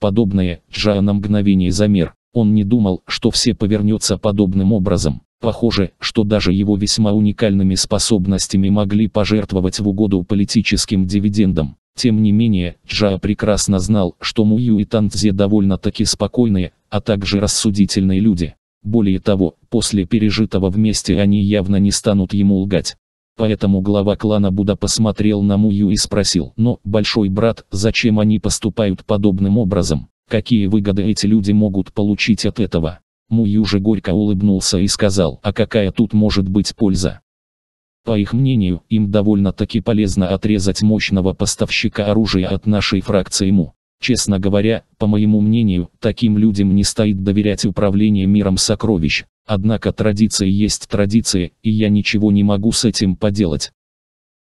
подобное, Джая на мгновение замер. Он не думал, что все повернется подобным образом. Похоже, что даже его весьма уникальными способностями могли пожертвовать в угоду политическим дивидендам. Тем не менее, Джая прекрасно знал, что Мую и Танзе довольно-таки спокойные, а также рассудительные люди. Более того, после пережитого вместе они явно не станут ему лгать. Поэтому глава клана Буда посмотрел на Мую и спросил, но, большой брат, зачем они поступают подобным образом? Какие выгоды эти люди могут получить от этого? Мую же горько улыбнулся и сказал, а какая тут может быть польза? По их мнению, им довольно-таки полезно отрезать мощного поставщика оружия от нашей фракции МУ. Честно говоря, по моему мнению, таким людям не стоит доверять управлению миром сокровищ. Однако традиция есть традиция, и я ничего не могу с этим поделать.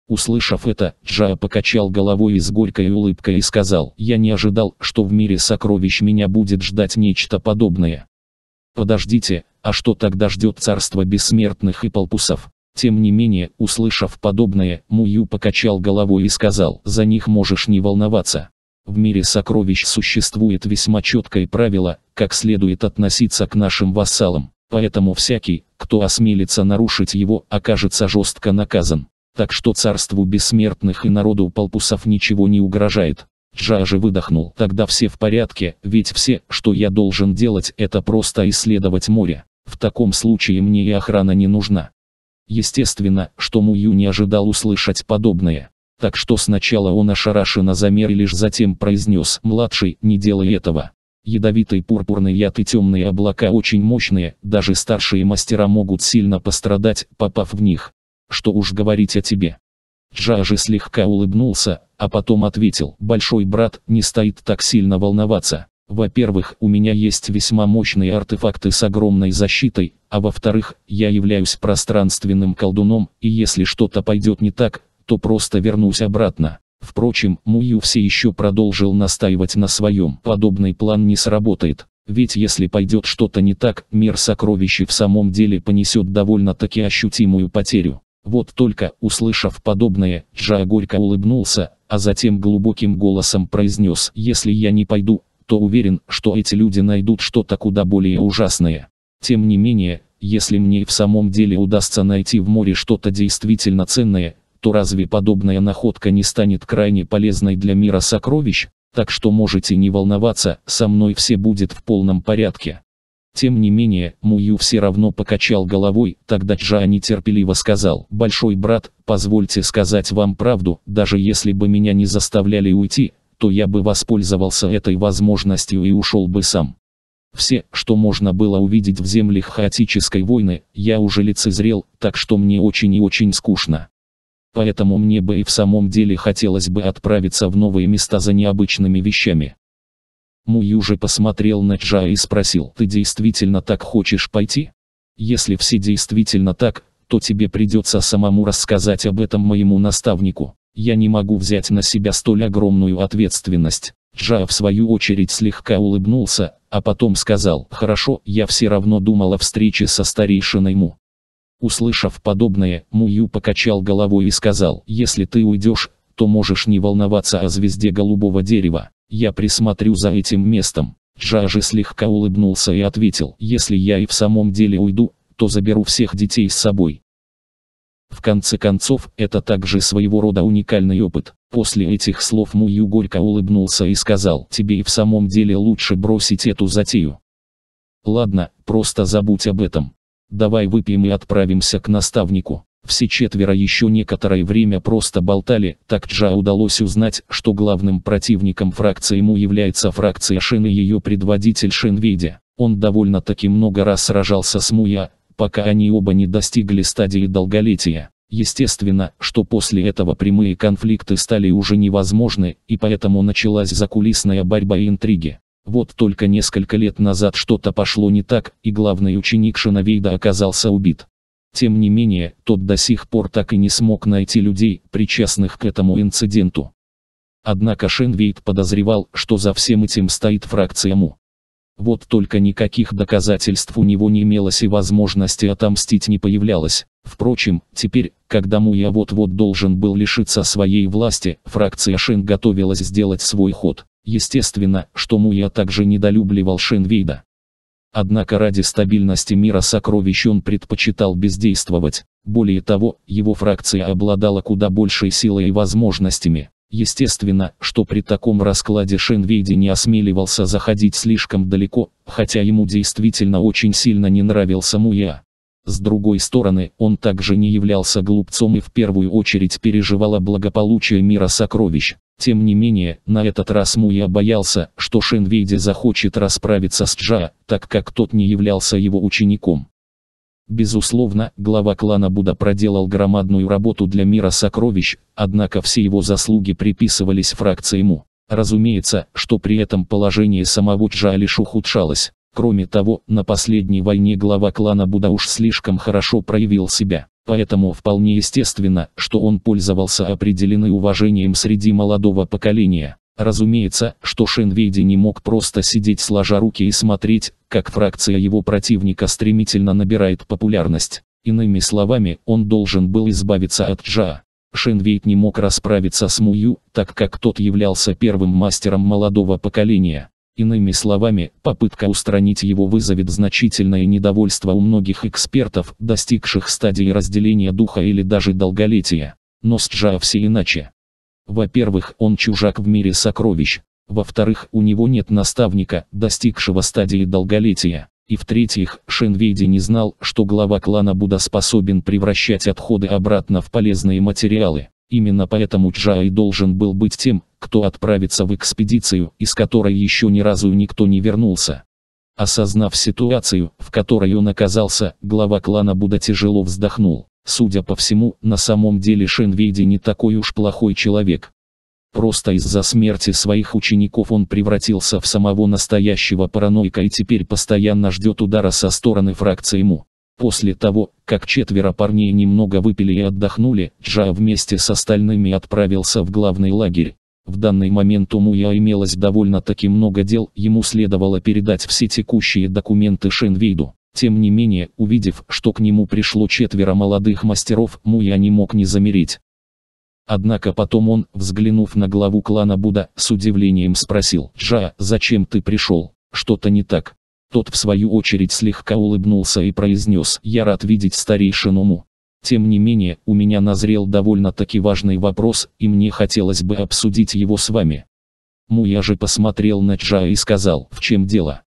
Услышав это, Джая покачал головой с горькой улыбкой и сказал, «Я не ожидал, что в мире сокровищ меня будет ждать нечто подобное». Подождите, а что тогда ждет царство бессмертных и полпусов? Тем не менее, услышав подобное, Мую покачал головой и сказал, «За них можешь не волноваться». В мире сокровищ существует весьма четкое правило, как следует относиться к нашим вассалам. Поэтому всякий, кто осмелится нарушить его, окажется жестко наказан. Так что царству бессмертных и народу полпусов ничего не угрожает. Джа же выдохнул. Тогда все в порядке, ведь все, что я должен делать, это просто исследовать море. В таком случае мне и охрана не нужна. Естественно, что Мую не ожидал услышать подобное. Так что сначала он ошарашенно замер и лишь затем произнес, младший, не делай этого. Ядовитый пурпурный яд и темные облака очень мощные, даже старшие мастера могут сильно пострадать, попав в них. Что уж говорить о тебе. Джажи слегка улыбнулся, а потом ответил, «Большой брат, не стоит так сильно волноваться. Во-первых, у меня есть весьма мощные артефакты с огромной защитой, а во-вторых, я являюсь пространственным колдуном, и если что-то пойдет не так, то просто вернусь обратно. Впрочем, Мую все еще продолжил настаивать на своем. Подобный план не сработает. Ведь если пойдет что-то не так, мир сокровищ в самом деле понесет довольно-таки ощутимую потерю. Вот только, услышав подобное, Джа горько улыбнулся, а затем глубоким голосом произнес «Если я не пойду, то уверен, что эти люди найдут что-то куда более ужасное. Тем не менее, если мне в самом деле удастся найти в море что-то действительно ценное, то разве подобная находка не станет крайне полезной для мира сокровищ, так что можете не волноваться, со мной все будет в полном порядке. Тем не менее, Мую все равно покачал головой, тогда Джа нетерпеливо сказал, «Большой брат, позвольте сказать вам правду, даже если бы меня не заставляли уйти, то я бы воспользовался этой возможностью и ушел бы сам. Все, что можно было увидеть в землях хаотической войны, я уже лицезрел, так что мне очень и очень скучно. Поэтому мне бы и в самом деле хотелось бы отправиться в новые места за необычными вещами. же посмотрел на Джа и спросил, «Ты действительно так хочешь пойти? Если все действительно так, то тебе придется самому рассказать об этом моему наставнику. Я не могу взять на себя столь огромную ответственность». Джа в свою очередь слегка улыбнулся, а потом сказал, «Хорошо, я все равно думал о встрече со старейшиной Му. Услышав подобное, Мую покачал головой и сказал, «Если ты уйдешь, то можешь не волноваться о звезде голубого дерева. Я присмотрю за этим местом». Джажи слегка улыбнулся и ответил, «Если я и в самом деле уйду, то заберу всех детей с собой». В конце концов, это также своего рода уникальный опыт. После этих слов Мую горько улыбнулся и сказал, «Тебе и в самом деле лучше бросить эту затею». «Ладно, просто забудь об этом». Давай выпьем и отправимся к наставнику. Все четверо еще некоторое время просто болтали, так Джа удалось узнать, что главным противником фракции ему является фракция Шин и ее предводитель Шинведя. Он довольно-таки много раз сражался с Муя, пока они оба не достигли стадии долголетия. Естественно, что после этого прямые конфликты стали уже невозможны, и поэтому началась закулисная борьба и интриги. Вот только несколько лет назад что-то пошло не так, и главный ученик Шиновейда оказался убит. Тем не менее, тот до сих пор так и не смог найти людей, причастных к этому инциденту. Однако Шенвейд подозревал, что за всем этим стоит фракция Му. Вот только никаких доказательств у него не имелось и возможности отомстить не появлялось. Впрочем, теперь, когда Муя вот-вот должен был лишиться своей власти, фракция Шен готовилась сделать свой ход. Естественно, что Муя также недолюбливал Шенвейда. Однако ради стабильности мира сокровищ он предпочитал бездействовать. Более того, его фракция обладала куда большей силой и возможностями. Естественно, что при таком раскладе Шенвейди не осмеливался заходить слишком далеко, хотя ему действительно очень сильно не нравился Муя. С другой стороны, он также не являлся глупцом и в первую очередь переживал о благополучии мира сокровищ. Тем не менее, на этот раз Муя боялся, что Шенвейди захочет расправиться с Джа, так как тот не являлся его учеником. Безусловно, глава клана Буда проделал громадную работу для мира сокровищ, однако все его заслуги приписывались фракции Му. Разумеется, что при этом положение самого Джа лишь ухудшалось. Кроме того, на последней войне глава клана Буда уж слишком хорошо проявил себя, поэтому вполне естественно, что он пользовался определенным уважением среди молодого поколения. Разумеется, что Шенвейди не мог просто сидеть сложа руки и смотреть, как фракция его противника стремительно набирает популярность. Иными словами, он должен был избавиться от Джа. Шенвейд не мог расправиться с Мую, так как тот являлся первым мастером молодого поколения. Иными словами, попытка устранить его вызовет значительное недовольство у многих экспертов, достигших стадии разделения духа или даже долголетия. Но с Джао все иначе. Во-первых, он чужак в мире сокровищ. Во-вторых, у него нет наставника, достигшего стадии долголетия. И в-третьих, Шенвейди не знал, что глава клана Будда способен превращать отходы обратно в полезные материалы. Именно поэтому Джай должен был быть тем, кто отправится в экспедицию, из которой еще ни разу никто не вернулся. Осознав ситуацию, в которой он оказался, глава клана Буда тяжело вздохнул. Судя по всему, на самом деле Шенвейди не такой уж плохой человек. Просто из-за смерти своих учеников он превратился в самого настоящего параноика и теперь постоянно ждет удара со стороны фракции Му. После того, как четверо парней немного выпили и отдохнули, Джа вместе с остальными отправился в главный лагерь. В данный момент у Муя имелось довольно-таки много дел, ему следовало передать все текущие документы Шенвейду. Тем не менее, увидев, что к нему пришло четверо молодых мастеров, Муя не мог не замереть. Однако потом он, взглянув на главу клана Буда, с удивлением спросил, «Джа, зачем ты пришел? Что-то не так?» Тот в свою очередь слегка улыбнулся и произнес «Я рад видеть старейшину Му». Тем не менее, у меня назрел довольно-таки важный вопрос, и мне хотелось бы обсудить его с вами. Му я же посмотрел на Чжа и сказал «В чем дело?»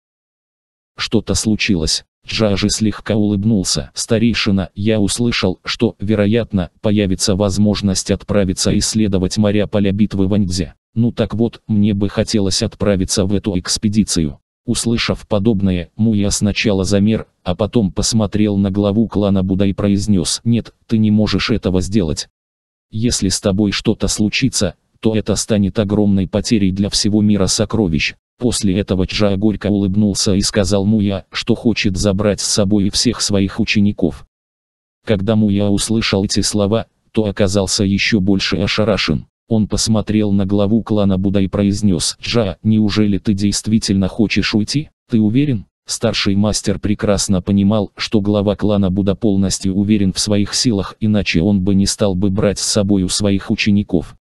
Что-то случилось. Чжа же слегка улыбнулся. «Старейшина, я услышал, что, вероятно, появится возможность отправиться исследовать моря поля битвы в Аньцзе. Ну так вот, мне бы хотелось отправиться в эту экспедицию. Услышав подобное, Муя сначала замер, а потом посмотрел на главу клана Буда и произнес «Нет, ты не можешь этого сделать. Если с тобой что-то случится, то это станет огромной потерей для всего мира сокровищ». После этого Чжа горько улыбнулся и сказал Муя, что хочет забрать с собой всех своих учеников. Когда Муя услышал эти слова, то оказался еще больше ошарашен. Он посмотрел на главу клана Буда и произнес, «Джа, неужели ты действительно хочешь уйти? Ты уверен?» Старший мастер прекрасно понимал, что глава клана Буда полностью уверен в своих силах, иначе он бы не стал бы брать с собой у своих учеников.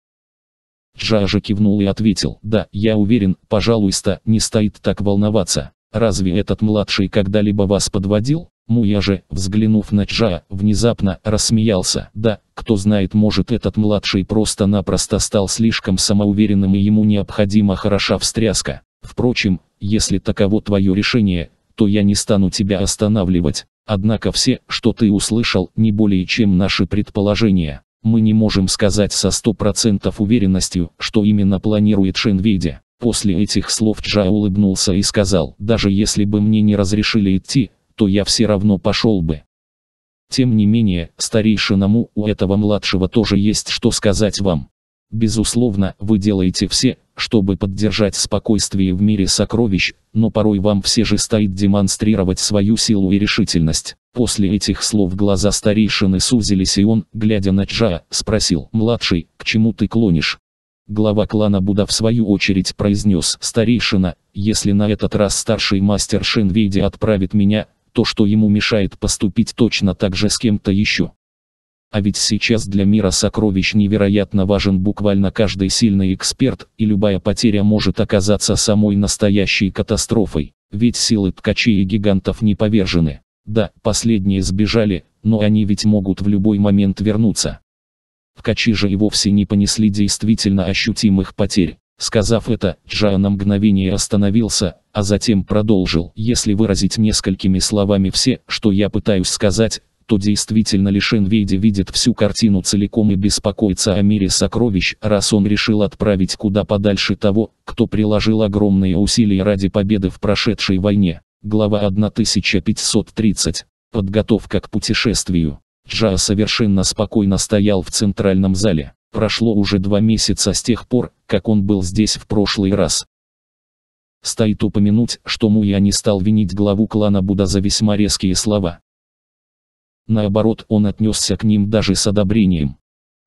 Джа же кивнул и ответил, «Да, я уверен, пожалуйста, не стоит так волноваться. Разве этот младший когда-либо вас подводил?» Муя ну же, взглянув на Чжа, внезапно рассмеялся. Да, кто знает, может этот младший просто-напросто стал слишком самоуверенным и ему необходима хороша встряска. Впрочем, если таково твое решение, то я не стану тебя останавливать. Однако все, что ты услышал, не более чем наши предположения. Мы не можем сказать со процентов уверенностью, что именно планирует Шенведи. После этих слов Чжа улыбнулся и сказал, даже если бы мне не разрешили идти, то я все равно пошел бы. Тем не менее, старейшиному у этого младшего тоже есть что сказать вам. Безусловно, вы делаете все, чтобы поддержать спокойствие в мире сокровищ, но порой вам все же стоит демонстрировать свою силу и решительность. После этих слов глаза старейшины сузились и он, глядя на Джа, спросил, «Младший, к чему ты клонишь?» Глава клана Буда в свою очередь произнес, «Старейшина, если на этот раз старший мастер Шинвейди отправит меня, то, что ему мешает поступить точно так же с кем-то еще. А ведь сейчас для мира сокровищ невероятно важен буквально каждый сильный эксперт, и любая потеря может оказаться самой настоящей катастрофой, ведь силы ткачей и гигантов не повержены. Да, последние сбежали, но они ведь могут в любой момент вернуться. Ткачи же и вовсе не понесли действительно ощутимых потерь. Сказав это, Джао на мгновение остановился, а затем продолжил. Если выразить несколькими словами все, что я пытаюсь сказать, то действительно лишь Энвейди видит всю картину целиком и беспокоится о мире сокровищ, раз он решил отправить куда подальше того, кто приложил огромные усилия ради победы в прошедшей войне. Глава 1530. Подготовка к путешествию. Джа совершенно спокойно стоял в центральном зале. Прошло уже два месяца с тех пор, как он был здесь в прошлый раз. Стоит упомянуть, что Муя не стал винить главу клана Буда за весьма резкие слова. Наоборот, он отнесся к ним даже с одобрением.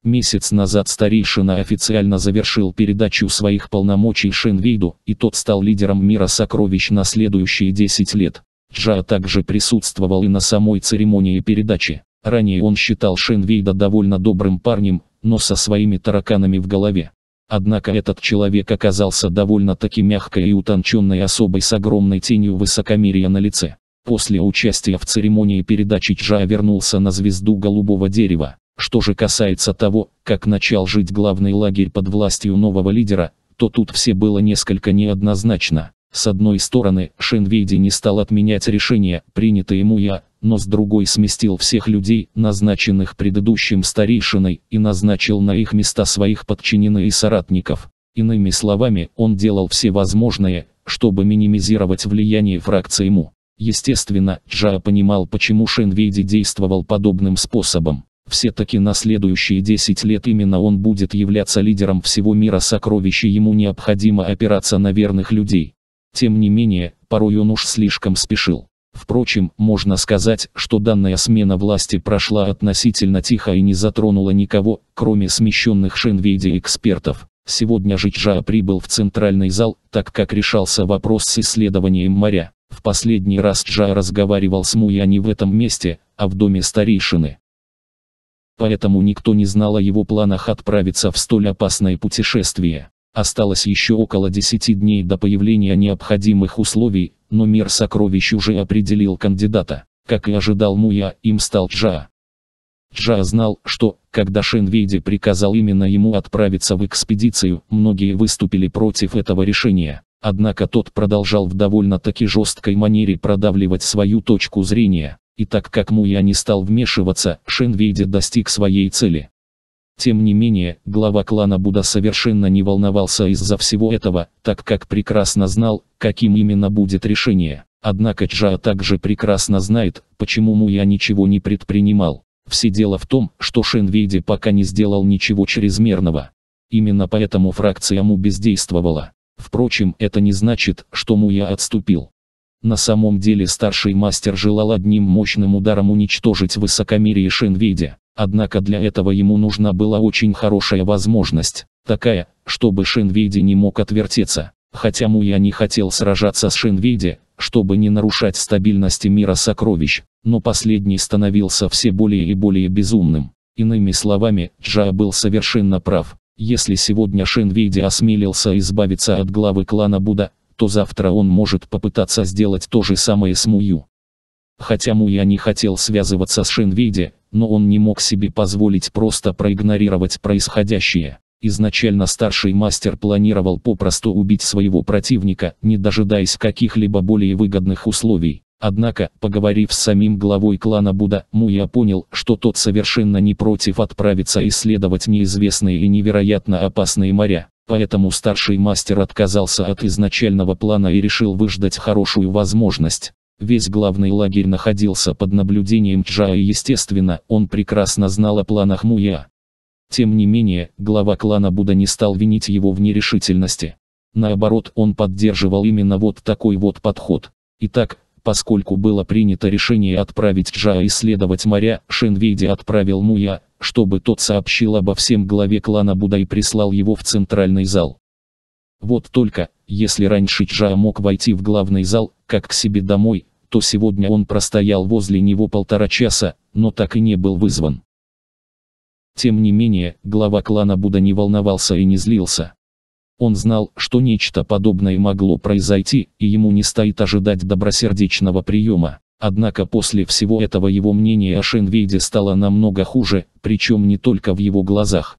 Месяц назад старейшина официально завершил передачу своих полномочий Шенвейду, и тот стал лидером мира сокровищ на следующие 10 лет. Джа также присутствовал и на самой церемонии передачи. Ранее он считал Шенвейда довольно добрым парнем, но со своими тараканами в голове. Однако этот человек оказался довольно-таки мягкой и утонченной особой с огромной тенью высокомерия на лице. После участия в церемонии передачи Чжа вернулся на звезду голубого дерева. Что же касается того, как начал жить главный лагерь под властью нового лидера, то тут все было несколько неоднозначно. С одной стороны, Шенвейди не стал отменять решение, принятое ему я, но с другой сместил всех людей, назначенных предыдущим старейшиной, и назначил на их места своих подчиненных и соратников. Иными словами, он делал все возможное, чтобы минимизировать влияние фракции ему. Естественно, Джа понимал, почему Шенвейди действовал подобным способом. Все-таки на следующие 10 лет именно он будет являться лидером всего мира сокровищ и ему необходимо опираться на верных людей. Тем не менее, порой он уж слишком спешил. Впрочем, можно сказать, что данная смена власти прошла относительно тихо и не затронула никого, кроме смещенных Шенведи-экспертов. Сегодня Жичжа прибыл в центральный зал, так как решался вопрос с исследованием моря. В последний раз Джа разговаривал с Муя не в этом месте, а в доме старейшины. Поэтому никто не знал о его планах отправиться в столь опасное путешествие. Осталось еще около 10 дней до появления необходимых условий, но мир сокровищ уже определил кандидата. Как и ожидал Муя, им стал Джа. Джа знал, что, когда Шенвейди приказал именно ему отправиться в экспедицию, многие выступили против этого решения. Однако тот продолжал в довольно-таки жесткой манере продавливать свою точку зрения. И так как Муя не стал вмешиваться, Шенвейди достиг своей цели. Тем не менее, глава клана Буда совершенно не волновался из-за всего этого, так как прекрасно знал, каким именно будет решение. Однако Джа также прекрасно знает, почему Муя ничего не предпринимал. Все дело в том, что Шенвейди пока не сделал ничего чрезмерного. Именно поэтому фракция Му бездействовала. Впрочем, это не значит, что Муя отступил. На самом деле старший мастер желал одним мощным ударом уничтожить высокомерие Шенвейди. Однако для этого ему нужна была очень хорошая возможность, такая, чтобы Шинвейди не мог отвертеться. Хотя Муя не хотел сражаться с Шинвейди, чтобы не нарушать стабильности мира сокровищ, но последний становился все более и более безумным. Иными словами, Джа был совершенно прав. Если сегодня Шинвейди осмелился избавиться от главы клана Буда, то завтра он может попытаться сделать то же самое с Мую. Хотя Муя не хотел связываться с Шинвейди, но он не мог себе позволить просто проигнорировать происходящее. Изначально старший мастер планировал попросту убить своего противника, не дожидаясь каких-либо более выгодных условий. Однако, поговорив с самим главой клана Буда, Муя понял, что тот совершенно не против отправиться исследовать неизвестные и невероятно опасные моря. Поэтому старший мастер отказался от изначального плана и решил выждать хорошую возможность. Весь главный лагерь находился под наблюдением Чжа и естественно, он прекрасно знал о планах Муя. Тем не менее, глава клана Буда не стал винить его в нерешительности. Наоборот, он поддерживал именно вот такой вот подход. Итак, поскольку было принято решение отправить Джа исследовать моря, Шенвейди отправил Муя, чтобы тот сообщил обо всем главе клана Буда и прислал его в центральный зал. Вот только, если раньше Джа мог войти в главный зал, как к себе домой, то сегодня он простоял возле него полтора часа, но так и не был вызван. Тем не менее, глава клана Будда не волновался и не злился. Он знал, что нечто подобное могло произойти, и ему не стоит ожидать добросердечного приема. Однако после всего этого его мнение о Шенвейде стало намного хуже, причем не только в его глазах.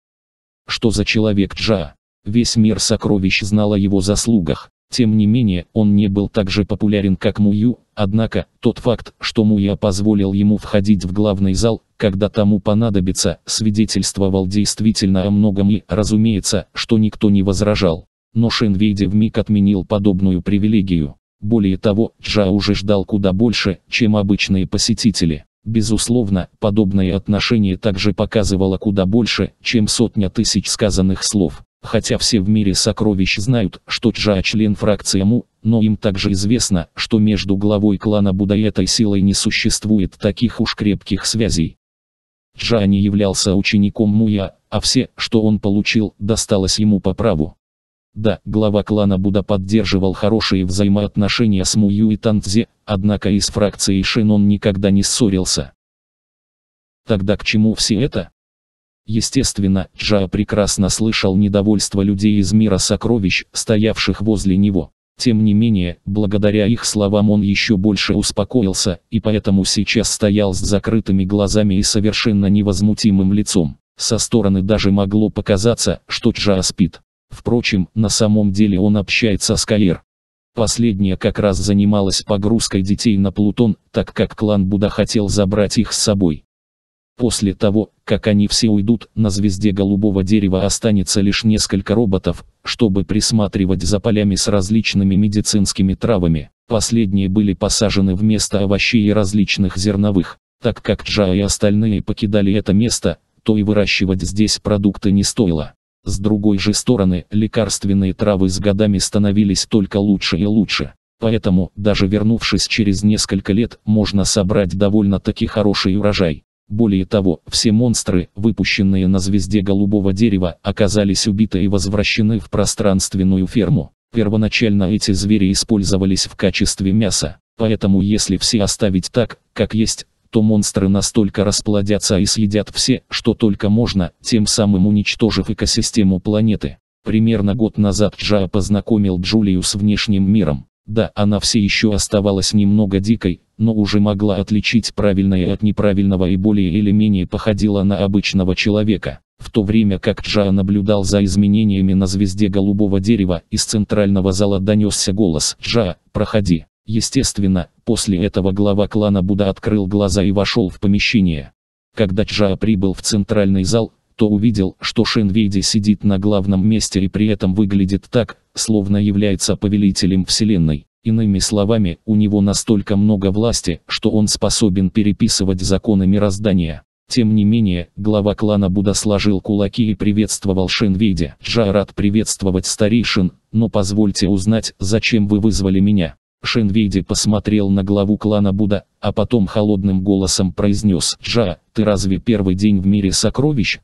Что за человек Джа? Весь мир сокровищ знал о его заслугах, тем не менее, он не был так же популярен, как Мую, однако, тот факт, что Муя позволил ему входить в главный зал, когда тому понадобится, свидетельствовал действительно о многом и, разумеется, что никто не возражал. Но Шинвейди вмиг отменил подобную привилегию. Более того, Джа уже ждал куда больше, чем обычные посетители. Безусловно, подобное отношение также показывало куда больше, чем сотня тысяч сказанных слов. Хотя все в мире сокровищ знают, что Чжа член фракции Му, но им также известно, что между главой клана Буда и этой силой не существует таких уж крепких связей. Чжа не являлся учеником Муя, а все, что он получил, досталось ему по праву. Да, глава клана Буда поддерживал хорошие взаимоотношения с Мую и Танцзе, однако из фракции Шин он никогда не ссорился. Тогда к чему все это? Естественно, Джао прекрасно слышал недовольство людей из мира сокровищ, стоявших возле него. Тем не менее, благодаря их словам он еще больше успокоился, и поэтому сейчас стоял с закрытыми глазами и совершенно невозмутимым лицом. Со стороны даже могло показаться, что Джао спит. Впрочем, на самом деле он общается с Каир. Последняя как раз занималась погрузкой детей на Плутон, так как клан Буда хотел забрать их с собой. После того, как они все уйдут, на звезде голубого дерева останется лишь несколько роботов, чтобы присматривать за полями с различными медицинскими травами. Последние были посажены вместо овощей и различных зерновых. Так как Джа и остальные покидали это место, то и выращивать здесь продукты не стоило. С другой же стороны, лекарственные травы с годами становились только лучше и лучше. Поэтому, даже вернувшись через несколько лет, можно собрать довольно-таки хороший урожай. Более того, все монстры, выпущенные на звезде голубого дерева, оказались убиты и возвращены в пространственную ферму. Первоначально эти звери использовались в качестве мяса, поэтому если все оставить так, как есть, то монстры настолько расплодятся и съедят все, что только можно, тем самым уничтожив экосистему планеты. Примерно год назад Джа познакомил Джулию с внешним миром. Да, она все еще оставалась немного дикой, но уже могла отличить правильное от неправильного и более или менее походила на обычного человека. В то время как Джа наблюдал за изменениями на звезде голубого дерева, из центрального зала донесся голос «Джа, проходи». Естественно, после этого глава клана Буда открыл глаза и вошел в помещение. Когда Джа прибыл в центральный зал, то увидел, что Шенвейди сидит на главном месте и при этом выглядит так, словно является повелителем Вселенной. Иными словами, у него настолько много власти, что он способен переписывать законы мироздания. Тем не менее, глава клана Будда сложил кулаки и приветствовал Шинведи. «Джа рад приветствовать старейшин, но позвольте узнать, зачем вы вызвали меня». Шинведи посмотрел на главу клана Будда, а потом холодным голосом произнес «Джа, ты разве первый день в мире сокровищ?»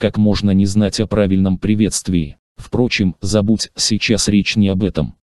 Как можно не знать о правильном приветствии? Впрочем, забудь, сейчас речь не об этом.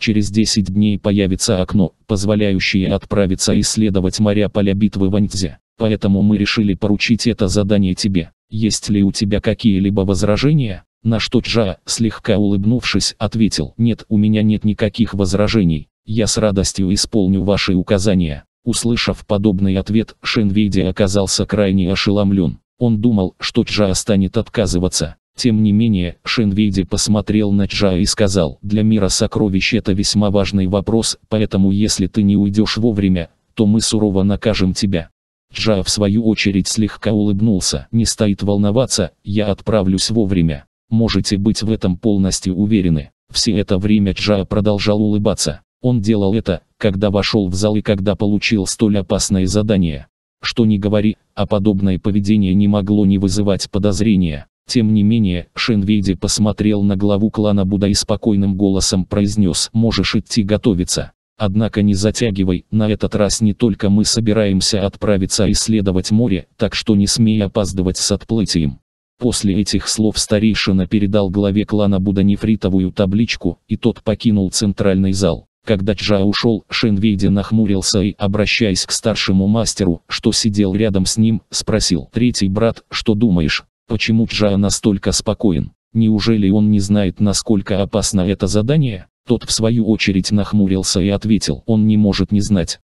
Через 10 дней появится окно, позволяющее отправиться исследовать моря поля битвы Ваньцзя. Поэтому мы решили поручить это задание тебе. Есть ли у тебя какие-либо возражения? На что Джа, слегка улыбнувшись, ответил, нет, у меня нет никаких возражений, я с радостью исполню ваши указания. Услышав подобный ответ, Шенвейди оказался крайне ошеломлен. Он думал, что Джа станет отказываться, тем не менее, Шинведи посмотрел на Джа и сказал, для мира сокровищ это весьма важный вопрос, поэтому если ты не уйдешь вовремя, то мы сурово накажем тебя. Джа в свою очередь слегка улыбнулся, не стоит волноваться, я отправлюсь вовремя. Можете быть в этом полностью уверены. Все это время Джа продолжал улыбаться. Он делал это, когда вошел в зал и когда получил столь опасное задание. Что ни говори, а подобное поведение не могло не вызывать подозрения. Тем не менее, Шенвейди посмотрел на главу клана Буда и спокойным голосом произнес «Можешь идти готовиться». Однако не затягивай, на этот раз не только мы собираемся отправиться исследовать море, так что не смей опаздывать с отплытием. После этих слов старейшина передал главе клана Буда нефритовую табличку, и тот покинул центральный зал. Когда Чжа ушел, Шенвейди нахмурился и, обращаясь к старшему мастеру, что сидел рядом с ним, спросил «Третий брат, что думаешь?» Почему Джая настолько спокоен? Неужели он не знает, насколько опасно это задание? Тот в свою очередь нахмурился и ответил, он не может не знать.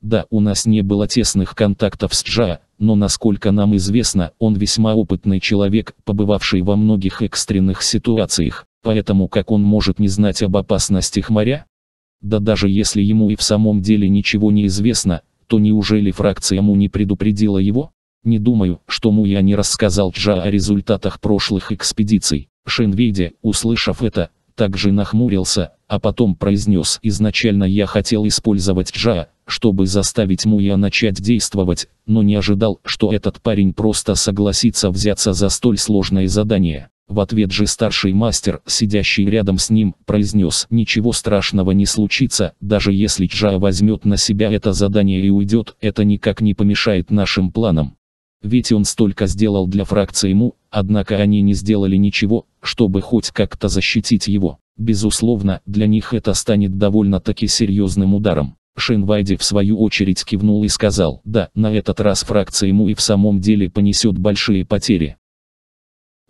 Да, у нас не было тесных контактов с Джа, но насколько нам известно, он весьма опытный человек, побывавший во многих экстренных ситуациях, поэтому как он может не знать об опасностях моря? Да даже если ему и в самом деле ничего не известно, то неужели фракция ему не предупредила его? Не думаю, что Муя не рассказал Чжа о результатах прошлых экспедиций. Шинвейде, услышав это, также нахмурился, а потом произнес «Изначально я хотел использовать Джа, чтобы заставить Муя начать действовать, но не ожидал, что этот парень просто согласится взяться за столь сложное задание». В ответ же старший мастер, сидящий рядом с ним, произнес «Ничего страшного не случится, даже если Джа возьмет на себя это задание и уйдет, это никак не помешает нашим планам». Ведь он столько сделал для фракции ему, однако они не сделали ничего, чтобы хоть как-то защитить его. Безусловно, для них это станет довольно-таки серьезным ударом. Шинвайди в свою очередь кивнул и сказал, да, на этот раз фракция ему и в самом деле понесет большие потери.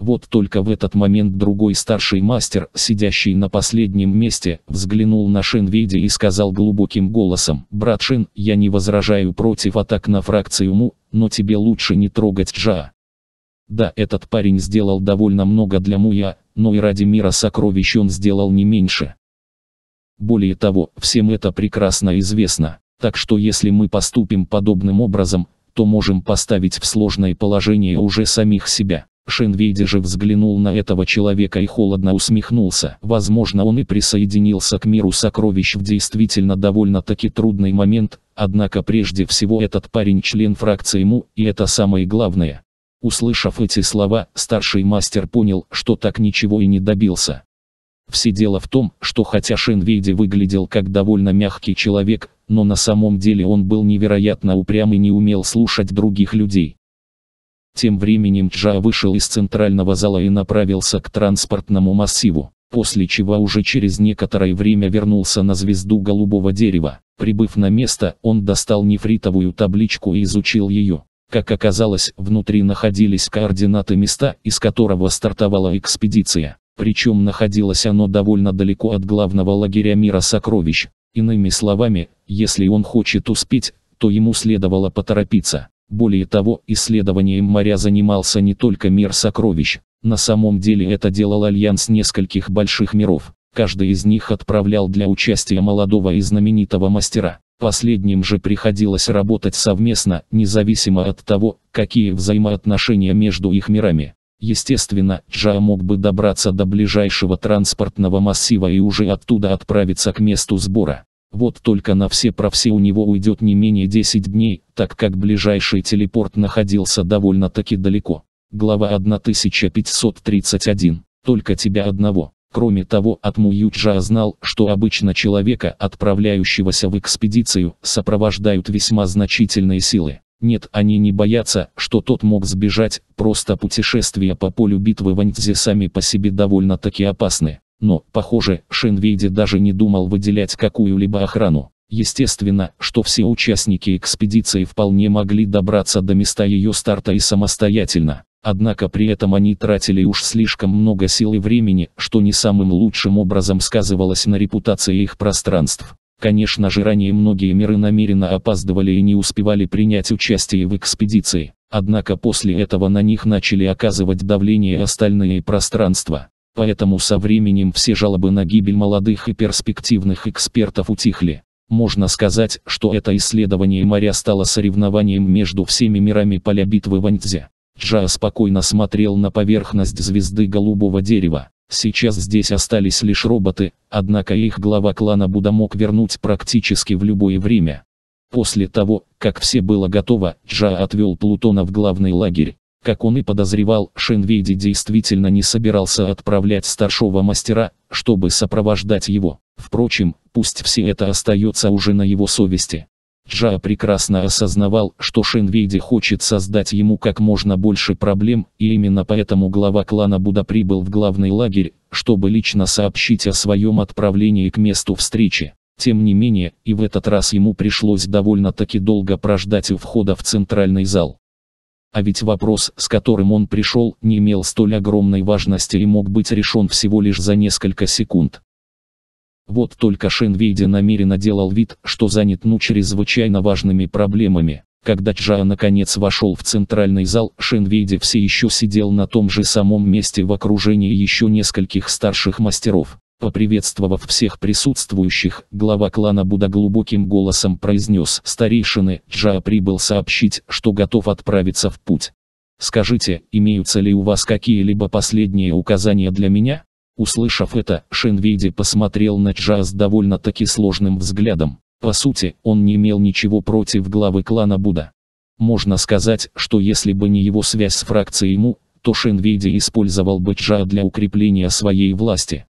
Вот только в этот момент другой старший мастер, сидящий на последнем месте, взглянул на Шен и сказал глубоким голосом, «Брат Шен, я не возражаю против атак на фракцию Му, но тебе лучше не трогать Джа». Да, этот парень сделал довольно много для Муя, но и ради мира сокровищ он сделал не меньше. Более того, всем это прекрасно известно, так что если мы поступим подобным образом, то можем поставить в сложное положение уже самих себя. Шенвейди же взглянул на этого человека и холодно усмехнулся. Возможно он и присоединился к миру сокровищ в действительно довольно-таки трудный момент, однако прежде всего этот парень член фракции ему, и это самое главное. Услышав эти слова, старший мастер понял, что так ничего и не добился. Все дело в том, что хотя Шенвейди выглядел как довольно мягкий человек, но на самом деле он был невероятно упрям и не умел слушать других людей. Тем временем Джа вышел из центрального зала и направился к транспортному массиву, после чего уже через некоторое время вернулся на звезду голубого дерева. Прибыв на место, он достал нефритовую табличку и изучил ее. Как оказалось, внутри находились координаты места, из которого стартовала экспедиция. Причем находилось оно довольно далеко от главного лагеря мира сокровищ. Иными словами, если он хочет успеть, то ему следовало поторопиться. Более того, исследованием моря занимался не только мир сокровищ, на самом деле это делал альянс нескольких больших миров. Каждый из них отправлял для участия молодого и знаменитого мастера. Последним же приходилось работать совместно, независимо от того, какие взаимоотношения между их мирами. Естественно, Джа мог бы добраться до ближайшего транспортного массива и уже оттуда отправиться к месту сбора. Вот только на все про все у него уйдет не менее 10 дней, так как ближайший телепорт находился довольно-таки далеко. Глава 1531. Только тебя одного. Кроме того, Атмуюджа знал, что обычно человека, отправляющегося в экспедицию, сопровождают весьма значительные силы. Нет, они не боятся, что тот мог сбежать, просто путешествия по полю битвы в сами по себе довольно-таки опасны. Но, похоже, Шенвейди даже не думал выделять какую-либо охрану. Естественно, что все участники экспедиции вполне могли добраться до места ее старта и самостоятельно. Однако при этом они тратили уж слишком много сил и времени, что не самым лучшим образом сказывалось на репутации их пространств. Конечно же ранее многие миры намеренно опаздывали и не успевали принять участие в экспедиции. Однако после этого на них начали оказывать давление остальные пространства. Поэтому со временем все жалобы на гибель молодых и перспективных экспертов утихли. Можно сказать, что это исследование моря стало соревнованием между всеми мирами поля битвы в Джа спокойно смотрел на поверхность звезды голубого дерева. Сейчас здесь остались лишь роботы, однако их глава клана Буда мог вернуть практически в любое время. После того, как все было готово, Джа отвел Плутона в главный лагерь. Как он и подозревал, Шинвейди действительно не собирался отправлять старшего мастера, чтобы сопровождать его. Впрочем, пусть все это остается уже на его совести. Джа прекрасно осознавал, что Шинвейди хочет создать ему как можно больше проблем, и именно поэтому глава клана Буда прибыл в главный лагерь, чтобы лично сообщить о своем отправлении к месту встречи. Тем не менее, и в этот раз ему пришлось довольно-таки долго прождать у входа в центральный зал. А ведь вопрос, с которым он пришел, не имел столь огромной важности и мог быть решен всего лишь за несколько секунд. Вот только Шенвейди намеренно делал вид, что занят ну чрезвычайно важными проблемами. Когда Чжао наконец вошел в центральный зал, Шенвейди все еще сидел на том же самом месте в окружении еще нескольких старших мастеров. Поприветствовав всех присутствующих, глава клана Буда глубоким голосом произнес «Старейшины, Джа прибыл сообщить, что готов отправиться в путь. Скажите, имеются ли у вас какие-либо последние указания для меня?» Услышав это, Шенвейди посмотрел на Джа с довольно-таки сложным взглядом. По сути, он не имел ничего против главы клана Буда. Можно сказать, что если бы не его связь с фракцией Му, то Шенвейди использовал бы Джа для укрепления своей власти.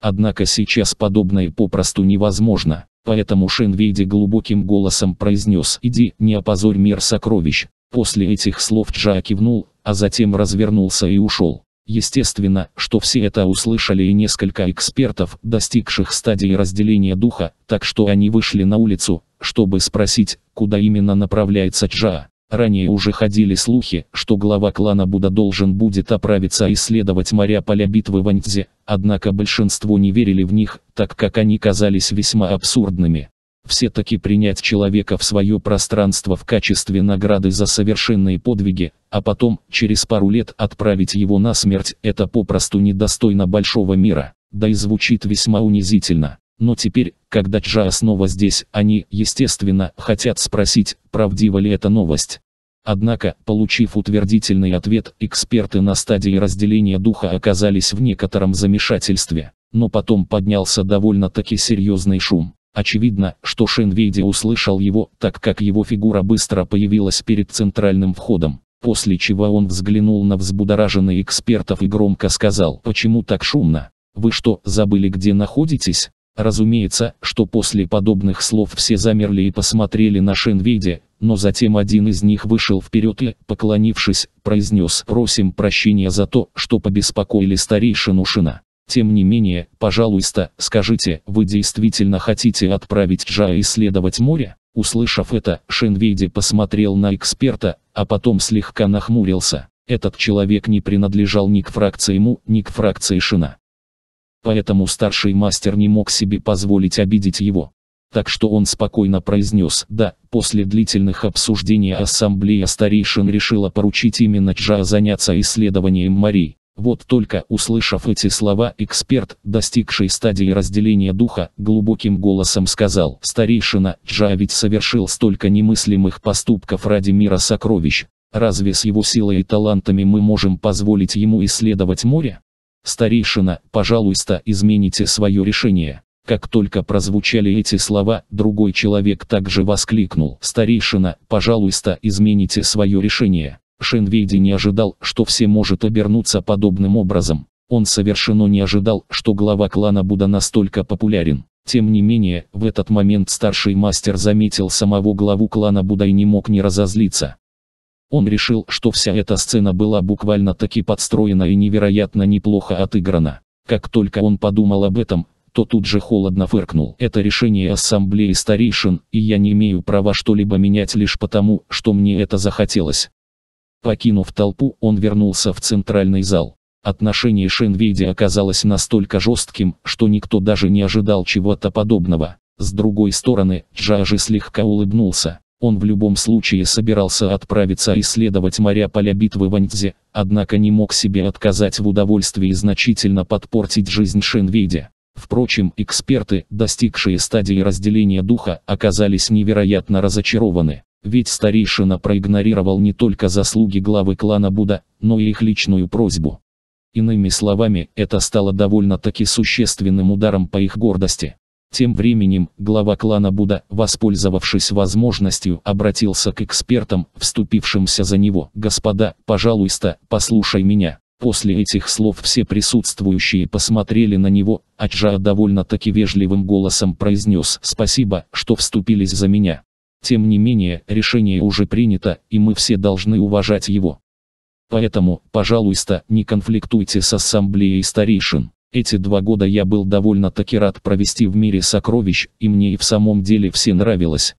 Однако сейчас подобное попросту невозможно. Поэтому Шенвейди глубоким голосом произнес «Иди, не опозорь мир сокровищ». После этих слов Джа кивнул, а затем развернулся и ушел. Естественно, что все это услышали и несколько экспертов, достигших стадии разделения духа, так что они вышли на улицу, чтобы спросить, куда именно направляется Джа. Ранее уже ходили слухи, что глава клана Будда должен будет отправиться и исследовать моря поля битвы в Аньцзе, однако большинство не верили в них, так как они казались весьма абсурдными. Все-таки принять человека в свое пространство в качестве награды за совершенные подвиги, а потом, через пару лет отправить его на смерть, это попросту недостойно большого мира, да и звучит весьма унизительно. Но теперь, когда Джа снова здесь, они, естественно, хотят спросить, правдива ли эта новость. Однако, получив утвердительный ответ, эксперты на стадии разделения духа оказались в некотором замешательстве. Но потом поднялся довольно-таки серьезный шум. Очевидно, что Шенвейди услышал его, так как его фигура быстро появилась перед центральным входом. После чего он взглянул на взбудораженных экспертов и громко сказал, почему так шумно? Вы что, забыли где находитесь? Разумеется, что после подобных слов все замерли и посмотрели на Шенведе, но затем один из них вышел вперед и, поклонившись, произнес «Просим прощения за то, что побеспокоили старейшину Шина». Тем не менее, пожалуйста, скажите, вы действительно хотите отправить Джая исследовать море? Услышав это, Шенвейди посмотрел на эксперта, а потом слегка нахмурился. Этот человек не принадлежал ни к фракции ему, ни к фракции Шина поэтому старший мастер не мог себе позволить обидеть его. Так что он спокойно произнес «да», после длительных обсуждений ассамблея старейшин решила поручить именно Джа заняться исследованием морей. Вот только услышав эти слова, эксперт, достигший стадии разделения духа, глубоким голосом сказал «Старейшина, Джа ведь совершил столько немыслимых поступков ради мира сокровищ. Разве с его силой и талантами мы можем позволить ему исследовать море?» Старейшина, пожалуйста, измените свое решение. Как только прозвучали эти слова, другой человек также воскликнул. Старейшина, пожалуйста, измените свое решение. Шенвейди не ожидал, что все может обернуться подобным образом. Он совершенно не ожидал, что глава клана Буда настолько популярен. Тем не менее, в этот момент старший мастер заметил самого главу клана Буда и не мог не разозлиться. Он решил, что вся эта сцена была буквально таки подстроена и невероятно неплохо отыграна. Как только он подумал об этом, то тут же холодно фыркнул. Это решение ассамблеи старейшин, и я не имею права что-либо менять лишь потому, что мне это захотелось. Покинув толпу, он вернулся в центральный зал. Отношение Шенведи оказалось настолько жестким, что никто даже не ожидал чего-то подобного. С другой стороны, Джажи слегка улыбнулся. Он в любом случае собирался отправиться исследовать моря поля битвы в Антзе, однако не мог себе отказать в удовольствии значительно подпортить жизнь Шенведе. Впрочем, эксперты, достигшие стадии разделения духа, оказались невероятно разочарованы. Ведь старейшина проигнорировал не только заслуги главы клана Будда, но и их личную просьбу. Иными словами, это стало довольно-таки существенным ударом по их гордости. Тем временем, глава клана Буда, воспользовавшись возможностью, обратился к экспертам, вступившимся за него. «Господа, пожалуйста, послушай меня». После этих слов все присутствующие посмотрели на него, Аджа довольно-таки вежливым голосом произнес «Спасибо, что вступились за меня». Тем не менее, решение уже принято, и мы все должны уважать его. Поэтому, пожалуйста, не конфликтуйте с ассамблеей старейшин. Эти два года я был довольно-таки рад провести в мире сокровищ, и мне и в самом деле все нравилось.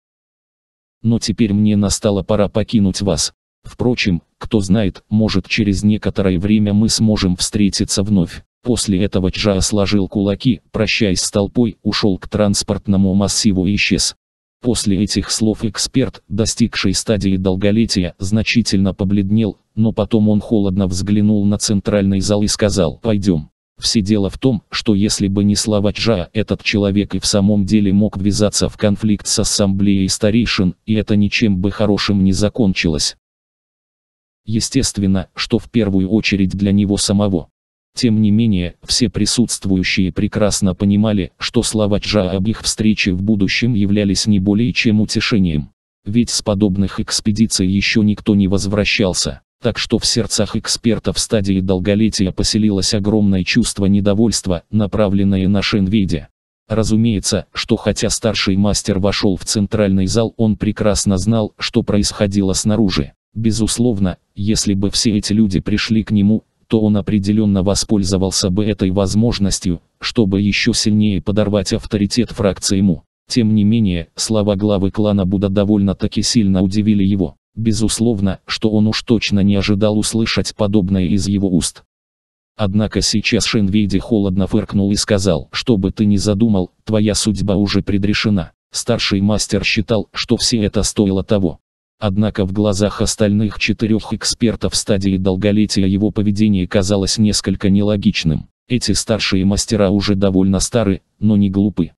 Но теперь мне настала пора покинуть вас. Впрочем, кто знает, может через некоторое время мы сможем встретиться вновь. После этого Чжа сложил кулаки, прощаясь с толпой, ушел к транспортному массиву и исчез. После этих слов эксперт, достигший стадии долголетия, значительно побледнел, но потом он холодно взглянул на центральный зал и сказал «Пойдем». Все дело в том, что если бы не слова Чжа, этот человек и в самом деле мог ввязаться в конфликт с ассамблеей старейшин, и это ничем бы хорошим не закончилось. Естественно, что в первую очередь для него самого. Тем не менее, все присутствующие прекрасно понимали, что слова Чжа об их встрече в будущем являлись не более чем утешением. Ведь с подобных экспедиций еще никто не возвращался. Так что в сердцах экспертов стадии долголетия поселилось огромное чувство недовольства, направленное на Шенвиде. Разумеется, что хотя старший мастер вошел в центральный зал, он прекрасно знал, что происходило снаружи. Безусловно, если бы все эти люди пришли к нему, то он определенно воспользовался бы этой возможностью, чтобы еще сильнее подорвать авторитет фракции ему. Тем не менее, слова главы клана Будда довольно-таки сильно удивили его. Безусловно, что он уж точно не ожидал услышать подобное из его уст. Однако сейчас Шинвейди холодно фыркнул и сказал, что бы ты ни задумал, твоя судьба уже предрешена. Старший мастер считал, что все это стоило того. Однако в глазах остальных четырех экспертов стадии долголетия его поведение казалось несколько нелогичным. Эти старшие мастера уже довольно стары, но не глупы.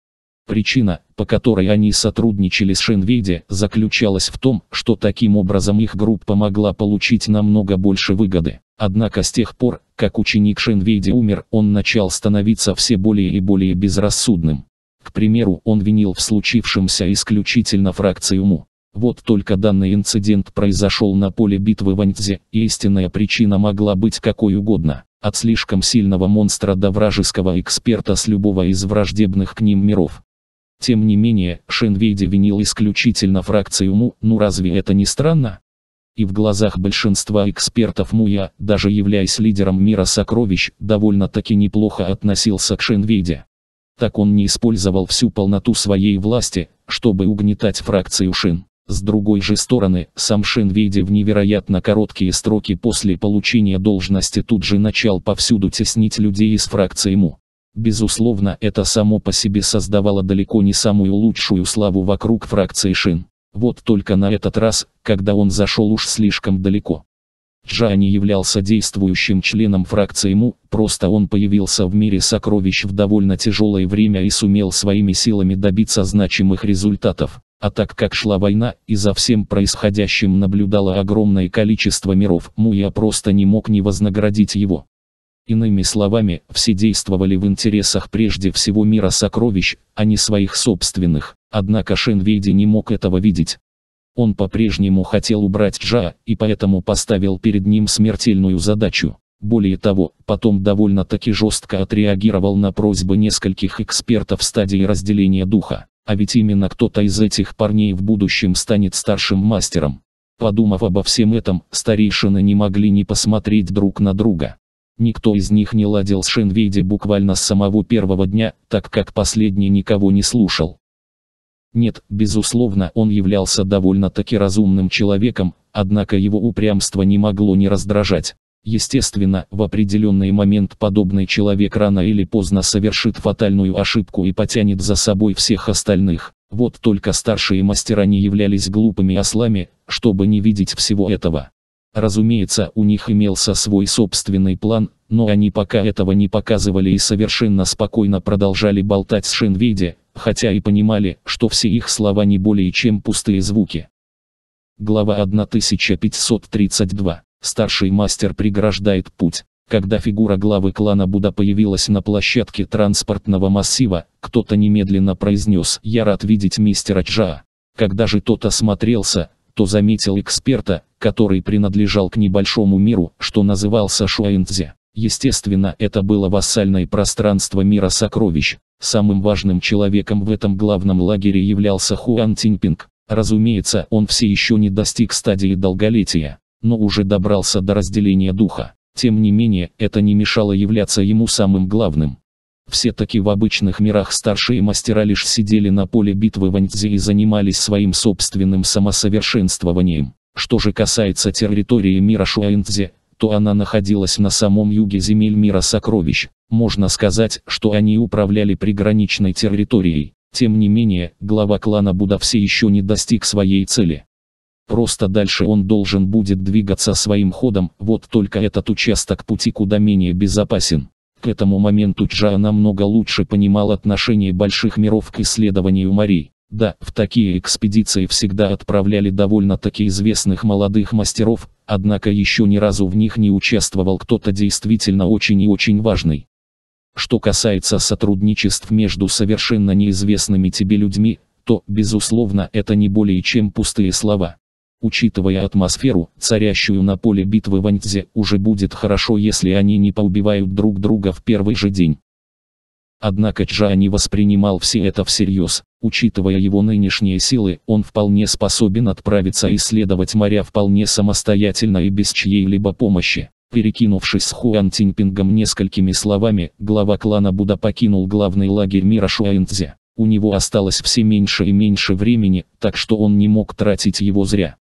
Причина, по которой они сотрудничали с Шенведе, заключалась в том, что таким образом их группа могла получить намного больше выгоды. Однако с тех пор, как ученик Шенведе умер, он начал становиться все более и более безрассудным. К примеру, он винил в случившемся исключительно фракцию МУ. Вот только данный инцидент произошел на поле битвы в Аньцзе, и истинная причина могла быть какой угодно. От слишком сильного монстра до вражеского эксперта с любого из враждебных к ним миров. Тем не менее, Шенвейди винил исключительно фракцию МУ, ну разве это не странно? И в глазах большинства экспертов Муя, даже являясь лидером мира сокровищ, довольно-таки неплохо относился к Шенвейде. Так он не использовал всю полноту своей власти, чтобы угнетать фракцию Шин. С другой же стороны, сам Шенвейди в невероятно короткие сроки после получения должности тут же начал повсюду теснить людей из фракции Му. Безусловно, это само по себе создавало далеко не самую лучшую славу вокруг фракции Шин. Вот только на этот раз, когда он зашел уж слишком далеко. Джани являлся действующим членом фракции Му, просто он появился в мире сокровищ в довольно тяжелое время и сумел своими силами добиться значимых результатов. А так как шла война, и за всем происходящим наблюдало огромное количество миров, Муя просто не мог не вознаградить его. Иными словами, все действовали в интересах прежде всего мира сокровищ, а не своих собственных. Однако Шенвейди не мог этого видеть. Он по-прежнему хотел убрать Джа, и поэтому поставил перед ним смертельную задачу. Более того, потом довольно-таки жестко отреагировал на просьбы нескольких экспертов стадии разделения духа. А ведь именно кто-то из этих парней в будущем станет старшим мастером. Подумав обо всем этом, старейшины не могли не посмотреть друг на друга. Никто из них не ладил с Шенвейди буквально с самого первого дня, так как последний никого не слушал. Нет, безусловно, он являлся довольно-таки разумным человеком, однако его упрямство не могло не раздражать. Естественно, в определенный момент подобный человек рано или поздно совершит фатальную ошибку и потянет за собой всех остальных. Вот только старшие мастера не являлись глупыми ослами, чтобы не видеть всего этого. Разумеется, у них имелся свой собственный план, но они пока этого не показывали и совершенно спокойно продолжали болтать с Шинведи, хотя и понимали, что все их слова не более чем пустые звуки. Глава 1532. Старший мастер преграждает путь. Когда фигура главы клана Буда появилась на площадке транспортного массива, кто-то немедленно произнес «Я рад видеть мистера Чжа». Когда же тот осмотрелся, то заметил эксперта, который принадлежал к небольшому миру, что назывался Шуаинцзе. Естественно, это было вассальное пространство мира сокровищ. Самым важным человеком в этом главном лагере являлся Хуан Тиньпинг. Разумеется, он все еще не достиг стадии долголетия, но уже добрался до разделения духа. Тем не менее, это не мешало являться ему самым главным. Все-таки в обычных мирах старшие мастера лишь сидели на поле битвы в Аньцзи и занимались своим собственным самосовершенствованием. Что же касается территории мира Шуаинцзи, то она находилась на самом юге земель мира сокровищ. Можно сказать, что они управляли приграничной территорией. Тем не менее, глава клана Буда все еще не достиг своей цели. Просто дальше он должен будет двигаться своим ходом, вот только этот участок пути куда менее безопасен. К этому моменту Чжа намного лучше понимал отношение больших миров к исследованию морей. Да, в такие экспедиции всегда отправляли довольно-таки известных молодых мастеров, однако еще ни разу в них не участвовал кто-то действительно очень и очень важный. Что касается сотрудничеств между совершенно неизвестными тебе людьми, то, безусловно, это не более чем пустые слова. Учитывая атмосферу, царящую на поле битвы в уже будет хорошо, если они не поубивают друг друга в первый же день. Однако Чжа не воспринимал все это всерьез. Учитывая его нынешние силы, он вполне способен отправиться исследовать моря вполне самостоятельно и без чьей-либо помощи. Перекинувшись с Хуан Тиньпингом несколькими словами, глава клана Буда покинул главный лагерь мира Шуаинцзе. У него осталось все меньше и меньше времени, так что он не мог тратить его зря.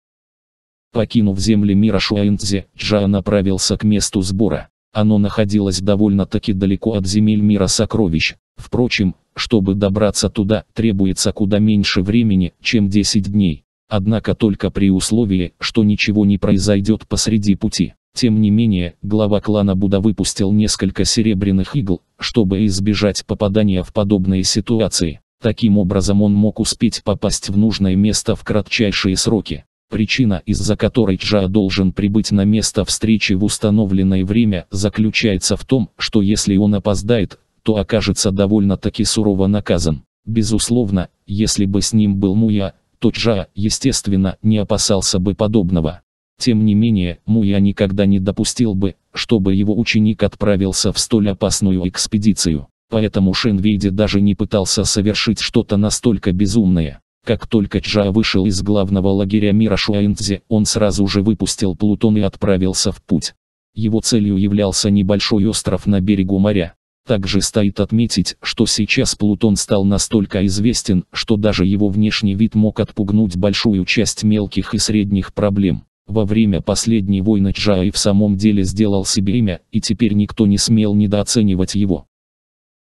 Покинув земли мира Шуаинтзе, Джа направился к месту сбора. Оно находилось довольно-таки далеко от земель мира сокровищ. Впрочем, чтобы добраться туда, требуется куда меньше времени, чем 10 дней. Однако только при условии, что ничего не произойдет посреди пути. Тем не менее, глава клана Буда выпустил несколько серебряных игл, чтобы избежать попадания в подобные ситуации. Таким образом он мог успеть попасть в нужное место в кратчайшие сроки. Причина, из-за которой Джа должен прибыть на место встречи в установленное время, заключается в том, что если он опоздает, то окажется довольно-таки сурово наказан. Безусловно, если бы с ним был Муя, то Джа, естественно, не опасался бы подобного. Тем не менее, Муя никогда не допустил бы, чтобы его ученик отправился в столь опасную экспедицию. Поэтому Шенвейди даже не пытался совершить что-то настолько безумное. Как только Чжа вышел из главного лагеря мира Шуаинцзе, он сразу же выпустил Плутон и отправился в путь. Его целью являлся небольшой остров на берегу моря. Также стоит отметить, что сейчас Плутон стал настолько известен, что даже его внешний вид мог отпугнуть большую часть мелких и средних проблем. Во время последней войны Чжа и в самом деле сделал себе имя, и теперь никто не смел недооценивать его.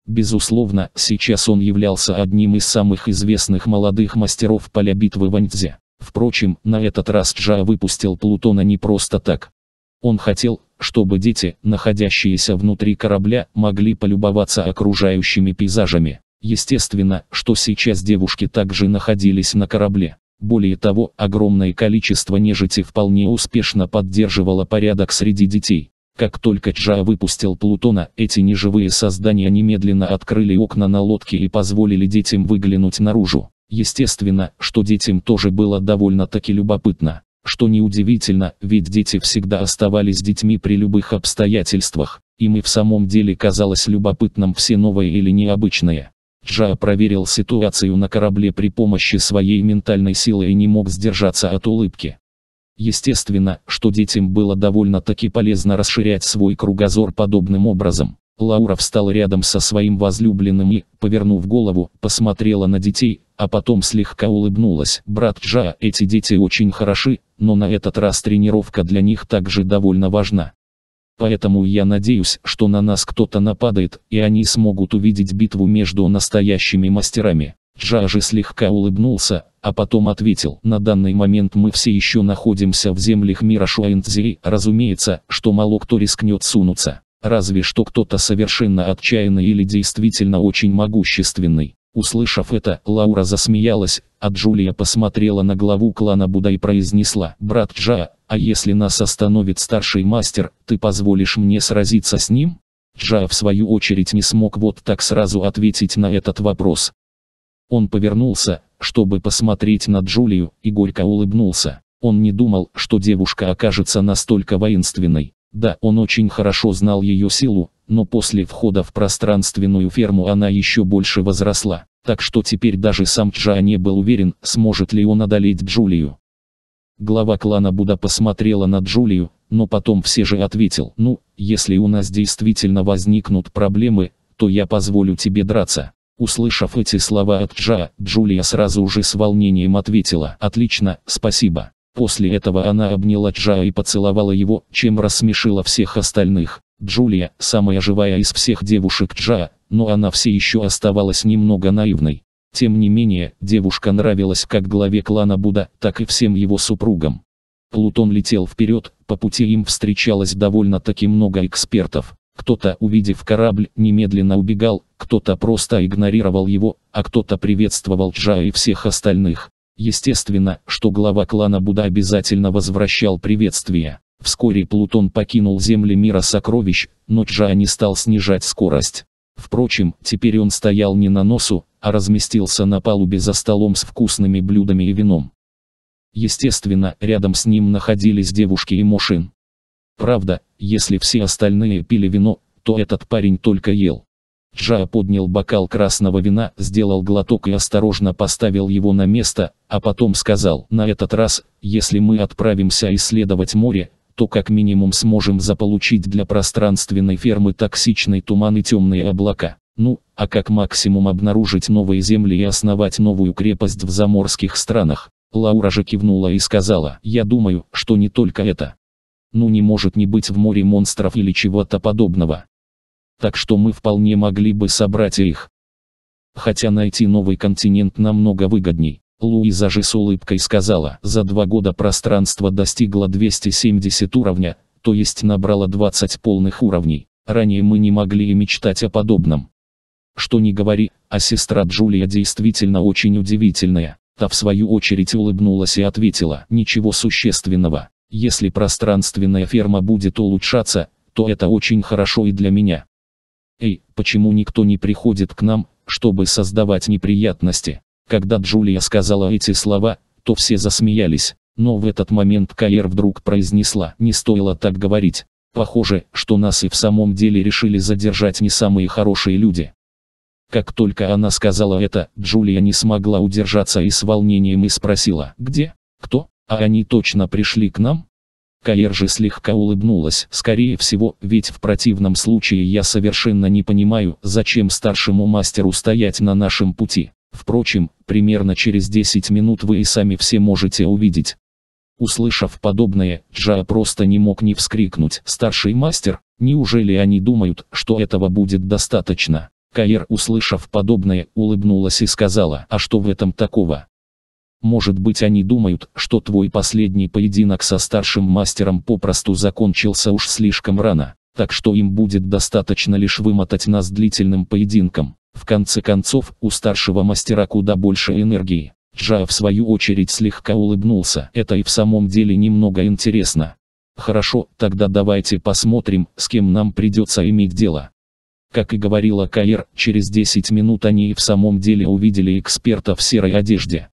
Безусловно, сейчас он являлся одним из самых известных молодых мастеров поля битвы Ваньцзе. Впрочем, на этот раз Джа выпустил Плутона не просто так. Он хотел, чтобы дети, находящиеся внутри корабля, могли полюбоваться окружающими пейзажами. Естественно, что сейчас девушки также находились на корабле. Более того, огромное количество нежити вполне успешно поддерживало порядок среди детей. Как только Джа выпустил Плутона, эти неживые создания немедленно открыли окна на лодке и позволили детям выглянуть наружу. Естественно, что детям тоже было довольно-таки любопытно. Что неудивительно, ведь дети всегда оставались детьми при любых обстоятельствах. Им и в самом деле казалось любопытным все новое или необычное. Джа проверил ситуацию на корабле при помощи своей ментальной силы и не мог сдержаться от улыбки. Естественно, что детям было довольно-таки полезно расширять свой кругозор подобным образом. Лаура встала рядом со своим возлюбленным и, повернув голову, посмотрела на детей, а потом слегка улыбнулась. «Брат Джа, эти дети очень хороши, но на этот раз тренировка для них также довольно важна. Поэтому я надеюсь, что на нас кто-то нападает, и они смогут увидеть битву между настоящими мастерами». Джажи слегка улыбнулся, а потом ответил, на данный момент мы все еще находимся в землях мира Шуаинцзи, разумеется, что мало кто рискнет сунуться. Разве что кто-то совершенно отчаянный или действительно очень могущественный. Услышав это, Лаура засмеялась, а Джулия посмотрела на главу клана Буда и произнесла, «Брат Джа, а если нас остановит старший мастер, ты позволишь мне сразиться с ним?» Джа в свою очередь не смог вот так сразу ответить на этот вопрос. Он повернулся, чтобы посмотреть на Джулию, и горько улыбнулся. Он не думал, что девушка окажется настолько воинственной. Да, он очень хорошо знал ее силу, но после входа в пространственную ферму она еще больше возросла. Так что теперь даже сам Чжа не был уверен, сможет ли он одолеть Джулию. Глава клана Буда посмотрела на Джулию, но потом все же ответил, ну, если у нас действительно возникнут проблемы, то я позволю тебе драться. Услышав эти слова от Джа, Джулия сразу же с волнением ответила «Отлично, спасибо». После этого она обняла Джа и поцеловала его, чем рассмешила всех остальных. Джулия – самая живая из всех девушек Джа, но она все еще оставалась немного наивной. Тем не менее, девушка нравилась как главе клана Буда, так и всем его супругам. Плутон летел вперед, по пути им встречалось довольно-таки много экспертов. Кто-то, увидев корабль, немедленно убегал, кто-то просто игнорировал его, а кто-то приветствовал Чжа и всех остальных. Естественно, что глава клана Буда обязательно возвращал приветствие. Вскоре Плутон покинул земли мира сокровищ, но Чжа не стал снижать скорость. Впрочем, теперь он стоял не на носу, а разместился на палубе за столом с вкусными блюдами и вином. Естественно, рядом с ним находились девушки и Мошин. Правда, если все остальные пили вино, то этот парень только ел. Джа поднял бокал красного вина, сделал глоток и осторожно поставил его на место, а потом сказал, на этот раз, если мы отправимся исследовать море, то как минимум сможем заполучить для пространственной фермы токсичный туман и темные облака. Ну, а как максимум обнаружить новые земли и основать новую крепость в заморских странах. Лаура же кивнула и сказала, я думаю, что не только это. Ну не может не быть в море монстров или чего-то подобного. Так что мы вполне могли бы собрать их. Хотя найти новый континент намного выгодней. Луиза же с улыбкой сказала, за два года пространство достигло 270 уровня, то есть набрало 20 полных уровней. Ранее мы не могли и мечтать о подобном. Что не говори, а сестра Джулия действительно очень удивительная. Та в свою очередь улыбнулась и ответила, ничего существенного. Если пространственная ферма будет улучшаться, то это очень хорошо и для меня. Эй, почему никто не приходит к нам, чтобы создавать неприятности? Когда Джулия сказала эти слова, то все засмеялись, но в этот момент Каэр вдруг произнесла, не стоило так говорить. Похоже, что нас и в самом деле решили задержать не самые хорошие люди. Как только она сказала это, Джулия не смогла удержаться и с волнением и спросила, где, кто? А они точно пришли к нам? Каер же слегка улыбнулась, скорее всего, ведь в противном случае я совершенно не понимаю, зачем старшему мастеру стоять на нашем пути. Впрочем, примерно через 10 минут вы и сами все можете увидеть. Услышав подобное, Джа просто не мог не вскрикнуть. Старший мастер, неужели они думают, что этого будет достаточно? Каир, услышав подобное, улыбнулась и сказала, а что в этом такого? Может быть они думают, что твой последний поединок со старшим мастером попросту закончился уж слишком рано, так что им будет достаточно лишь вымотать нас длительным поединком. В конце концов, у старшего мастера куда больше энергии. Джа в свою очередь слегка улыбнулся. Это и в самом деле немного интересно. Хорошо, тогда давайте посмотрим, с кем нам придется иметь дело. Как и говорила Каир, через 10 минут они и в самом деле увидели эксперта в серой одежде.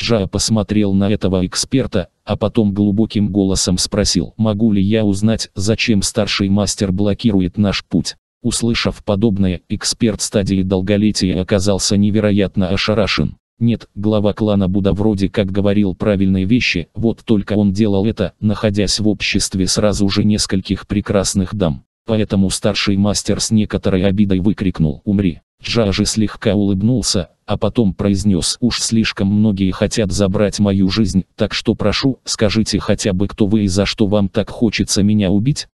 Джая посмотрел на этого эксперта, а потом глубоким голосом спросил, могу ли я узнать, зачем старший мастер блокирует наш путь. Услышав подобное, эксперт стадии долголетия оказался невероятно ошарашен. Нет, глава клана Буда вроде как говорил правильные вещи, вот только он делал это, находясь в обществе сразу же нескольких прекрасных дам. Поэтому старший мастер с некоторой обидой выкрикнул «Умри!». Джажи слегка улыбнулся, а потом произнес «Уж слишком многие хотят забрать мою жизнь, так что прошу, скажите хотя бы кто вы и за что вам так хочется меня убить?»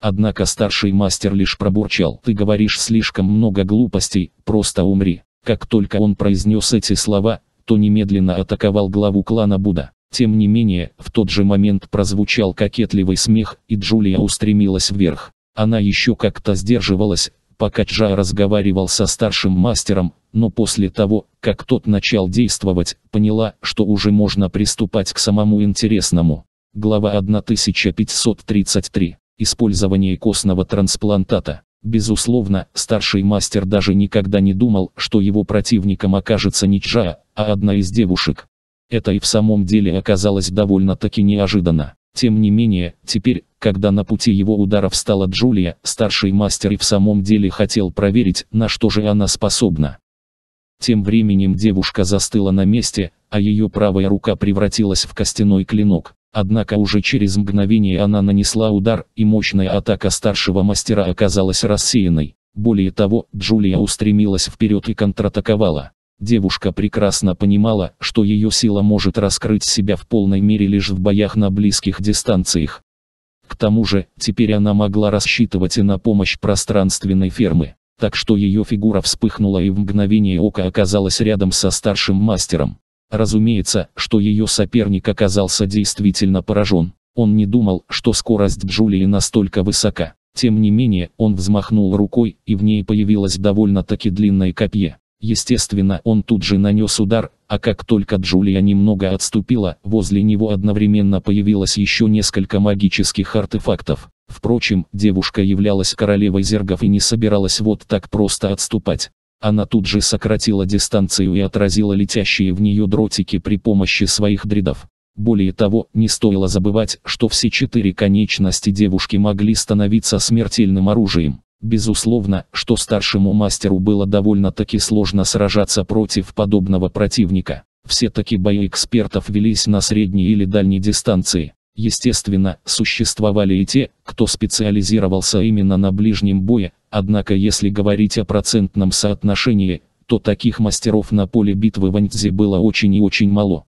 Однако старший мастер лишь пробурчал «Ты говоришь слишком много глупостей, просто умри». Как только он произнес эти слова, то немедленно атаковал главу клана Будда. Тем не менее, в тот же момент прозвучал кокетливый смех, и Джулия устремилась вверх. Она еще как-то сдерживалась, пока Джа разговаривал со старшим мастером, но после того, как тот начал действовать, поняла, что уже можно приступать к самому интересному. Глава 1533. Использование костного трансплантата. Безусловно, старший мастер даже никогда не думал, что его противником окажется не Джа, а одна из девушек. Это и в самом деле оказалось довольно-таки неожиданно. Тем не менее, теперь, когда на пути его ударов стала Джулия, старший мастер и в самом деле хотел проверить, на что же она способна. Тем временем девушка застыла на месте, а ее правая рука превратилась в костяной клинок. Однако уже через мгновение она нанесла удар, и мощная атака старшего мастера оказалась рассеянной. Более того, Джулия устремилась вперед и контратаковала. Девушка прекрасно понимала, что ее сила может раскрыть себя в полной мере лишь в боях на близких дистанциях. К тому же, теперь она могла рассчитывать и на помощь пространственной фермы, так что ее фигура вспыхнула и в мгновение ока оказалась рядом со старшим мастером. Разумеется, что ее соперник оказался действительно поражен. Он не думал, что скорость Джулии настолько высока. Тем не менее, он взмахнул рукой, и в ней появилось довольно-таки длинное копье. Естественно, он тут же нанес удар, а как только Джулия немного отступила, возле него одновременно появилось еще несколько магических артефактов. Впрочем, девушка являлась королевой зергов и не собиралась вот так просто отступать. Она тут же сократила дистанцию и отразила летящие в нее дротики при помощи своих дредов. Более того, не стоило забывать, что все четыре конечности девушки могли становиться смертельным оружием. Безусловно, что старшему мастеру было довольно-таки сложно сражаться против подобного противника. Все таки бои экспертов велись на средней или дальней дистанции. Естественно, существовали и те, кто специализировался именно на ближнем бое, однако если говорить о процентном соотношении, то таких мастеров на поле битвы в Аньцзе было очень и очень мало.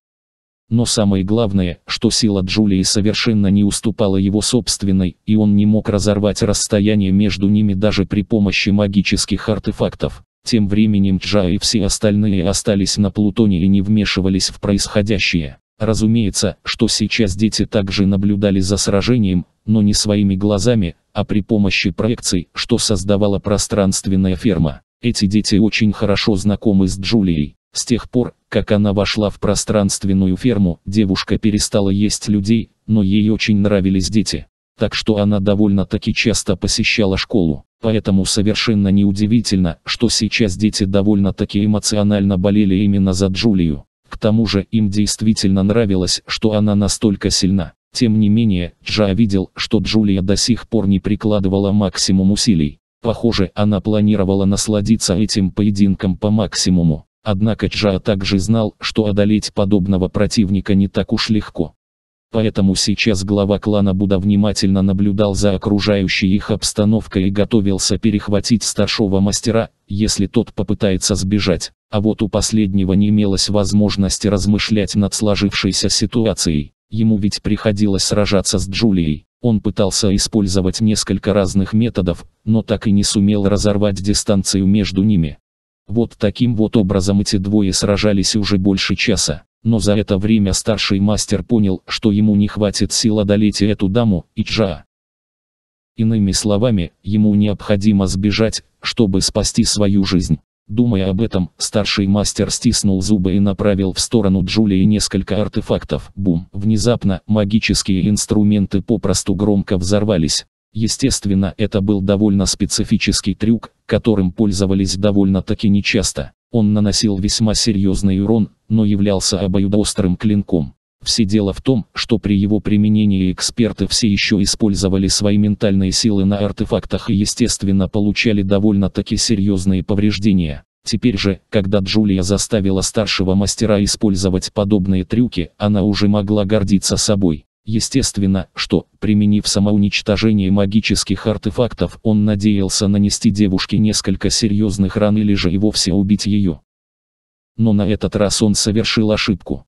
Но самое главное, что сила Джулии совершенно не уступала его собственной, и он не мог разорвать расстояние между ними даже при помощи магических артефактов. Тем временем Джа и все остальные остались на Плутоне и не вмешивались в происходящее. Разумеется, что сейчас дети также наблюдали за сражением, но не своими глазами, а при помощи проекций, что создавала пространственная ферма. Эти дети очень хорошо знакомы с Джулией. С тех пор, как она вошла в пространственную ферму, девушка перестала есть людей, но ей очень нравились дети. Так что она довольно-таки часто посещала школу. Поэтому совершенно неудивительно, что сейчас дети довольно-таки эмоционально болели именно за Джулию. К тому же им действительно нравилось, что она настолько сильна. Тем не менее, Джа видел, что Джулия до сих пор не прикладывала максимум усилий. Похоже, она планировала насладиться этим поединком по максимуму. Однако Чжа также знал, что одолеть подобного противника не так уж легко. Поэтому сейчас глава клана Буда внимательно наблюдал за окружающей их обстановкой и готовился перехватить старшего мастера, если тот попытается сбежать. А вот у последнего не имелось возможности размышлять над сложившейся ситуацией. Ему ведь приходилось сражаться с Джулией. Он пытался использовать несколько разных методов, но так и не сумел разорвать дистанцию между ними. Вот таким вот образом эти двое сражались уже больше часа. Но за это время старший мастер понял, что ему не хватит сил одолеть эту даму, и Джа. Иными словами, ему необходимо сбежать, чтобы спасти свою жизнь. Думая об этом, старший мастер стиснул зубы и направил в сторону Джулии несколько артефактов. Бум! Внезапно, магические инструменты попросту громко взорвались. Естественно, это был довольно специфический трюк, которым пользовались довольно-таки нечасто. Он наносил весьма серьезный урон, но являлся обоюдоострым клинком. Все дело в том, что при его применении эксперты все еще использовали свои ментальные силы на артефактах и естественно получали довольно-таки серьезные повреждения. Теперь же, когда Джулия заставила старшего мастера использовать подобные трюки, она уже могла гордиться собой. Естественно, что, применив самоуничтожение магических артефактов, он надеялся нанести девушке несколько серьезных ран или же и вовсе убить ее. Но на этот раз он совершил ошибку.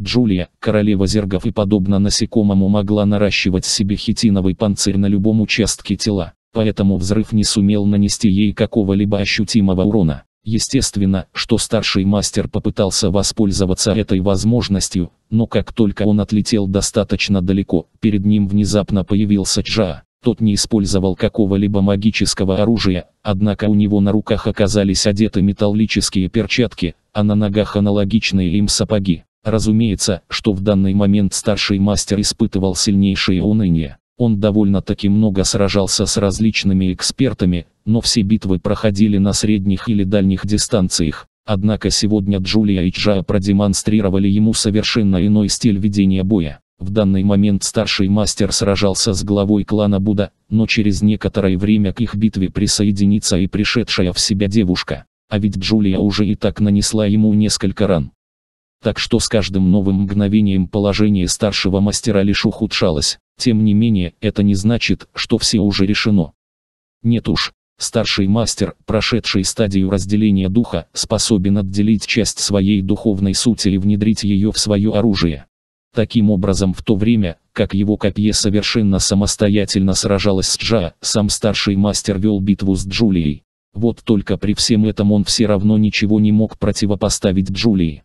Джулия, королева зергов и подобно насекомому могла наращивать себе хитиновый панцирь на любом участке тела, поэтому взрыв не сумел нанести ей какого-либо ощутимого урона. Естественно, что старший мастер попытался воспользоваться этой возможностью, но как только он отлетел достаточно далеко, перед ним внезапно появился Чжа. Тот не использовал какого-либо магического оружия, однако у него на руках оказались одеты металлические перчатки, а на ногах аналогичные им сапоги. Разумеется, что в данный момент старший мастер испытывал сильнейшее уныние. Он довольно-таки много сражался с различными экспертами, но все битвы проходили на средних или дальних дистанциях. Однако сегодня Джулия и Чжа продемонстрировали ему совершенно иной стиль ведения боя. В данный момент старший мастер сражался с главой клана Будда, но через некоторое время к их битве присоединится и пришедшая в себя девушка. А ведь Джулия уже и так нанесла ему несколько ран так что с каждым новым мгновением положение старшего мастера лишь ухудшалось. Тем не менее, это не значит, что все уже решено. Нет уж, старший мастер, прошедший стадию разделения духа, способен отделить часть своей духовной сути и внедрить ее в свое оружие. Таким образом, в то время, как его копье совершенно самостоятельно сражалось с Джа, сам старший мастер вел битву с Джулией. Вот только при всем этом он все равно ничего не мог противопоставить Джулии.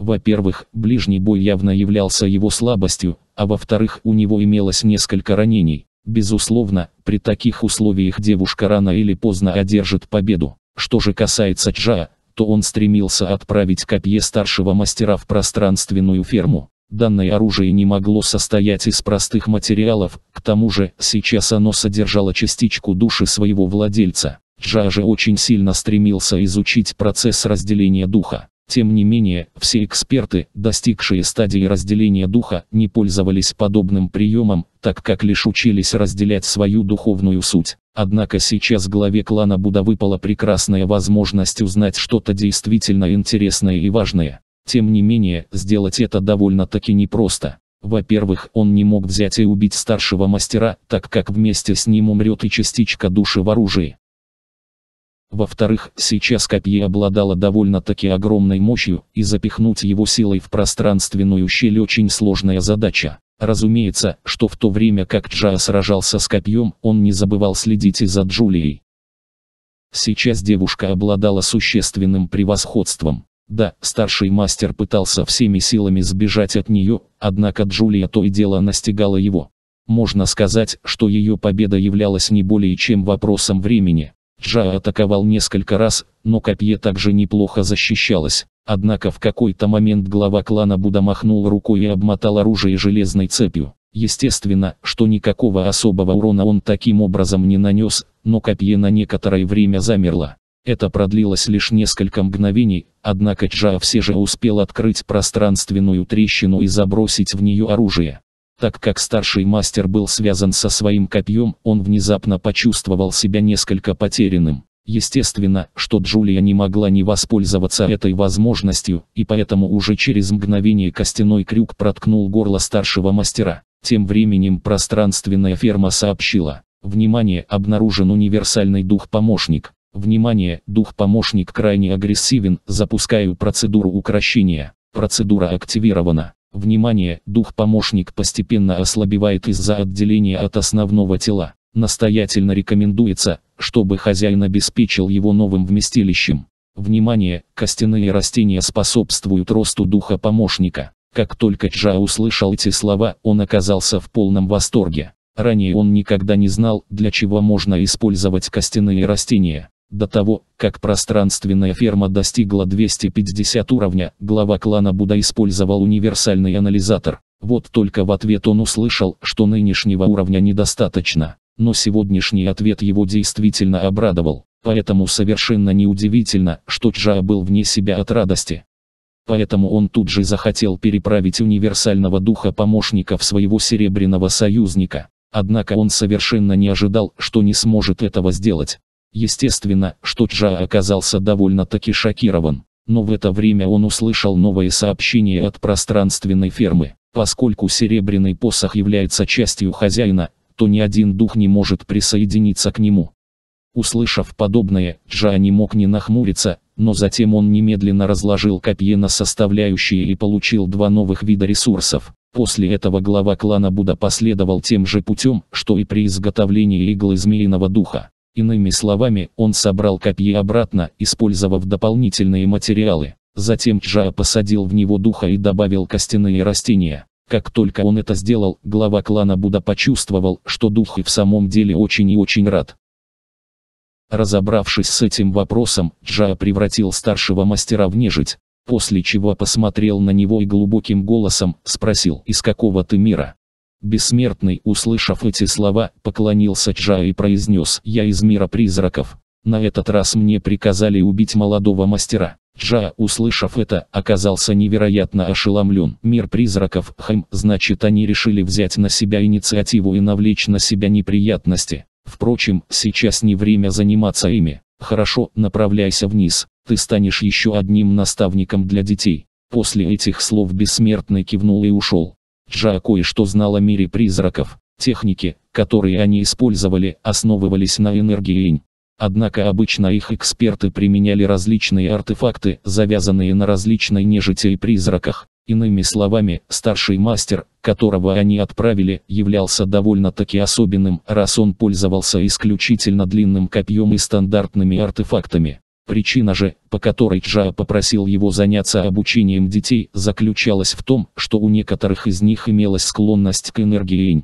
Во-первых, ближний бой явно являлся его слабостью, а во-вторых, у него имелось несколько ранений. Безусловно, при таких условиях девушка рано или поздно одержит победу. Что же касается Чжа, то он стремился отправить копье старшего мастера в пространственную ферму. Данное оружие не могло состоять из простых материалов, к тому же, сейчас оно содержало частичку души своего владельца. Чжа же очень сильно стремился изучить процесс разделения духа. Тем не менее, все эксперты, достигшие стадии разделения духа, не пользовались подобным приемом, так как лишь учились разделять свою духовную суть. Однако сейчас главе клана Буда выпала прекрасная возможность узнать что-то действительно интересное и важное. Тем не менее, сделать это довольно-таки непросто. Во-первых, он не мог взять и убить старшего мастера, так как вместе с ним умрет и частичка души в оружии. Во-вторых, сейчас копье обладало довольно-таки огромной мощью, и запихнуть его силой в пространственную щель очень сложная задача. Разумеется, что в то время как Джа сражался с копьем, он не забывал следить и за Джулией. Сейчас девушка обладала существенным превосходством. Да, старший мастер пытался всеми силами сбежать от нее, однако Джулия то и дело настигала его. Можно сказать, что ее победа являлась не более чем вопросом времени. Джа атаковал несколько раз, но копье также неплохо защищалось. Однако в какой-то момент глава клана Буда махнул рукой и обмотал оружие железной цепью. Естественно, что никакого особого урона он таким образом не нанес, но копье на некоторое время замерло. Это продлилось лишь несколько мгновений, однако Джа все же успел открыть пространственную трещину и забросить в нее оружие. Так как старший мастер был связан со своим копьем, он внезапно почувствовал себя несколько потерянным. Естественно, что Джулия не могла не воспользоваться этой возможностью, и поэтому уже через мгновение костяной крюк проткнул горло старшего мастера. Тем временем пространственная ферма сообщила. Внимание, обнаружен универсальный дух-помощник. Внимание, дух-помощник крайне агрессивен, запускаю процедуру укращения. Процедура активирована. Внимание, дух-помощник постепенно ослабевает из-за отделения от основного тела. Настоятельно рекомендуется, чтобы хозяин обеспечил его новым вместилищем. Внимание, костяные растения способствуют росту духа помощника. Как только Джа услышал эти слова, он оказался в полном восторге. Ранее он никогда не знал, для чего можно использовать костяные растения. До того, как пространственная ферма достигла 250 уровня, глава клана Буда использовал универсальный анализатор. Вот только в ответ он услышал, что нынешнего уровня недостаточно. Но сегодняшний ответ его действительно обрадовал. Поэтому совершенно неудивительно, что Чжа был вне себя от радости. Поэтому он тут же захотел переправить универсального духа помощников своего серебряного союзника. Однако он совершенно не ожидал, что не сможет этого сделать. Естественно, что Джа оказался довольно-таки шокирован. Но в это время он услышал новое сообщение от пространственной фермы. Поскольку серебряный посох является частью хозяина, то ни один дух не может присоединиться к нему. Услышав подобное, Джа не мог не нахмуриться, но затем он немедленно разложил копье на составляющие и получил два новых вида ресурсов. После этого глава клана Буда последовал тем же путем, что и при изготовлении иглы змеиного духа. Иными словами, он собрал копье обратно, использовав дополнительные материалы. Затем Джаа посадил в него духа и добавил костяные растения. Как только он это сделал, глава клана Буда почувствовал, что дух и в самом деле очень и очень рад. Разобравшись с этим вопросом, Джаа превратил старшего мастера в нежить, после чего посмотрел на него и глубоким голосом спросил «Из какого ты мира?» Бессмертный, услышав эти слова, поклонился Чжа и произнес «Я из мира призраков». На этот раз мне приказали убить молодого мастера. Джа, услышав это, оказался невероятно ошеломлен. Мир призраков, хм, значит они решили взять на себя инициативу и навлечь на себя неприятности. Впрочем, сейчас не время заниматься ими. Хорошо, направляйся вниз, ты станешь еще одним наставником для детей. После этих слов бессмертный кивнул и ушел. Джа кое-что знал о мире призраков. Техники, которые они использовали, основывались на энергии инь. Однако обычно их эксперты применяли различные артефакты, завязанные на различной нежити и призраках. Иными словами, старший мастер, которого они отправили, являлся довольно-таки особенным, раз он пользовался исключительно длинным копьем и стандартными артефактами. Причина же, по которой Джа попросил его заняться обучением детей, заключалась в том, что у некоторых из них имелась склонность к энергии инь.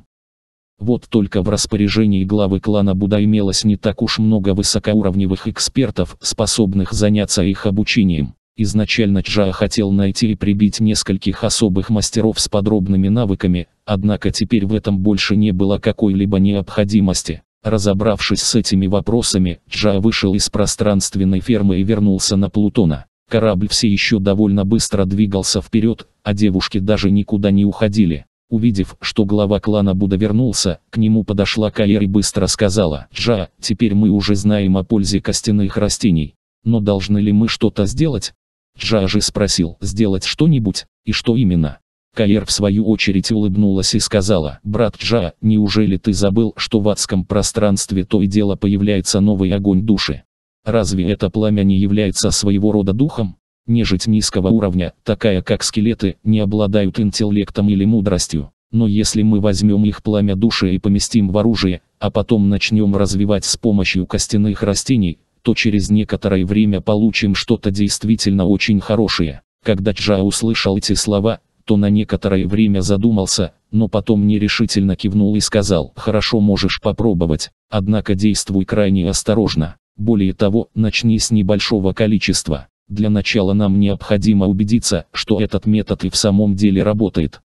Вот только в распоряжении главы клана Буда имелось не так уж много высокоуровневых экспертов, способных заняться их обучением. Изначально Чжа хотел найти и прибить нескольких особых мастеров с подробными навыками, однако теперь в этом больше не было какой-либо необходимости. Разобравшись с этими вопросами, Джа вышел из пространственной фермы и вернулся на Плутона. Корабль все еще довольно быстро двигался вперед, а девушки даже никуда не уходили. Увидев, что глава клана Буда вернулся, к нему подошла Каэр и быстро сказала, «Джа, теперь мы уже знаем о пользе костяных растений. Но должны ли мы что-то сделать?» Джа же спросил, «Сделать что-нибудь? И что именно?» Каэр в свою очередь улыбнулась и сказала, «Брат Джа, неужели ты забыл, что в адском пространстве то и дело появляется новый огонь души? Разве это пламя не является своего рода духом? Нежить низкого уровня, такая как скелеты, не обладают интеллектом или мудростью. Но если мы возьмем их пламя души и поместим в оружие, а потом начнем развивать с помощью костяных растений, то через некоторое время получим что-то действительно очень хорошее. Когда Джа услышал эти слова, Отто на некоторое время задумался, но потом нерешительно кивнул и сказал, «Хорошо, можешь попробовать, однако действуй крайне осторожно. Более того, начни с небольшого количества. Для начала нам необходимо убедиться, что этот метод и в самом деле работает».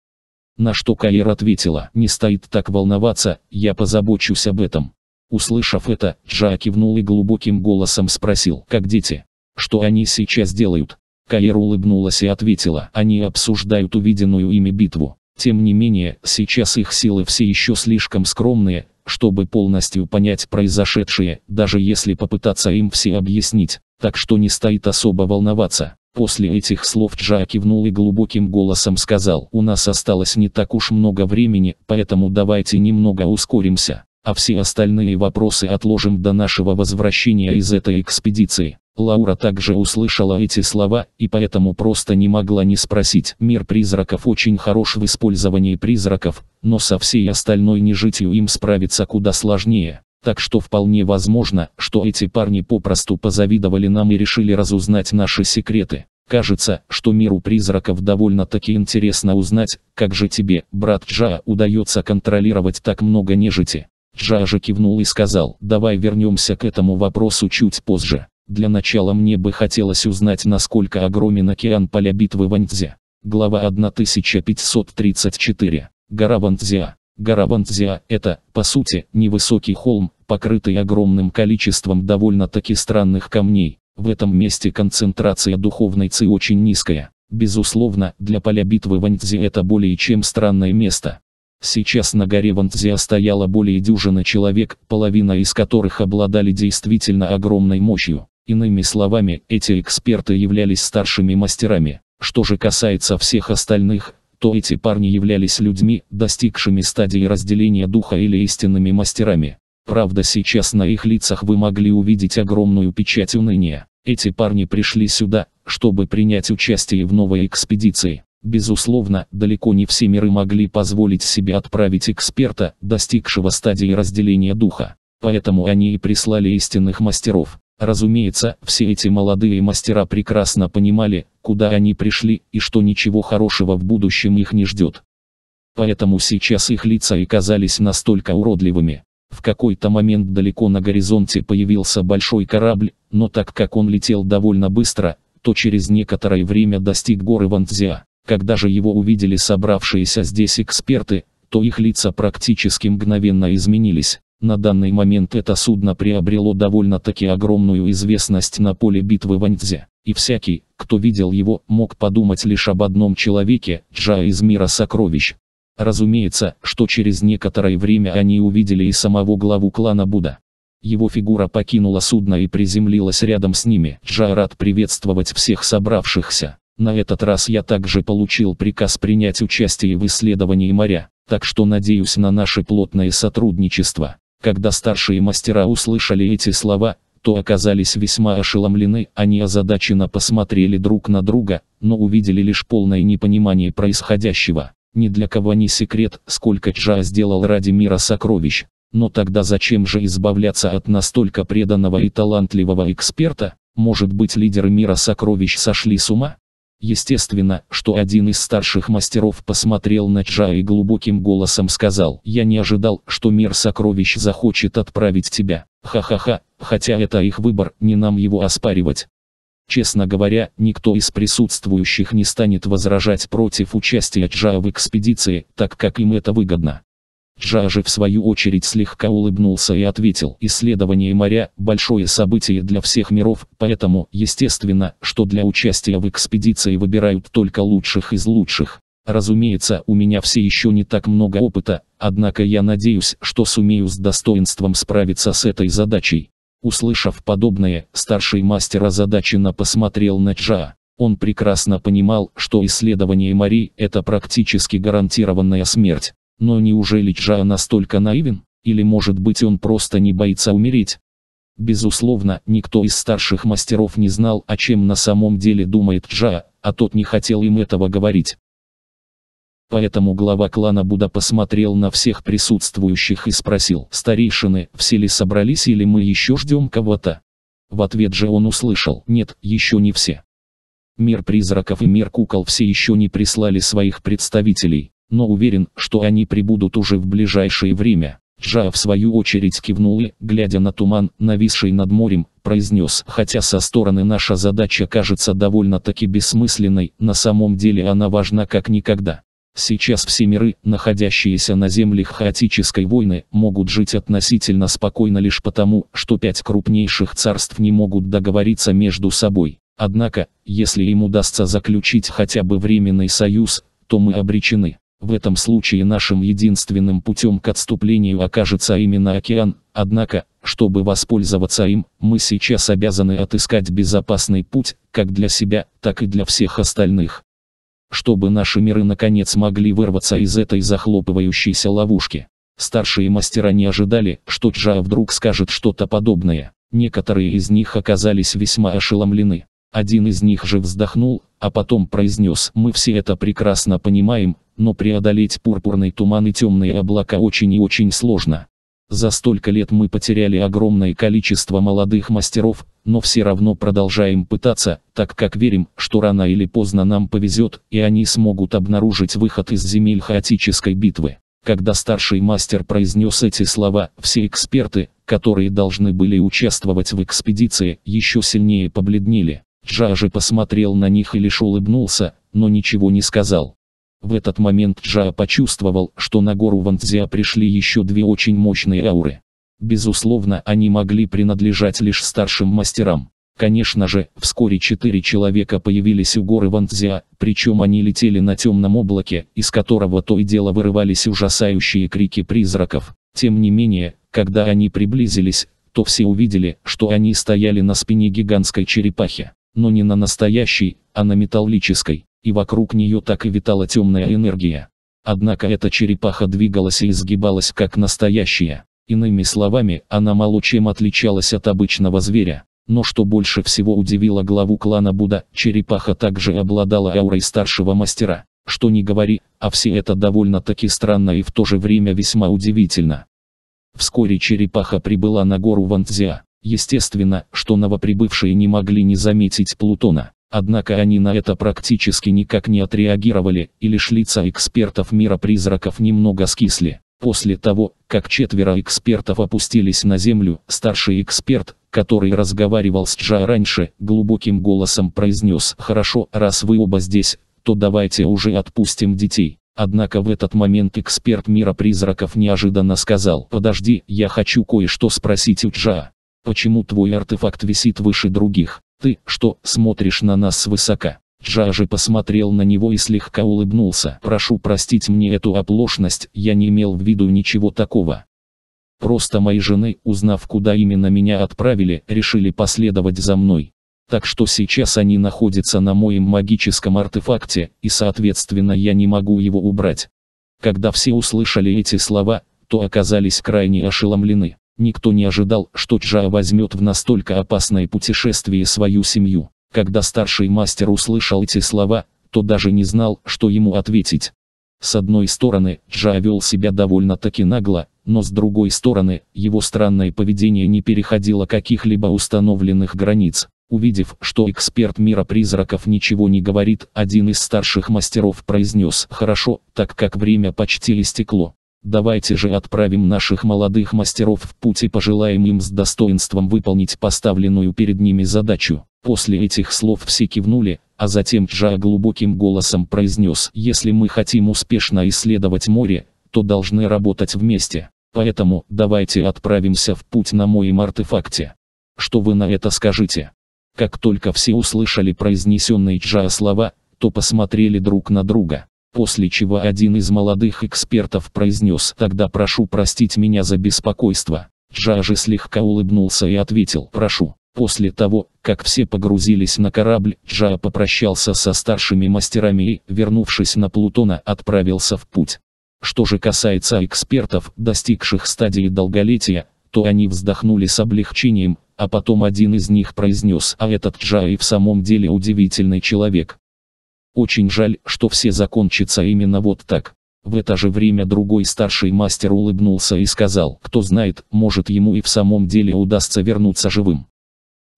На что Каир ответила, «Не стоит так волноваться, я позабочусь об этом». Услышав это, Джа кивнул и глубоким голосом спросил, «Как дети? Что они сейчас делают?» Каир улыбнулась и ответила, они обсуждают увиденную ими битву. Тем не менее, сейчас их силы все еще слишком скромные, чтобы полностью понять произошедшее, даже если попытаться им все объяснить, так что не стоит особо волноваться. После этих слов Джа кивнул и глубоким голосом сказал, «У нас осталось не так уж много времени, поэтому давайте немного ускоримся, а все остальные вопросы отложим до нашего возвращения из этой экспедиции». Лаура также услышала эти слова и поэтому просто не могла не спросить. Мир призраков очень хорош в использовании призраков, но со всей остальной нежитью им справиться куда сложнее. Так что вполне возможно, что эти парни попросту позавидовали нам и решили разузнать наши секреты. Кажется, что миру призраков довольно-таки интересно узнать, как же тебе, брат Джа, удается контролировать так много нежити. Джа же кивнул и сказал, давай вернемся к этому вопросу чуть позже. Для начала мне бы хотелось узнать, насколько огромен океан поля битвы Ваньцзя. Глава 1534. Гора Ванцзя. Гора Ванцзя – это, по сути, невысокий холм, покрытый огромным количеством довольно-таки странных камней. В этом месте концентрация духовной ци очень низкая. Безусловно, для поля битвы Ванцзи это более чем странное место. Сейчас на горе Ванцзя стояло более дюжины человек, половина из которых обладали действительно огромной мощью. Иными словами, эти эксперты являлись старшими мастерами. Что же касается всех остальных, то эти парни являлись людьми, достигшими стадии разделения духа или истинными мастерами. Правда сейчас на их лицах вы могли увидеть огромную печать уныния. Эти парни пришли сюда, чтобы принять участие в новой экспедиции. Безусловно, далеко не все миры могли позволить себе отправить эксперта, достигшего стадии разделения духа. Поэтому они и прислали истинных мастеров. Разумеется, все эти молодые мастера прекрасно понимали, куда они пришли и что ничего хорошего в будущем их не ждет. Поэтому сейчас их лица и казались настолько уродливыми. В какой-то момент далеко на горизонте появился большой корабль, но так как он летел довольно быстро, то через некоторое время достиг горы Вантзиа. Когда же его увидели собравшиеся здесь эксперты, то их лица практически мгновенно изменились. На данный момент это судно приобрело довольно-таки огромную известность на поле битвы Ваньцзе, и всякий, кто видел его, мог подумать лишь об одном человеке, Джа из мира сокровищ. Разумеется, что через некоторое время они увидели и самого главу клана Будда. Его фигура покинула судно и приземлилась рядом с ними. Джа рад приветствовать всех собравшихся. На этот раз я также получил приказ принять участие в исследовании моря, так что надеюсь на наше плотное сотрудничество. Когда старшие мастера услышали эти слова, то оказались весьма ошеломлены, они озадаченно посмотрели друг на друга, но увидели лишь полное непонимание происходящего. Ни для кого не секрет, сколько Джа сделал ради мира сокровищ. Но тогда зачем же избавляться от настолько преданного и талантливого эксперта? Может быть лидеры мира сокровищ сошли с ума? Естественно, что один из старших мастеров посмотрел на Чжа и глубоким голосом сказал, «Я не ожидал, что мир сокровищ захочет отправить тебя. Ха-ха-ха, хотя это их выбор, не нам его оспаривать». Честно говоря, никто из присутствующих не станет возражать против участия Чжа в экспедиции, так как им это выгодно. Джа же в свою очередь слегка улыбнулся и ответил, исследование моря – большое событие для всех миров, поэтому, естественно, что для участия в экспедиции выбирают только лучших из лучших. Разумеется, у меня все еще не так много опыта, однако я надеюсь, что сумею с достоинством справиться с этой задачей. Услышав подобное, старший мастер озадаченно посмотрел на Джа. Он прекрасно понимал, что исследование Мари – это практически гарантированная смерть. Но неужели Чжа настолько наивен? Или может быть он просто не боится умереть? Безусловно, никто из старших мастеров не знал, о чем на самом деле думает Джа, а тот не хотел им этого говорить. Поэтому глава клана Буда посмотрел на всех присутствующих и спросил, «Старейшины, все ли собрались или мы еще ждем кого-то?» В ответ же он услышал, «Нет, еще не все». Мир призраков и мир кукол все еще не прислали своих представителей но уверен, что они прибудут уже в ближайшее время. Джа в свою очередь кивнул и, глядя на туман, нависший над морем, произнес, хотя со стороны наша задача кажется довольно-таки бессмысленной, на самом деле она важна как никогда. Сейчас все миры, находящиеся на землях хаотической войны, могут жить относительно спокойно лишь потому, что пять крупнейших царств не могут договориться между собой. Однако, если им удастся заключить хотя бы временный союз, то мы обречены. В этом случае нашим единственным путем к отступлению окажется именно океан, однако, чтобы воспользоваться им, мы сейчас обязаны отыскать безопасный путь, как для себя, так и для всех остальных. Чтобы наши миры наконец могли вырваться из этой захлопывающейся ловушки. Старшие мастера не ожидали, что Джа вдруг скажет что-то подобное. Некоторые из них оказались весьма ошеломлены. Один из них же вздохнул, а потом произнес, мы все это прекрасно понимаем, но преодолеть пурпурный туман и темные облака очень и очень сложно. За столько лет мы потеряли огромное количество молодых мастеров, но все равно продолжаем пытаться, так как верим, что рано или поздно нам повезет, и они смогут обнаружить выход из земель хаотической битвы. Когда старший мастер произнес эти слова, все эксперты, которые должны были участвовать в экспедиции, еще сильнее побледнели. Джаажи посмотрел на них и лишь улыбнулся, но ничего не сказал. В этот момент Джа почувствовал, что на гору Ванцзя пришли еще две очень мощные ауры. Безусловно, они могли принадлежать лишь старшим мастерам. Конечно же, вскоре четыре человека появились у горы Ванцзя, причем они летели на темном облаке, из которого то и дело вырывались ужасающие крики призраков. Тем не менее, когда они приблизились, то все увидели, что они стояли на спине гигантской черепахи но не на настоящей, а на металлической, и вокруг нее так и витала темная энергия. Однако эта черепаха двигалась и изгибалась как настоящая. Иными словами, она мало чем отличалась от обычного зверя. Но что больше всего удивило главу клана Буда, черепаха также обладала аурой старшего мастера. Что не говори, а все это довольно-таки странно и в то же время весьма удивительно. Вскоре черепаха прибыла на гору Ванцзя. Естественно, что новоприбывшие не могли не заметить Плутона. Однако они на это практически никак не отреагировали, и лишь лица экспертов мира призраков немного скисли. После того, как четверо экспертов опустились на землю, старший эксперт, который разговаривал с Джа раньше, глубоким голосом произнес «Хорошо, раз вы оба здесь, то давайте уже отпустим детей». Однако в этот момент эксперт мира призраков неожиданно сказал «Подожди, я хочу кое-что спросить у Джа». Почему твой артефакт висит выше других? Ты, что, смотришь на нас свысока? Джажи посмотрел на него и слегка улыбнулся. «Прошу простить мне эту оплошность, я не имел в виду ничего такого. Просто мои жены, узнав, куда именно меня отправили, решили последовать за мной. Так что сейчас они находятся на моем магическом артефакте, и соответственно я не могу его убрать». Когда все услышали эти слова, то оказались крайне ошеломлены. Никто не ожидал, что Чжа возьмет в настолько опасное путешествие свою семью. Когда старший мастер услышал эти слова, то даже не знал, что ему ответить. С одной стороны, Джа вел себя довольно-таки нагло, но с другой стороны, его странное поведение не переходило каких-либо установленных границ. Увидев, что эксперт мира призраков ничего не говорит, один из старших мастеров произнес «Хорошо, так как время почти истекло. Давайте же отправим наших молодых мастеров в путь и пожелаем им с достоинством выполнить поставленную перед ними задачу. После этих слов все кивнули, а затем Джа глубоким голосом произнес, если мы хотим успешно исследовать море, то должны работать вместе. Поэтому давайте отправимся в путь на моем артефакте. Что вы на это скажете? Как только все услышали произнесенные Джа слова, то посмотрели друг на друга. После чего один из молодых экспертов произнес «Тогда прошу простить меня за беспокойство». Джажи слегка улыбнулся и ответил «Прошу». После того, как все погрузились на корабль, Джа попрощался со старшими мастерами и, вернувшись на Плутона, отправился в путь. Что же касается экспертов, достигших стадии долголетия, то они вздохнули с облегчением, а потом один из них произнес «А этот Джа и в самом деле удивительный человек». Очень жаль, что все закончится именно вот так. В это же время другой старший мастер улыбнулся и сказал, кто знает, может ему и в самом деле удастся вернуться живым.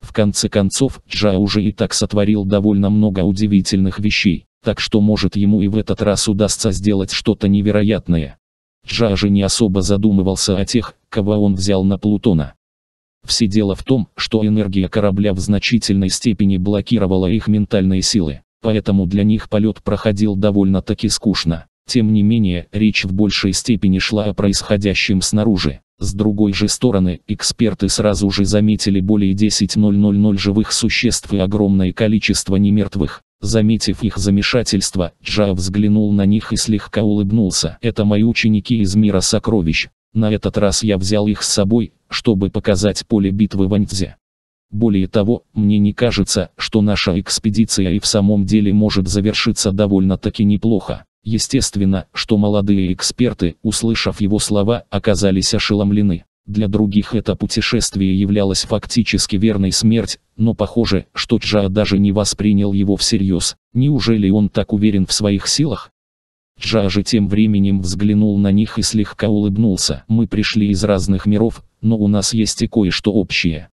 В конце концов, Джа уже и так сотворил довольно много удивительных вещей, так что может ему и в этот раз удастся сделать что-то невероятное. Джа же не особо задумывался о тех, кого он взял на Плутона. Все дело в том, что энергия корабля в значительной степени блокировала их ментальные силы поэтому для них полет проходил довольно-таки скучно. Тем не менее, речь в большей степени шла о происходящем снаружи. С другой же стороны, эксперты сразу же заметили более 10.000 живых существ и огромное количество немертвых. Заметив их замешательство, Джа взглянул на них и слегка улыбнулся. «Это мои ученики из мира сокровищ. На этот раз я взял их с собой, чтобы показать поле битвы в Аньцзе. Более того, мне не кажется, что наша экспедиция и в самом деле может завершиться довольно-таки неплохо. Естественно, что молодые эксперты, услышав его слова, оказались ошеломлены. Для других это путешествие являлось фактически верной смерть, но похоже, что Джа даже не воспринял его всерьез. Неужели он так уверен в своих силах? Джа же тем временем взглянул на них и слегка улыбнулся. Мы пришли из разных миров, но у нас есть и кое-что общее.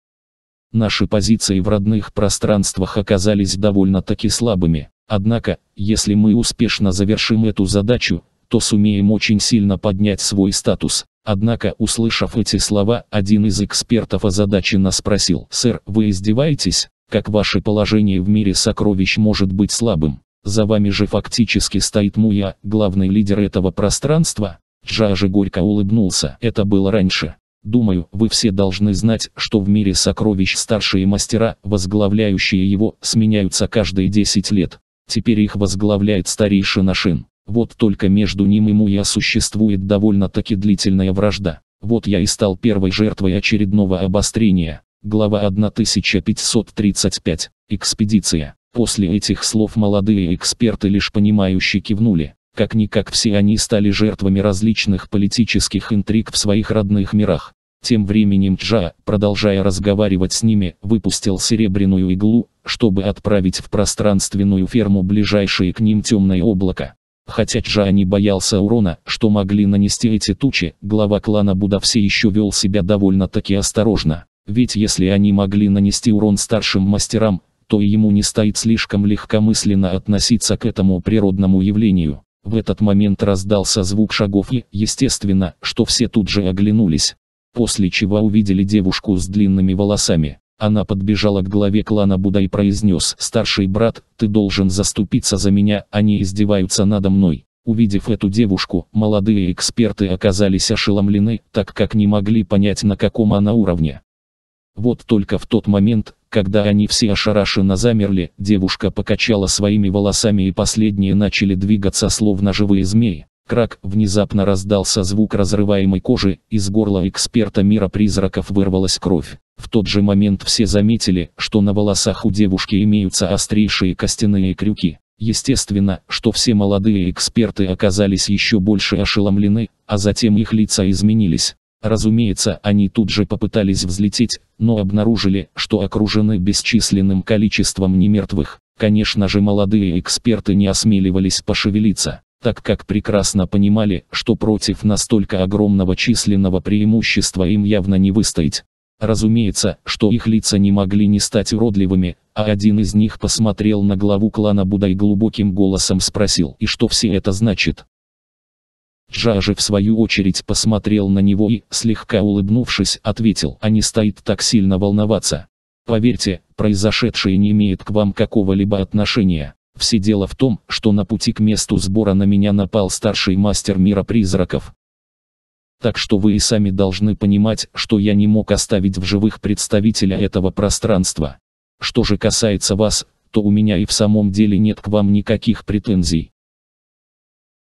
Наши позиции в родных пространствах оказались довольно-таки слабыми. Однако, если мы успешно завершим эту задачу, то сумеем очень сильно поднять свой статус. Однако, услышав эти слова, один из экспертов озадаченно спросил, «Сэр, вы издеваетесь? Как ваше положение в мире сокровищ может быть слабым? За вами же фактически стоит Муя, главный лидер этого пространства?» Джажи горько улыбнулся, «Это было раньше. Думаю, вы все должны знать, что в мире сокровищ старшие мастера, возглавляющие его, сменяются каждые 10 лет. Теперь их возглавляет старейшина Шин. Вот только между ним и Муя существует довольно-таки длительная вражда. Вот я и стал первой жертвой очередного обострения. Глава 1535. Экспедиция. После этих слов молодые эксперты лишь понимающе кивнули. Как-никак все они стали жертвами различных политических интриг в своих родных мирах. Тем временем Джа, продолжая разговаривать с ними, выпустил серебряную иглу, чтобы отправить в пространственную ферму ближайшие к ним темное облако. Хотя Джа не боялся урона, что могли нанести эти тучи, глава клана Буда все еще вел себя довольно-таки осторожно. Ведь если они могли нанести урон старшим мастерам, то и ему не стоит слишком легкомысленно относиться к этому природному явлению. В этот момент раздался звук шагов и, естественно, что все тут же оглянулись. После чего увидели девушку с длинными волосами. Она подбежала к главе клана Буда и произнес «Старший брат, ты должен заступиться за меня, они издеваются надо мной». Увидев эту девушку, молодые эксперты оказались ошеломлены, так как не могли понять на каком она уровне. Вот только в тот момент, когда они все ошарашенно замерли, девушка покачала своими волосами и последние начали двигаться словно живые змеи. Крак, внезапно раздался звук разрываемой кожи, из горла эксперта мира призраков вырвалась кровь. В тот же момент все заметили, что на волосах у девушки имеются острейшие костяные крюки. Естественно, что все молодые эксперты оказались еще больше ошеломлены, а затем их лица изменились. Разумеется, они тут же попытались взлететь, но обнаружили, что окружены бесчисленным количеством немертвых. Конечно же молодые эксперты не осмеливались пошевелиться, так как прекрасно понимали, что против настолько огромного численного преимущества им явно не выстоять. Разумеется, что их лица не могли не стать уродливыми, а один из них посмотрел на главу клана Буда и глубоким голосом спросил, и что все это значит. Жажи в свою очередь посмотрел на него и, слегка улыбнувшись, ответил, а не стоит так сильно волноваться. Поверьте, произошедшее не имеет к вам какого-либо отношения. Все дело в том, что на пути к месту сбора на меня напал старший мастер мира призраков. Так что вы и сами должны понимать, что я не мог оставить в живых представителя этого пространства. Что же касается вас, то у меня и в самом деле нет к вам никаких претензий.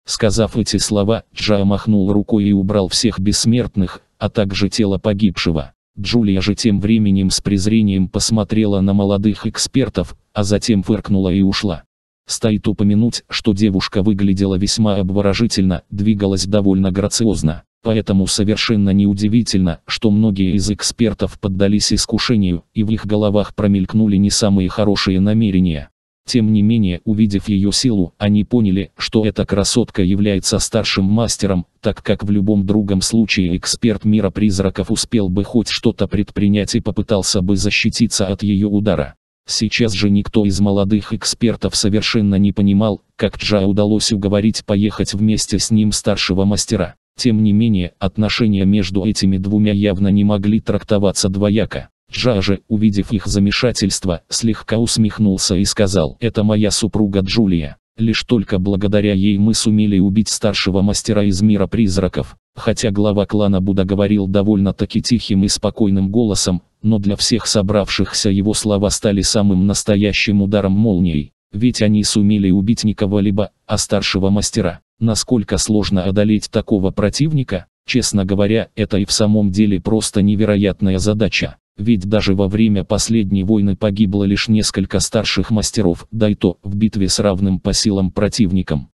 Сказав эти слова, Джа махнул рукой и убрал всех бессмертных, а также тело погибшего. Джулия же тем временем с презрением посмотрела на молодых экспертов, а затем фыркнула и ушла. Стоит упомянуть, что девушка выглядела весьма обворожительно, двигалась довольно грациозно. Поэтому совершенно неудивительно, что многие из экспертов поддались искушению, и в их головах промелькнули не самые хорошие намерения. Тем не менее, увидев ее силу, они поняли, что эта красотка является старшим мастером, так как в любом другом случае эксперт мира призраков успел бы хоть что-то предпринять и попытался бы защититься от ее удара. Сейчас же никто из молодых экспертов совершенно не понимал, как Джа удалось уговорить поехать вместе с ним старшего мастера. Тем не менее, отношения между этими двумя явно не могли трактоваться двояко. Джаже, увидев их замешательство, слегка усмехнулся и сказал, «Это моя супруга Джулия. Лишь только благодаря ей мы сумели убить старшего мастера из мира призраков». Хотя глава клана Буда говорил довольно-таки тихим и спокойным голосом, но для всех собравшихся его слова стали самым настоящим ударом молнией. Ведь они сумели убить не кого-либо, а старшего мастера. Насколько сложно одолеть такого противника, честно говоря, это и в самом деле просто невероятная задача. Ведь даже во время последней войны погибло лишь несколько старших мастеров, да и то, в битве с равным по силам противником.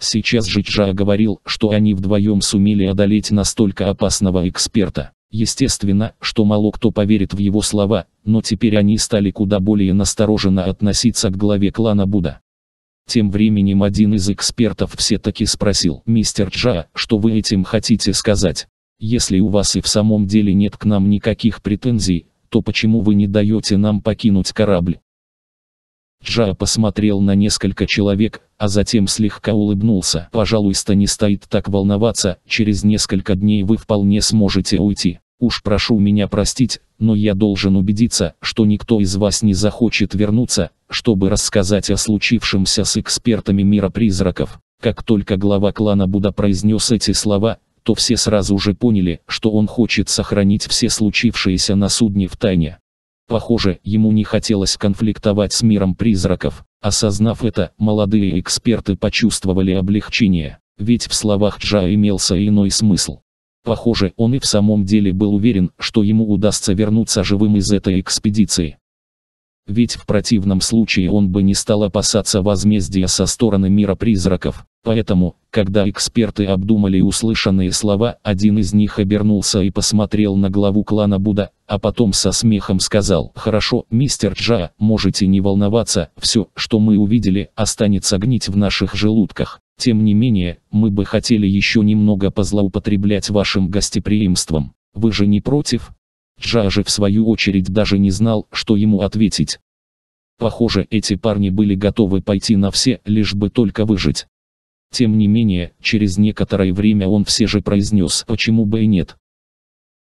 Сейчас же Чжа говорил, что они вдвоем сумели одолеть настолько опасного эксперта. Естественно, что мало кто поверит в его слова, но теперь они стали куда более настороженно относиться к главе клана Буда. Тем временем один из экспертов все-таки спросил, «Мистер Джа, что вы этим хотите сказать?» Если у вас и в самом деле нет к нам никаких претензий, то почему вы не даете нам покинуть корабль? Джая посмотрел на несколько человек, а затем слегка улыбнулся. Пожалуйста, не стоит так волноваться, через несколько дней вы вполне сможете уйти. Уж прошу меня простить, но я должен убедиться, что никто из вас не захочет вернуться, чтобы рассказать о случившемся с экспертами мира призраков. Как только глава клана Буда произнес эти слова, то все сразу же поняли, что он хочет сохранить все случившиеся на судне в тайне. Похоже, ему не хотелось конфликтовать с миром призраков. Осознав это, молодые эксперты почувствовали облегчение, ведь в словах Джа имелся иной смысл. Похоже, он и в самом деле был уверен, что ему удастся вернуться живым из этой экспедиции. Ведь в противном случае он бы не стал опасаться возмездия со стороны мира призраков, Поэтому, когда эксперты обдумали услышанные слова, один из них обернулся и посмотрел на главу клана Будда, а потом со смехом сказал «Хорошо, мистер Джа, можете не волноваться, все, что мы увидели, останется гнить в наших желудках. Тем не менее, мы бы хотели еще немного позлоупотреблять вашим гостеприимством. Вы же не против?» Джа же в свою очередь даже не знал, что ему ответить. Похоже, эти парни были готовы пойти на все, лишь бы только выжить. Тем не менее, через некоторое время он все же произнес «почему бы и нет».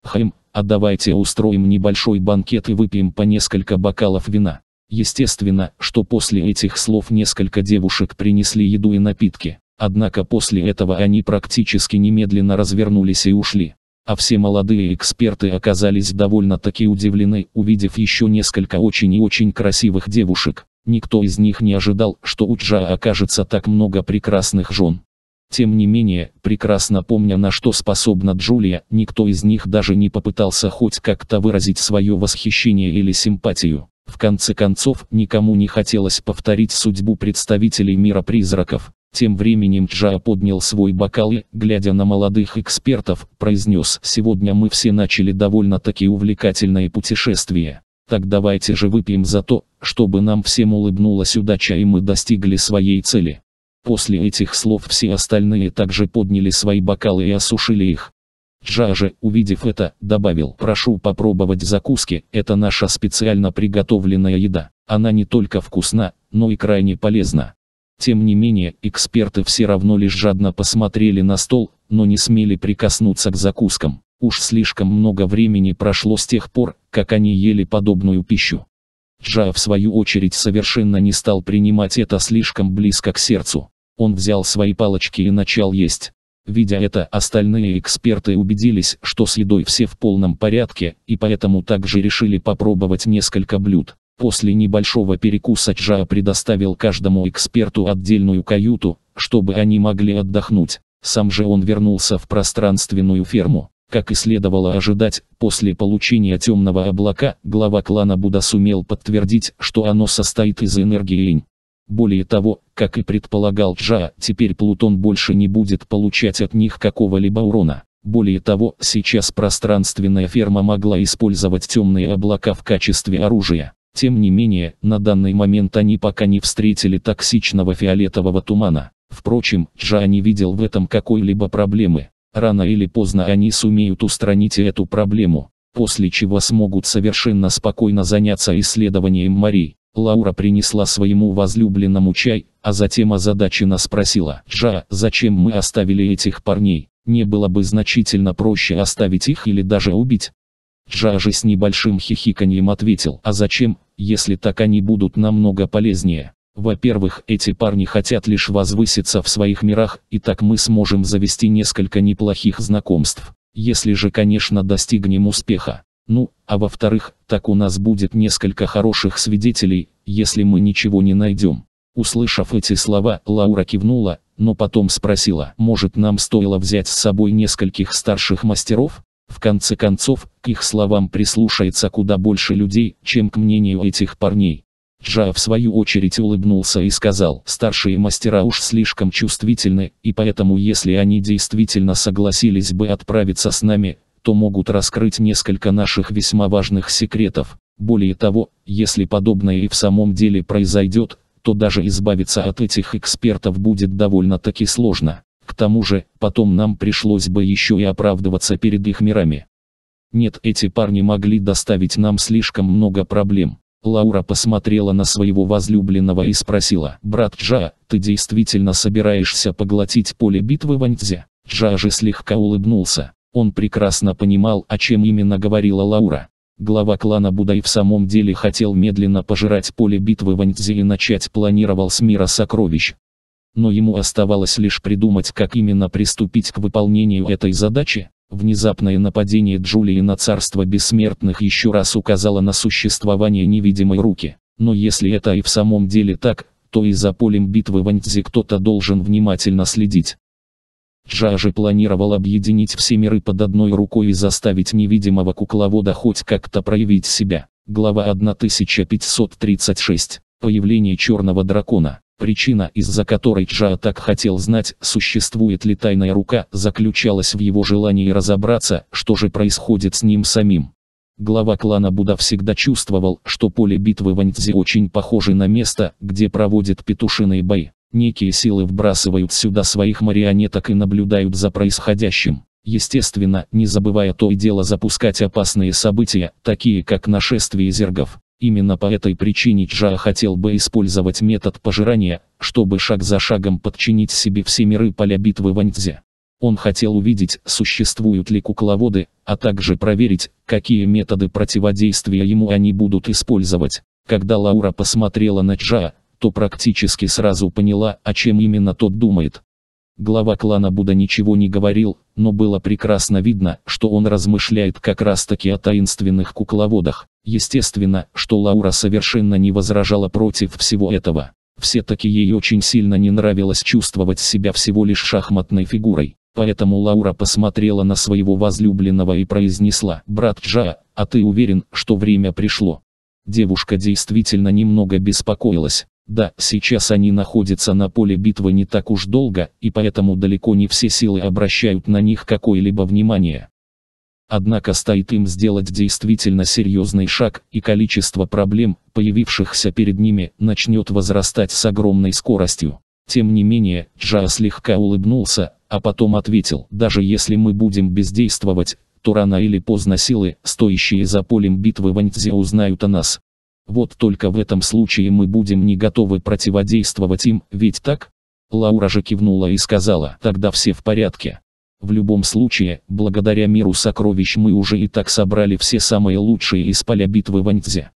Хэм, а давайте устроим небольшой банкет и выпьем по несколько бокалов вина. Естественно, что после этих слов несколько девушек принесли еду и напитки. Однако после этого они практически немедленно развернулись и ушли. А все молодые эксперты оказались довольно-таки удивлены, увидев еще несколько очень и очень красивых девушек, Никто из них не ожидал, что у Джа окажется так много прекрасных жен. Тем не менее, прекрасно помня на что способна Джулия, никто из них даже не попытался хоть как-то выразить свое восхищение или симпатию. В конце концов, никому не хотелось повторить судьбу представителей мира призраков. Тем временем Джа поднял свой бокал и, глядя на молодых экспертов, произнес «Сегодня мы все начали довольно-таки увлекательное путешествие. Так давайте же выпьем за то, чтобы нам всем улыбнулась удача и мы достигли своей цели. После этих слов все остальные также подняли свои бокалы и осушили их. Джаже, увидев это, добавил, прошу попробовать закуски, это наша специально приготовленная еда. Она не только вкусна, но и крайне полезна. Тем не менее, эксперты все равно лишь жадно посмотрели на стол, но не смели прикоснуться к закускам. Уж слишком много времени прошло с тех пор, как они ели подобную пищу. Джа в свою очередь совершенно не стал принимать это слишком близко к сердцу. Он взял свои палочки и начал есть. Видя это, остальные эксперты убедились, что с едой все в полном порядке, и поэтому также решили попробовать несколько блюд. После небольшого перекуса Джа предоставил каждому эксперту отдельную каюту, чтобы они могли отдохнуть. Сам же он вернулся в пространственную ферму. Как и следовало ожидать, после получения темного облака, глава клана Будда сумел подтвердить, что оно состоит из энергии инь. Более того, как и предполагал Джа, теперь Плутон больше не будет получать от них какого-либо урона. Более того, сейчас пространственная ферма могла использовать темные облака в качестве оружия. Тем не менее, на данный момент они пока не встретили токсичного фиолетового тумана. Впрочем, Джа не видел в этом какой-либо проблемы. Рано или поздно они сумеют устранить эту проблему, после чего смогут совершенно спокойно заняться исследованием морей. Лаура принесла своему возлюбленному чай, а затем озадаченно спросила, «Жа, зачем мы оставили этих парней? Не было бы значительно проще оставить их или даже убить?» Джа же с небольшим хихиканьем ответил, «А зачем, если так они будут намного полезнее?» Во-первых, эти парни хотят лишь возвыситься в своих мирах, и так мы сможем завести несколько неплохих знакомств. Если же, конечно, достигнем успеха. Ну, а во-вторых, так у нас будет несколько хороших свидетелей, если мы ничего не найдем. Услышав эти слова, Лаура кивнула, но потом спросила, может нам стоило взять с собой нескольких старших мастеров? В конце концов, к их словам прислушается куда больше людей, чем к мнению этих парней. Джа в свою очередь улыбнулся и сказал, старшие мастера уж слишком чувствительны, и поэтому если они действительно согласились бы отправиться с нами, то могут раскрыть несколько наших весьма важных секретов. Более того, если подобное и в самом деле произойдет, то даже избавиться от этих экспертов будет довольно-таки сложно. К тому же, потом нам пришлось бы еще и оправдываться перед их мирами. Нет, эти парни могли доставить нам слишком много проблем. Лаура посмотрела на своего возлюбленного и спросила, «Брат Джа, ты действительно собираешься поглотить поле битвы Ваньцзя?» Джа же слегка улыбнулся. Он прекрасно понимал, о чем именно говорила Лаура. Глава клана Будай в самом деле хотел медленно пожирать поле битвы Ваньцзи и начать планировал с мира сокровищ. Но ему оставалось лишь придумать, как именно приступить к выполнению этой задачи. Внезапное нападение Джулии на царство бессмертных еще раз указало на существование невидимой руки. Но если это и в самом деле так, то и за полем битвы в Антзе кто-то должен внимательно следить. Джа же планировал объединить все миры под одной рукой и заставить невидимого кукловода хоть как-то проявить себя. Глава 1536. Появление черного дракона. Причина, из-за которой Чжа так хотел знать, существует ли тайная рука, заключалась в его желании разобраться, что же происходит с ним самим. Глава клана Буда всегда чувствовал, что поле битвы Ваньцзи очень похоже на место, где проводят петушиные бои. Некие силы вбрасывают сюда своих марионеток и наблюдают за происходящим. Естественно, не забывая то и дело запускать опасные события, такие как нашествие зергов. Именно по этой причине Джа хотел бы использовать метод пожирания, чтобы шаг за шагом подчинить себе все миры поля битвы Ваньцзе. Он хотел увидеть, существуют ли кукловоды, а также проверить, какие методы противодействия ему они будут использовать. Когда Лаура посмотрела на Джа, то практически сразу поняла, о чем именно тот думает. Глава клана Буда ничего не говорил, но было прекрасно видно, что он размышляет как раз таки о таинственных кукловодах. Естественно, что Лаура совершенно не возражала против всего этого. Все-таки ей очень сильно не нравилось чувствовать себя всего лишь шахматной фигурой. Поэтому Лаура посмотрела на своего возлюбленного и произнесла, «Брат Джа, а ты уверен, что время пришло?» Девушка действительно немного беспокоилась, да, сейчас они находятся на поле битвы не так уж долго, и поэтому далеко не все силы обращают на них какое-либо внимание. Однако стоит им сделать действительно серьезный шаг, и количество проблем, появившихся перед ними, начнет возрастать с огромной скоростью. Тем не менее, Джа слегка улыбнулся, а потом ответил, даже если мы будем бездействовать, то рано или поздно силы, стоящие за полем битвы в узнают о нас. Вот только в этом случае мы будем не готовы противодействовать им, ведь так? Лаура же кивнула и сказала, тогда все в порядке. В любом случае, благодаря миру сокровищ мы уже и так собрали все самые лучшие из поля битвы Ваньцзе.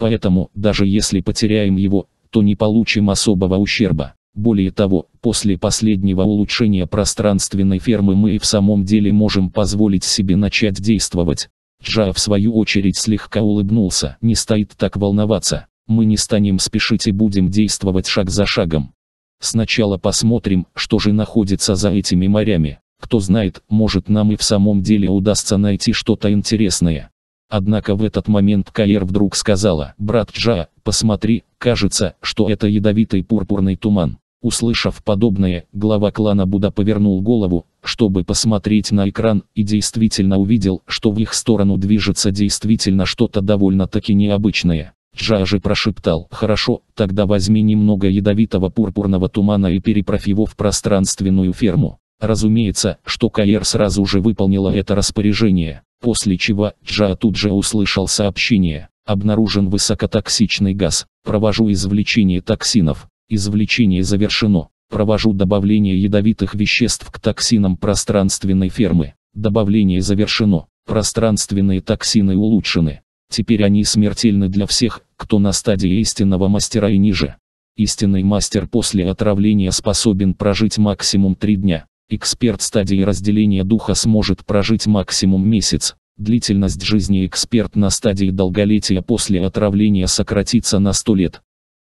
Поэтому, даже если потеряем его, то не получим особого ущерба. Более того, после последнего улучшения пространственной фермы мы и в самом деле можем позволить себе начать действовать. Джа в свою очередь слегка улыбнулся. Не стоит так волноваться. Мы не станем спешить и будем действовать шаг за шагом. Сначала посмотрим, что же находится за этими морями. Кто знает, может нам и в самом деле удастся найти что-то интересное. Однако в этот момент Каир вдруг сказала, «Брат Джа, посмотри, кажется, что это ядовитый пурпурный туман». Услышав подобное, глава клана Буда повернул голову, чтобы посмотреть на экран и действительно увидел, что в их сторону движется действительно что-то довольно-таки необычное. Джажи прошептал, «Хорошо, тогда возьми немного ядовитого пурпурного тумана и переправь его в пространственную ферму». Разумеется, что Каэр сразу же выполнила это распоряжение, после чего Джа тут же услышал сообщение. Обнаружен высокотоксичный газ. Провожу извлечение токсинов. Извлечение завершено. Провожу добавление ядовитых веществ к токсинам пространственной фермы. Добавление завершено. Пространственные токсины улучшены. Теперь они смертельны для всех, кто на стадии истинного мастера и ниже. Истинный мастер после отравления способен прожить максимум 3 дня. Эксперт стадии разделения духа сможет прожить максимум месяц. Длительность жизни эксперт на стадии долголетия после отравления сократится на 100 лет.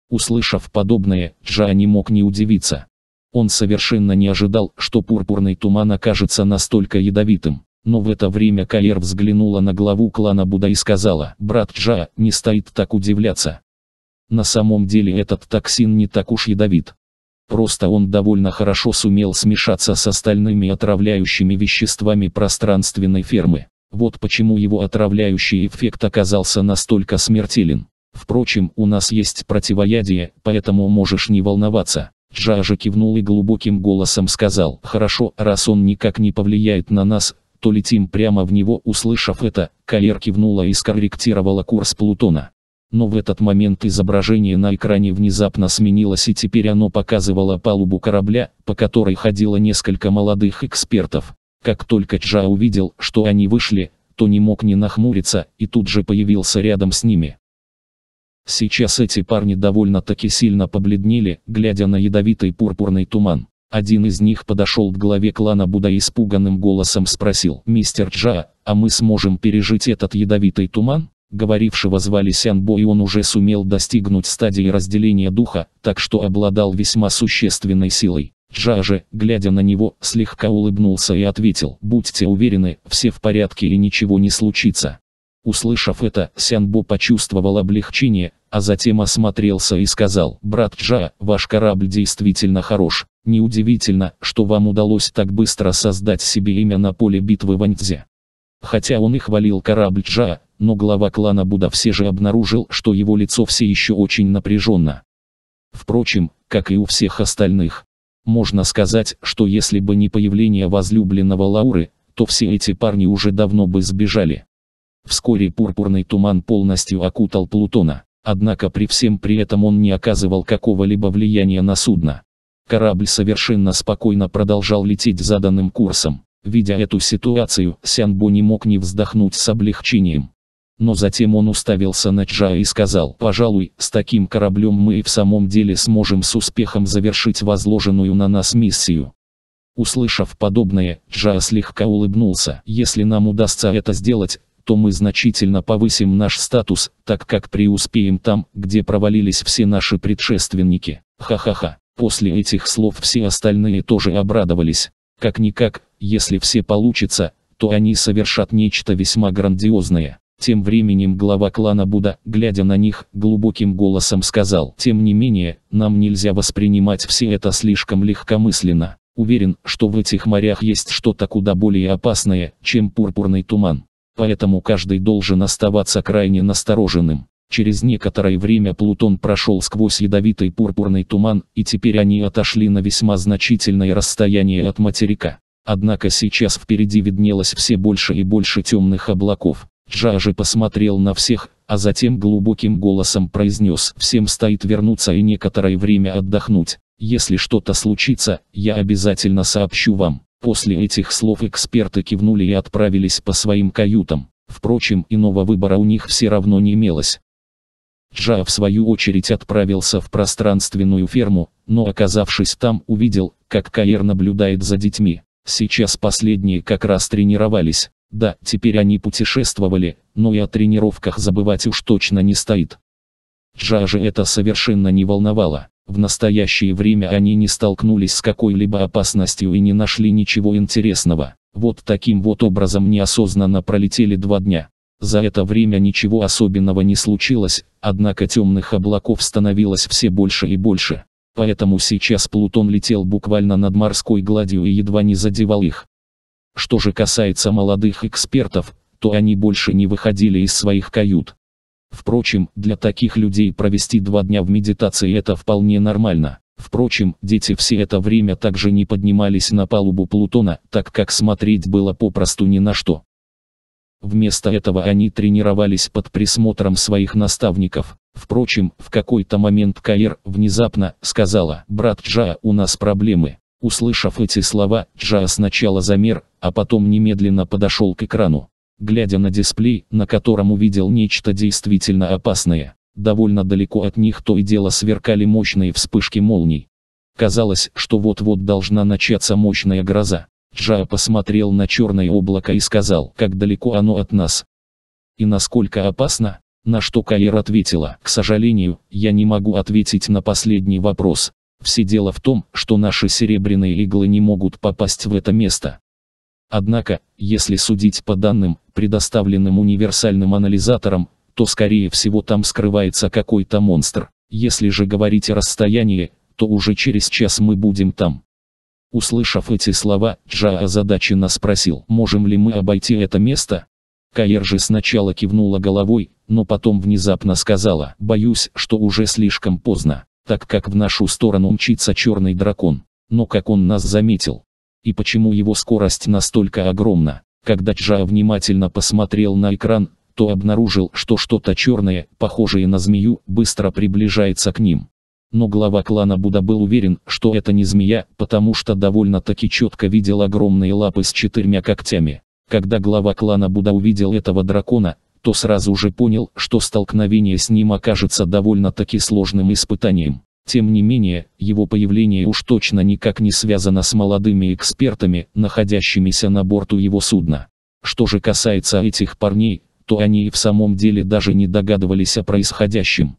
Услышав подобное, Джа не мог не удивиться. Он совершенно не ожидал, что пурпурный туман окажется настолько ядовитым. Но в это время Каэр взглянула на главу клана Буда и сказала, «Брат Джа, не стоит так удивляться. На самом деле этот токсин не так уж ядовит. Просто он довольно хорошо сумел смешаться с остальными отравляющими веществами пространственной фермы. Вот почему его отравляющий эффект оказался настолько смертелен. Впрочем, у нас есть противоядие, поэтому можешь не волноваться. Джажа кивнул и глубоким голосом сказал, «Хорошо, раз он никак не повлияет на нас, то летим прямо в него». Услышав это, Калер кивнула и скорректировала курс Плутона. Но в этот момент изображение на экране внезапно сменилось и теперь оно показывало палубу корабля, по которой ходило несколько молодых экспертов. Как только Джа увидел, что они вышли, то не мог не нахмуриться, и тут же появился рядом с ними. Сейчас эти парни довольно-таки сильно побледнели, глядя на ядовитый пурпурный туман. Один из них подошел к главе клана Буда и испуганным голосом спросил, «Мистер Джа, а мы сможем пережить этот ядовитый туман?» Говорившего звали Сянбо и он уже сумел достигнуть стадии разделения духа, так что обладал весьма существенной силой. Джа же, глядя на него, слегка улыбнулся и ответил, «Будьте уверены, все в порядке и ничего не случится». Услышав это, Сянбу почувствовал облегчение, а затем осмотрелся и сказал, «Брат Джа, ваш корабль действительно хорош. Неудивительно, что вам удалось так быстро создать себе имя на поле битвы Ваньцзе». Хотя он и хвалил корабль Джа, но глава клана Буда все же обнаружил, что его лицо все еще очень напряженно. Впрочем, как и у всех остальных. Можно сказать, что если бы не появление возлюбленного Лауры, то все эти парни уже давно бы сбежали. Вскоре пурпурный туман полностью окутал Плутона. Однако при всем при этом он не оказывал какого-либо влияния на судно. Корабль совершенно спокойно продолжал лететь заданным курсом. Видя эту ситуацию, Сянбо не мог не вздохнуть с облегчением. Но затем он уставился на Чжа и сказал, «Пожалуй, с таким кораблем мы и в самом деле сможем с успехом завершить возложенную на нас миссию». Услышав подобное, Джа слегка улыбнулся. «Если нам удастся это сделать, то мы значительно повысим наш статус, так как преуспеем там, где провалились все наши предшественники. Ха-ха-ха. После этих слов все остальные тоже обрадовались. Как-никак, если все получится, то они совершат нечто весьма грандиозное. Тем временем глава клана Буда, глядя на них, глубоким голосом сказал, «Тем не менее, нам нельзя воспринимать все это слишком легкомысленно. Уверен, что в этих морях есть что-то куда более опасное, чем пурпурный туман. Поэтому каждый должен оставаться крайне настороженным. Через некоторое время Плутон прошел сквозь ядовитый пурпурный туман, и теперь они отошли на весьма значительное расстояние от материка. Однако сейчас впереди виднелось все больше и больше темных облаков. Джажи посмотрел на всех, а затем глубоким голосом произнес «Всем стоит вернуться и некоторое время отдохнуть. Если что-то случится, я обязательно сообщу вам». После этих слов эксперты кивнули и отправились по своим каютам. Впрочем, иного выбора у них все равно не имелось. Джа в свою очередь отправился в пространственную ферму, но оказавшись там, увидел, как Каир наблюдает за детьми. Сейчас последние как раз тренировались. Да, теперь они путешествовали, но и о тренировках забывать уж точно не стоит. Джа же это совершенно не волновало. В настоящее время они не столкнулись с какой-либо опасностью и не нашли ничего интересного. Вот таким вот образом неосознанно пролетели два дня. За это время ничего особенного не случилось, однако темных облаков становилось все больше и больше. Поэтому сейчас Плутон летел буквально над морской гладью и едва не задевал их. Что же касается молодых экспертов, то они больше не выходили из своих кают. Впрочем, для таких людей провести два дня в медитации это вполне нормально. Впрочем, дети все это время также не поднимались на палубу Плутона, так как смотреть было попросту ни на что. Вместо этого они тренировались под присмотром своих наставников. Впрочем, в какой-то момент Каир внезапно сказала «Брат Джая, у нас проблемы». Услышав эти слова, Джая сначала замер, а потом немедленно подошел к экрану глядя на дисплей, на котором увидел нечто действительно опасное. Довольно далеко от них то и дело сверкали мощные вспышки молний. Казалось, что вот-вот должна начаться мощная гроза. Джа посмотрел на черное облако и сказал, как далеко оно от нас. И насколько опасно? На что Каир ответила, к сожалению, я не могу ответить на последний вопрос. Все дело в том, что наши серебряные иглы не могут попасть в это место. Однако, если судить по данным, предоставленным универсальным анализатором, то скорее всего там скрывается какой-то монстр. Если же говорить о расстоянии, то уже через час мы будем там. Услышав эти слова, Джа озадаченно спросил, можем ли мы обойти это место? Каэр же сначала кивнула головой, но потом внезапно сказала, боюсь, что уже слишком поздно, так как в нашу сторону мчится черный дракон. Но как он нас заметил, и почему его скорость настолько огромна. Когда Джа внимательно посмотрел на экран, то обнаружил, что что-то черное, похожее на змею, быстро приближается к ним. Но глава клана Буда был уверен, что это не змея, потому что довольно-таки четко видел огромные лапы с четырьмя когтями. Когда глава клана Буда увидел этого дракона, то сразу же понял, что столкновение с ним окажется довольно-таки сложным испытанием. Тем не менее, его появление уж точно никак не связано с молодыми экспертами, находящимися на борту его судна. Что же касается этих парней, то они и в самом деле даже не догадывались о происходящем.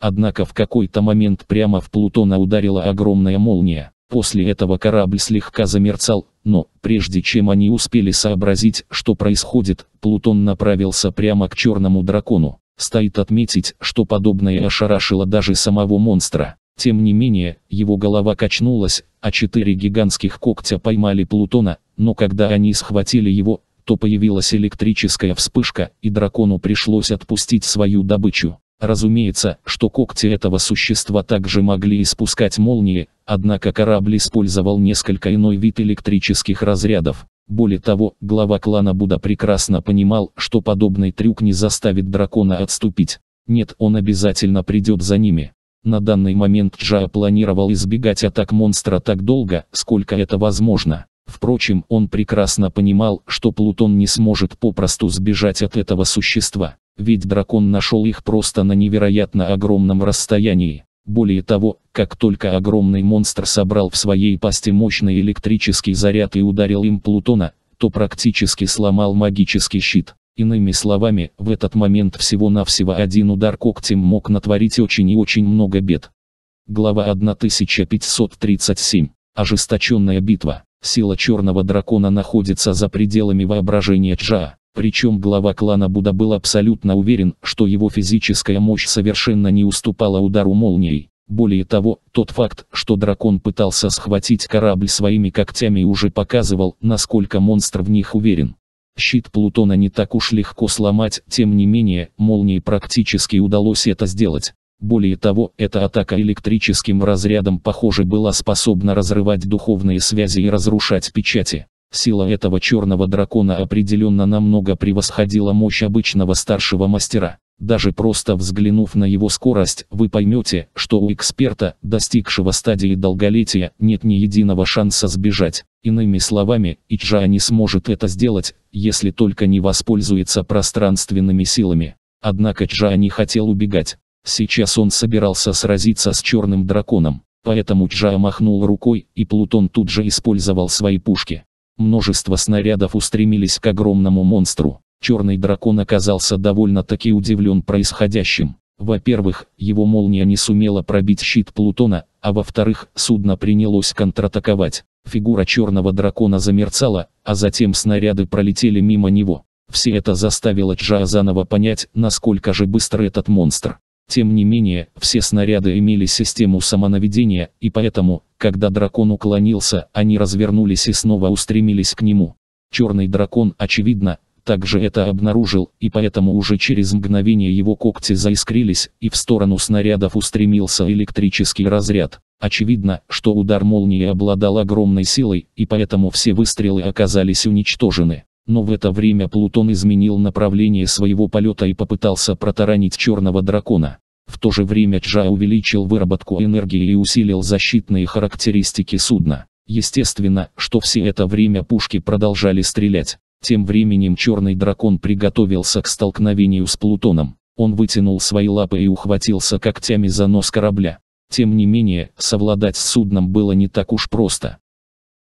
Однако в какой-то момент прямо в Плутона ударила огромная молния. После этого корабль слегка замерцал, но, прежде чем они успели сообразить, что происходит, Плутон направился прямо к черному дракону. Стоит отметить, что подобное ошарашило даже самого монстра. Тем не менее, его голова качнулась, а четыре гигантских когтя поймали Плутона, но когда они схватили его, то появилась электрическая вспышка, и дракону пришлось отпустить свою добычу. Разумеется, что когти этого существа также могли испускать молнии, однако корабль использовал несколько иной вид электрических разрядов. Более того, глава клана Буда прекрасно понимал, что подобный трюк не заставит дракона отступить. Нет, он обязательно придет за ними. На данный момент Джа планировал избегать атак монстра так долго, сколько это возможно. Впрочем, он прекрасно понимал, что Плутон не сможет попросту сбежать от этого существа, ведь дракон нашел их просто на невероятно огромном расстоянии. Более того, как только огромный монстр собрал в своей пасти мощный электрический заряд и ударил им Плутона, то практически сломал магический щит. Иными словами, в этот момент всего-навсего один удар когтем мог натворить очень и очень много бед. Глава 1537. Ожесточенная битва. Сила черного дракона находится за пределами воображения Джаа. Причем глава клана Буда был абсолютно уверен, что его физическая мощь совершенно не уступала удару молнией. Более того, тот факт, что дракон пытался схватить корабль своими когтями уже показывал, насколько монстр в них уверен. Щит Плутона не так уж легко сломать, тем не менее, молнии практически удалось это сделать. Более того, эта атака электрическим разрядом похоже была способна разрывать духовные связи и разрушать печати. Сила этого черного дракона определенно намного превосходила мощь обычного старшего мастера. Даже просто взглянув на его скорость, вы поймете, что у эксперта, достигшего стадии долголетия, нет ни единого шанса сбежать. Иными словами, Ичжа не сможет это сделать, если только не воспользуется пространственными силами. Однако Чжа не хотел убегать. Сейчас он собирался сразиться с черным драконом. Поэтому Чжа махнул рукой, и Плутон тут же использовал свои пушки. Множество снарядов устремились к огромному монстру. Черный дракон оказался довольно-таки удивлен происходящим. Во-первых, его молния не сумела пробить щит Плутона, а во-вторых, судно принялось контратаковать. Фигура черного дракона замерцала, а затем снаряды пролетели мимо него. Все это заставило Джа заново понять, насколько же быстро этот монстр. Тем не менее, все снаряды имели систему самонаведения, и поэтому, когда дракон уклонился, они развернулись и снова устремились к нему. Черный дракон, очевидно, также это обнаружил, и поэтому уже через мгновение его когти заискрились, и в сторону снарядов устремился электрический разряд. Очевидно, что удар молнии обладал огромной силой, и поэтому все выстрелы оказались уничтожены. Но в это время Плутон изменил направление своего полета и попытался протаранить черного дракона. В то же время Чжа увеличил выработку энергии и усилил защитные характеристики судна. Естественно, что все это время пушки продолжали стрелять. Тем временем черный дракон приготовился к столкновению с Плутоном. Он вытянул свои лапы и ухватился когтями за нос корабля. Тем не менее, совладать с судном было не так уж просто.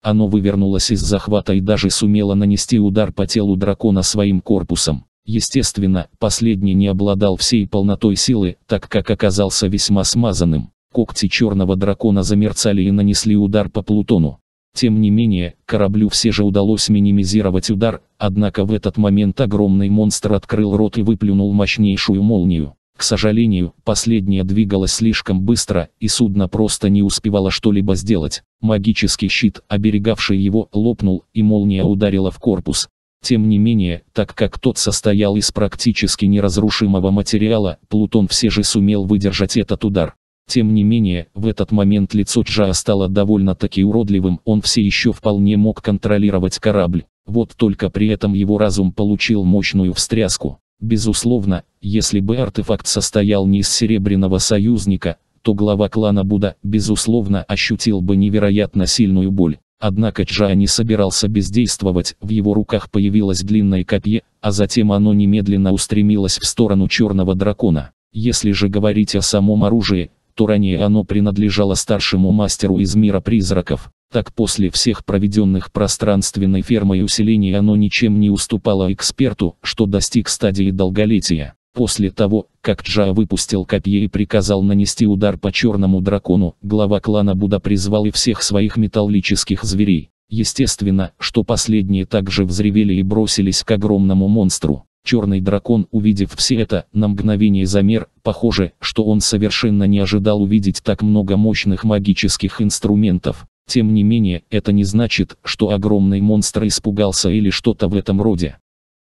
Оно вывернулось из захвата и даже сумело нанести удар по телу дракона своим корпусом. Естественно, последний не обладал всей полнотой силы, так как оказался весьма смазанным. Когти черного дракона замерцали и нанесли удар по Плутону. Тем не менее, кораблю все же удалось минимизировать удар, однако в этот момент огромный монстр открыл рот и выплюнул мощнейшую молнию. К сожалению, последняя двигалась слишком быстро, и судно просто не успевало что-либо сделать. Магический щит, оберегавший его, лопнул, и молния ударила в корпус. Тем не менее, так как тот состоял из практически неразрушимого материала, Плутон все же сумел выдержать этот удар. Тем не менее, в этот момент лицо Джа стало довольно-таки уродливым, он все еще вполне мог контролировать корабль. Вот только при этом его разум получил мощную встряску. Безусловно, если бы артефакт состоял не из Серебряного Союзника, то глава клана Буда, безусловно, ощутил бы невероятно сильную боль. Однако Джа не собирался бездействовать, в его руках появилось длинное копье, а затем оно немедленно устремилось в сторону черного дракона. Если же говорить о самом оружии, то ранее оно принадлежало старшему мастеру из мира призраков. Так после всех проведенных пространственной фермой усилений оно ничем не уступало эксперту, что достиг стадии долголетия. После того, как Джа выпустил копье и приказал нанести удар по черному дракону, глава клана Буда призвал и всех своих металлических зверей. Естественно, что последние также взревели и бросились к огромному монстру. Черный дракон, увидев все это, на мгновение замер, похоже, что он совершенно не ожидал увидеть так много мощных магических инструментов. Тем не менее, это не значит, что огромный монстр испугался или что-то в этом роде.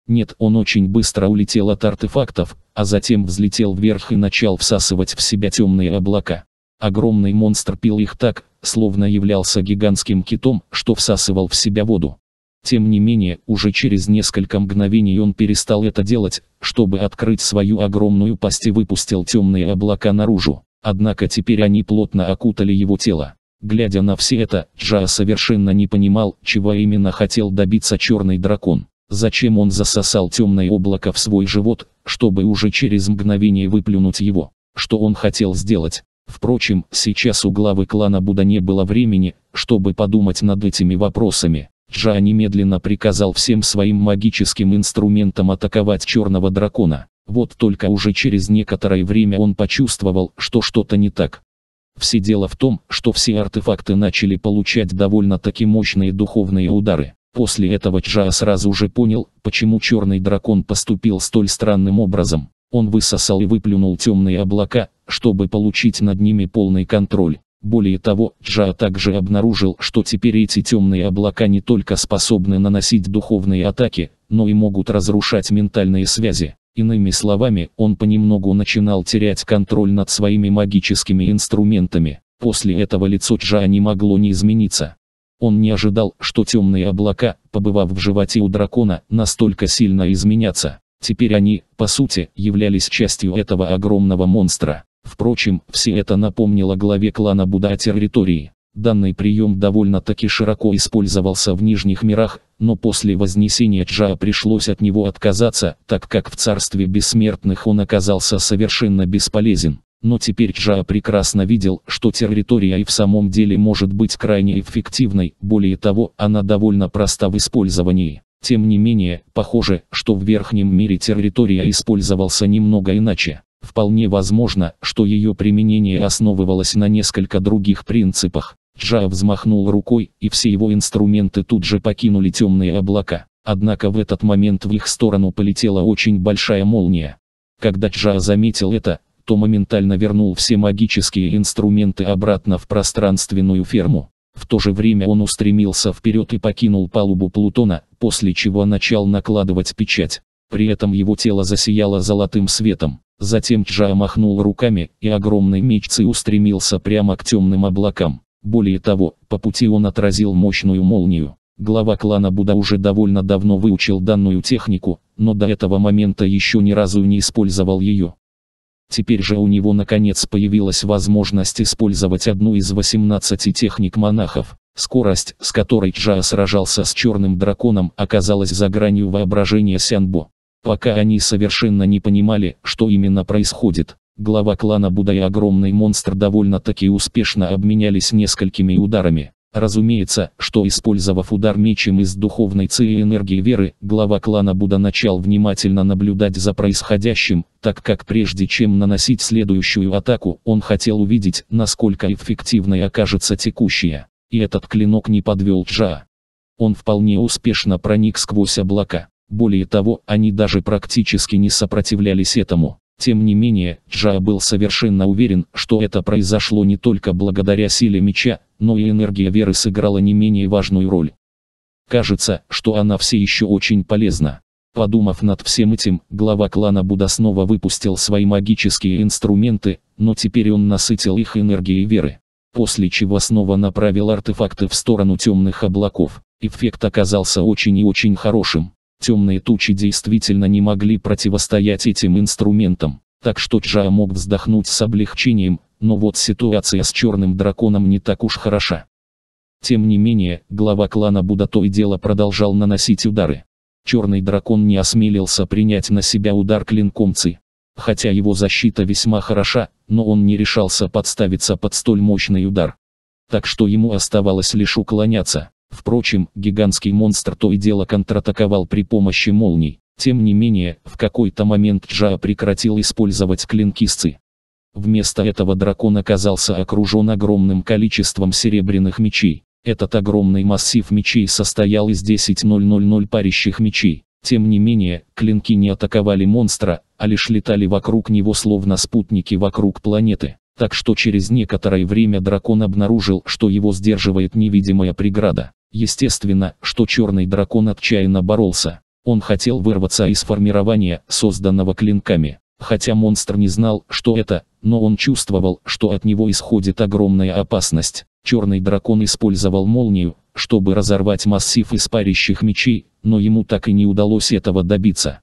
Нет, он очень быстро улетел от артефактов, а затем взлетел вверх и начал всасывать в себя темные облака. Огромный монстр пил их так, словно являлся гигантским китом, что всасывал в себя воду. Тем не менее, уже через несколько мгновений он перестал это делать, чтобы открыть свою огромную пасть и выпустил темные облака наружу. Однако теперь они плотно окутали его тело. Глядя на все это, Джа совершенно не понимал, чего именно хотел добиться черный дракон. Зачем он засосал темное облако в свой живот, чтобы уже через мгновение выплюнуть его? Что он хотел сделать? Впрочем, сейчас у главы клана Буда не было времени, чтобы подумать над этими вопросами. Джа немедленно приказал всем своим магическим инструментам атаковать черного дракона. Вот только уже через некоторое время он почувствовал, что что-то не так. Все дело в том, что все артефакты начали получать довольно-таки мощные духовные удары. После этого Чжа сразу же понял, почему черный дракон поступил столь странным образом. Он высосал и выплюнул темные облака, чтобы получить над ними полный контроль. Более того, Джа также обнаружил, что теперь эти темные облака не только способны наносить духовные атаки, но и могут разрушать ментальные связи. Иными словами, он понемногу начинал терять контроль над своими магическими инструментами. После этого лицо Чжа не могло не измениться. Он не ожидал, что темные облака, побывав в животе у дракона, настолько сильно изменятся. Теперь они, по сути, являлись частью этого огромного монстра. Впрочем, все это напомнило главе клана Будда о территории. Данный прием довольно-таки широко использовался в Нижних мирах, но после вознесения Джа пришлось от него отказаться, так как в царстве бессмертных он оказался совершенно бесполезен. Но теперь Джа прекрасно видел, что территория и в самом деле может быть крайне эффективной, более того, она довольно проста в использовании. Тем не менее, похоже, что в верхнем мире территория использовался немного иначе. Вполне возможно, что ее применение основывалось на несколько других принципах. Джа взмахнул рукой, и все его инструменты тут же покинули темные облака. Однако в этот момент в их сторону полетела очень большая молния. Когда Джа заметил это, то моментально вернул все магические инструменты обратно в пространственную ферму. В то же время он устремился вперед и покинул палубу Плутона, после чего начал накладывать печать. При этом его тело засияло золотым светом. Затем Джа махнул руками, и огромный меч Ци устремился прямо к темным облакам. Более того, по пути он отразил мощную молнию. Глава клана Буда уже довольно давно выучил данную технику, но до этого момента еще ни разу не использовал ее. Теперь же у него наконец появилась возможность использовать одну из 18 техник монахов. Скорость, с которой Джаа сражался с черным драконом, оказалась за гранью воображения Сянбо. Пока они совершенно не понимали, что именно происходит глава клана Буда и огромный монстр довольно-таки успешно обменялись несколькими ударами. Разумеется, что использовав удар мечем из духовной ци и энергии веры, глава клана Буда начал внимательно наблюдать за происходящим, так как прежде чем наносить следующую атаку, он хотел увидеть, насколько эффективной окажется текущая. И этот клинок не подвел Джа. Он вполне успешно проник сквозь облака. Более того, они даже практически не сопротивлялись этому. Тем не менее, Джа был совершенно уверен, что это произошло не только благодаря силе меча, но и энергия веры сыграла не менее важную роль. Кажется, что она все еще очень полезна. Подумав над всем этим, глава клана Будда снова выпустил свои магические инструменты, но теперь он насытил их энергией веры. После чего снова направил артефакты в сторону темных облаков. Эффект оказался очень и очень хорошим. Темные тучи действительно не могли противостоять этим инструментам, так что Джа мог вздохнуть с облегчением, но вот ситуация с черным драконом не так уж хороша. Тем не менее, глава клана Буда то и дело продолжал наносить удары. Черный дракон не осмелился принять на себя удар клинкомцы, Хотя его защита весьма хороша, но он не решался подставиться под столь мощный удар. Так что ему оставалось лишь уклоняться. Впрочем, гигантский монстр то и дело контратаковал при помощи молний. Тем не менее, в какой-то момент Джа прекратил использовать клинкисты. Вместо этого дракон оказался окружен огромным количеством серебряных мечей. Этот огромный массив мечей состоял из 10.000 парящих мечей. Тем не менее, клинки не атаковали монстра, а лишь летали вокруг него словно спутники вокруг планеты. Так что через некоторое время дракон обнаружил, что его сдерживает невидимая преграда. Естественно, что черный дракон отчаянно боролся. Он хотел вырваться из формирования, созданного клинками. Хотя монстр не знал, что это, но он чувствовал, что от него исходит огромная опасность. Черный дракон использовал молнию, чтобы разорвать массив из парящих мечей, но ему так и не удалось этого добиться.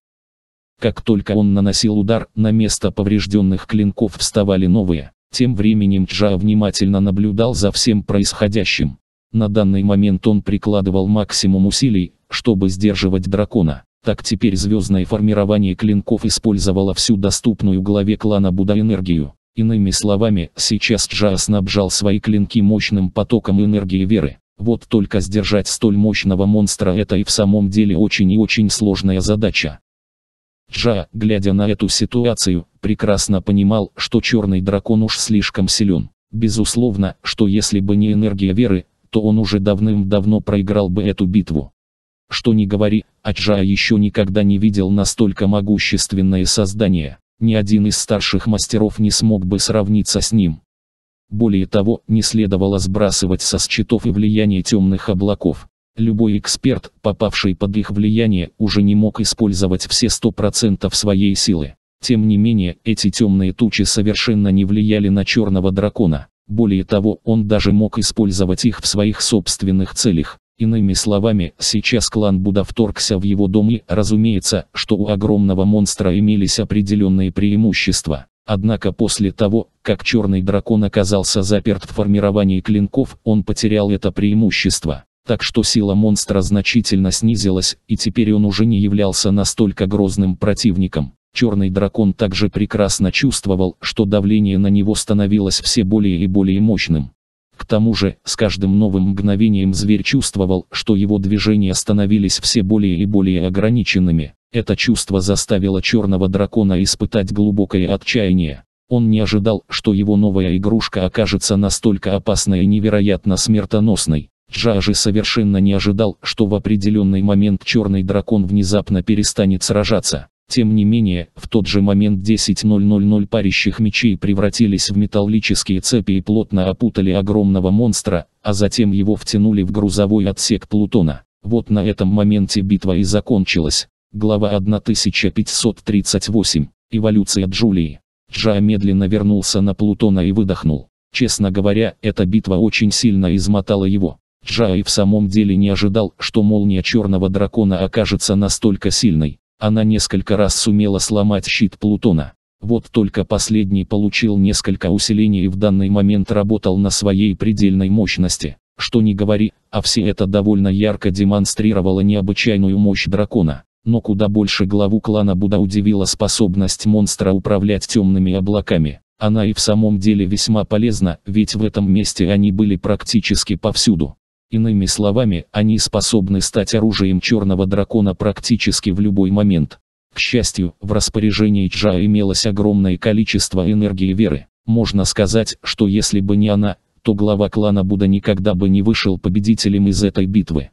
Как только он наносил удар, на место поврежденных клинков вставали новые. Тем временем Чжа внимательно наблюдал за всем происходящим. На данный момент он прикладывал максимум усилий, чтобы сдерживать дракона. Так теперь звездное формирование клинков использовало всю доступную главе клана Буда энергию. Иными словами, сейчас Джа снабжал свои клинки мощным потоком энергии веры. Вот только сдержать столь мощного монстра это и в самом деле очень и очень сложная задача. Джа, глядя на эту ситуацию, прекрасно понимал, что черный дракон уж слишком силен. Безусловно, что если бы не энергия веры, то он уже давным-давно проиграл бы эту битву. Что не говори, Аджа еще никогда не видел настолько могущественное создание. Ни один из старших мастеров не смог бы сравниться с ним. Более того, не следовало сбрасывать со счетов и влияние темных облаков. Любой эксперт, попавший под их влияние, уже не мог использовать все 100% своей силы. Тем не менее, эти темные тучи совершенно не влияли на черного дракона. Более того, он даже мог использовать их в своих собственных целях. Иными словами, сейчас клан Буда вторгся в его дом и, разумеется, что у огромного монстра имелись определенные преимущества. Однако после того, как черный дракон оказался заперт в формировании клинков, он потерял это преимущество. Так что сила монстра значительно снизилась, и теперь он уже не являлся настолько грозным противником. Черный дракон также прекрасно чувствовал, что давление на него становилось все более и более мощным. К тому же, с каждым новым мгновением зверь чувствовал, что его движения становились все более и более ограниченными. Это чувство заставило черного дракона испытать глубокое отчаяние. Он не ожидал, что его новая игрушка окажется настолько опасной и невероятно смертоносной. Джажи совершенно не ожидал, что в определенный момент черный дракон внезапно перестанет сражаться. Тем не менее, в тот же момент 10.000 парящих мечей превратились в металлические цепи и плотно опутали огромного монстра, а затем его втянули в грузовой отсек Плутона. Вот на этом моменте битва и закончилась. Глава 1538. Эволюция Джулии. Джа медленно вернулся на Плутона и выдохнул. Честно говоря, эта битва очень сильно измотала его. Джаи в самом деле не ожидал, что молния черного дракона окажется настолько сильной. Она несколько раз сумела сломать щит Плутона. Вот только последний получил несколько усилений и в данный момент работал на своей предельной мощности. Что не говори, а все это довольно ярко демонстрировало необычайную мощь дракона. Но куда больше главу клана Буда удивила способность монстра управлять темными облаками. Она и в самом деле весьма полезна, ведь в этом месте они были практически повсюду. Иными словами, они способны стать оружием черного дракона практически в любой момент. К счастью, в распоряжении Джа имелось огромное количество энергии веры. Можно сказать, что если бы не она, то глава клана Буда никогда бы не вышел победителем из этой битвы.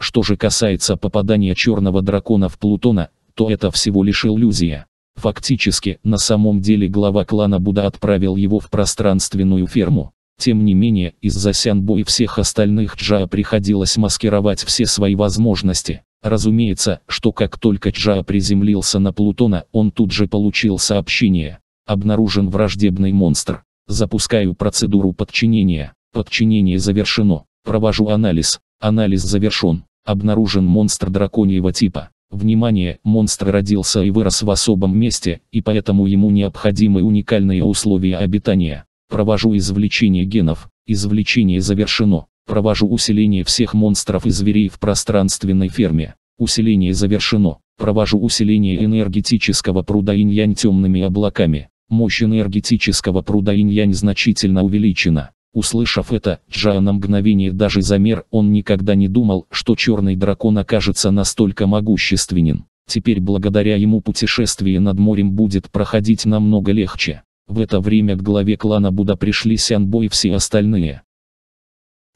Что же касается попадания черного дракона в Плутона, то это всего лишь иллюзия. Фактически, на самом деле глава клана Буда отправил его в пространственную ферму. Тем не менее, из-за Сянбо и всех остальных Джа приходилось маскировать все свои возможности. Разумеется, что как только Джа приземлился на Плутона, он тут же получил сообщение. Обнаружен враждебный монстр. Запускаю процедуру подчинения. Подчинение завершено. Провожу анализ. Анализ завершен. Обнаружен монстр драконьего типа. Внимание, монстр родился и вырос в особом месте, и поэтому ему необходимы уникальные условия обитания. Провожу извлечение генов. Извлечение завершено. Провожу усиление всех монстров и зверей в пространственной ферме. Усиление завершено. Провожу усиление энергетического пруда инь-янь темными облаками. Мощь энергетического пруда инь-янь значительно увеличена. Услышав это, Джа на мгновение даже замер, он никогда не думал, что черный дракон окажется настолько могущественен. Теперь благодаря ему путешествие над морем будет проходить намного легче. В это время к главе клана Буда пришли Сянбо и все остальные.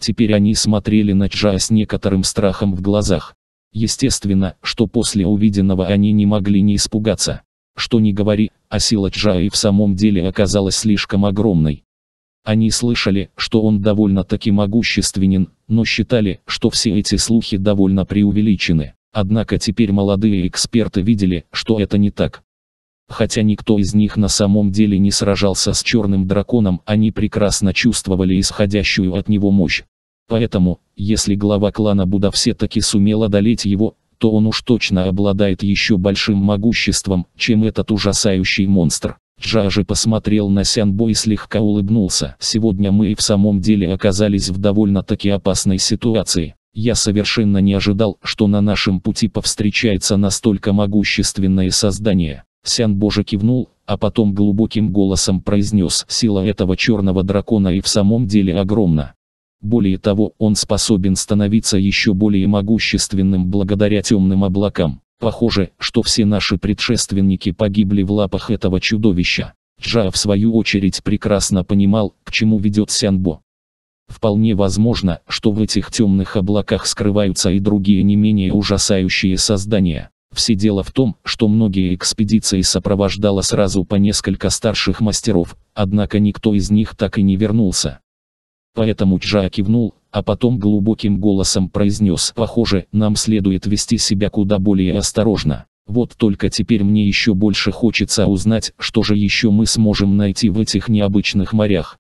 Теперь они смотрели на Чжа с некоторым страхом в глазах. Естественно, что после увиденного они не могли не испугаться. Что не говори, а сила Чжа и в самом деле оказалась слишком огромной. Они слышали, что он довольно-таки могущественен, но считали, что все эти слухи довольно преувеличены. Однако теперь молодые эксперты видели, что это не так. Хотя никто из них на самом деле не сражался с черным драконом, они прекрасно чувствовали исходящую от него мощь. Поэтому, если глава клана Буда все-таки сумел одолеть его, то он уж точно обладает еще большим могуществом, чем этот ужасающий монстр. Джажи посмотрел на Сянбо и слегка улыбнулся. Сегодня мы и в самом деле оказались в довольно-таки опасной ситуации. Я совершенно не ожидал, что на нашем пути повстречается настолько могущественное создание. Сян Боже кивнул, а потом глубоким голосом произнес «Сила этого черного дракона и в самом деле огромна». Более того, он способен становиться еще более могущественным благодаря темным облакам. Похоже, что все наши предшественники погибли в лапах этого чудовища. Джа в свою очередь прекрасно понимал, к чему ведет Сянбо. Вполне возможно, что в этих темных облаках скрываются и другие не менее ужасающие создания. Все дело в том, что многие экспедиции сопровождало сразу по несколько старших мастеров, однако никто из них так и не вернулся. Поэтому Чжа кивнул, а потом глубоким голосом произнес «Похоже, нам следует вести себя куда более осторожно». Вот только теперь мне еще больше хочется узнать, что же еще мы сможем найти в этих необычных морях.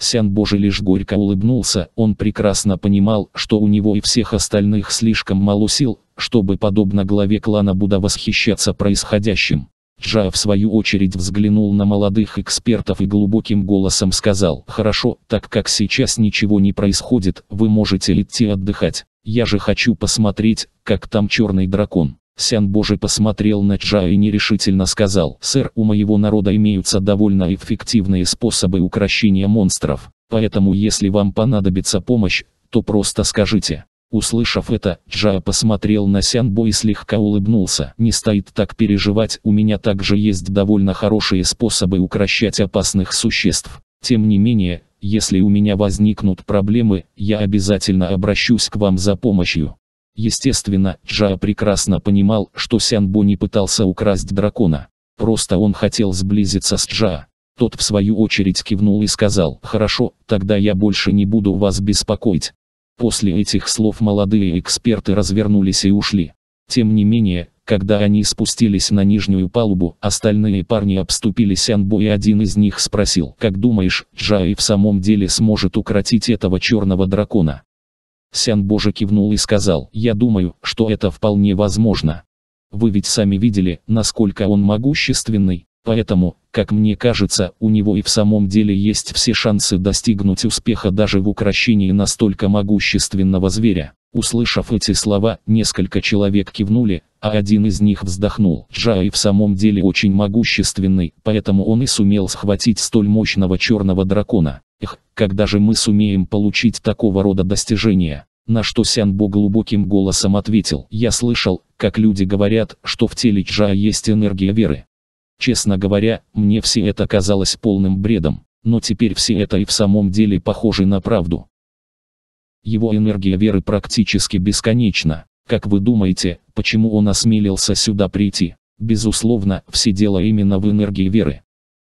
Сян Боже лишь горько улыбнулся, он прекрасно понимал, что у него и всех остальных слишком мало сил, чтобы подобно главе клана Буда восхищаться происходящим. Джа в свою очередь взглянул на молодых экспертов и глубоким голосом сказал, «Хорошо, так как сейчас ничего не происходит, вы можете идти отдыхать. Я же хочу посмотреть, как там черный дракон». Сян Божий посмотрел на Чжа и нерешительно сказал, «Сэр, у моего народа имеются довольно эффективные способы укрощения монстров, поэтому если вам понадобится помощь, то просто скажите». Услышав это, Чжа посмотрел на Сянбо и слегка улыбнулся. «Не стоит так переживать, у меня также есть довольно хорошие способы укрощать опасных существ. Тем не менее, если у меня возникнут проблемы, я обязательно обращусь к вам за помощью». Естественно, Джа прекрасно понимал, что Сянбо не пытался украсть дракона. Просто он хотел сблизиться с Джа. Тот в свою очередь кивнул и сказал, «Хорошо, тогда я больше не буду вас беспокоить». После этих слов молодые эксперты развернулись и ушли. Тем не менее, когда они спустились на нижнюю палубу, остальные парни обступили Сянбо и один из них спросил, «Как думаешь, Джа и в самом деле сможет укротить этого черного дракона?» Сян Боже кивнул и сказал, «Я думаю, что это вполне возможно. Вы ведь сами видели, насколько он могущественный. Поэтому, как мне кажется, у него и в самом деле есть все шансы достигнуть успеха даже в укрощении настолько могущественного зверя. Услышав эти слова, несколько человек кивнули, а один из них вздохнул. Джа и в самом деле очень могущественный, поэтому он и сумел схватить столь мощного черного дракона. Эх, когда же мы сумеем получить такого рода достижения? На что Сянбо глубоким голосом ответил. Я слышал, как люди говорят, что в теле Джа есть энергия веры. Честно говоря, мне все это казалось полным бредом, но теперь все это и в самом деле похоже на правду. Его энергия веры практически бесконечна. Как вы думаете, почему он осмелился сюда прийти? Безусловно, все дело именно в энергии веры.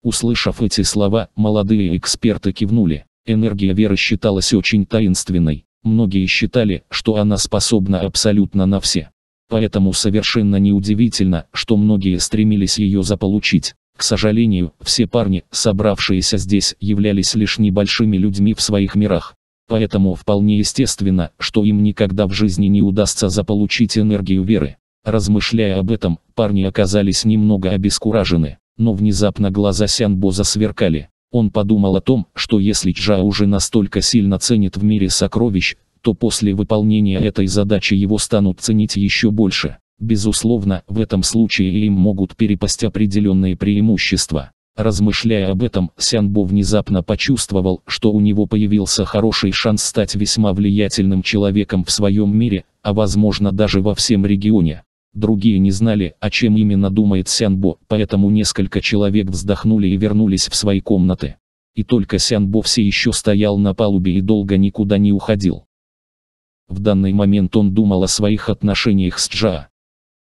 Услышав эти слова, молодые эксперты кивнули. Энергия веры считалась очень таинственной. Многие считали, что она способна абсолютно на все. Поэтому совершенно неудивительно, что многие стремились ее заполучить. К сожалению, все парни, собравшиеся здесь, являлись лишь небольшими людьми в своих мирах. Поэтому вполне естественно, что им никогда в жизни не удастся заполучить энергию веры. Размышляя об этом, парни оказались немного обескуражены, но внезапно глаза Сянбо засверкали. Он подумал о том, что если Джа уже настолько сильно ценит в мире сокровищ, то после выполнения этой задачи его станут ценить еще больше. Безусловно, в этом случае им могут перепасть определенные преимущества. Размышляя об этом, Сянбо внезапно почувствовал, что у него появился хороший шанс стать весьма влиятельным человеком в своем мире, а возможно даже во всем регионе. Другие не знали, о чем именно думает Сянбо, поэтому несколько человек вздохнули и вернулись в свои комнаты. И только Сянбо все еще стоял на палубе и долго никуда не уходил. В данный момент он думал о своих отношениях с Джа.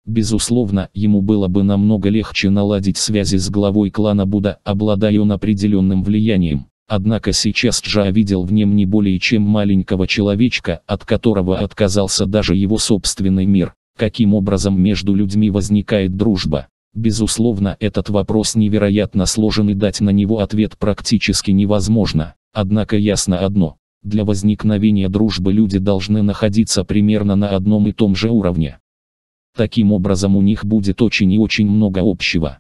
Безусловно, ему было бы намного легче наладить связи с главой клана Будда, обладая он определенным влиянием. Однако сейчас Джа видел в нем не более чем маленького человечка, от которого отказался даже его собственный мир. Каким образом между людьми возникает дружба? Безусловно, этот вопрос невероятно сложен и дать на него ответ практически невозможно. Однако ясно одно. Для возникновения дружбы люди должны находиться примерно на одном и том же уровне. Таким образом у них будет очень и очень много общего.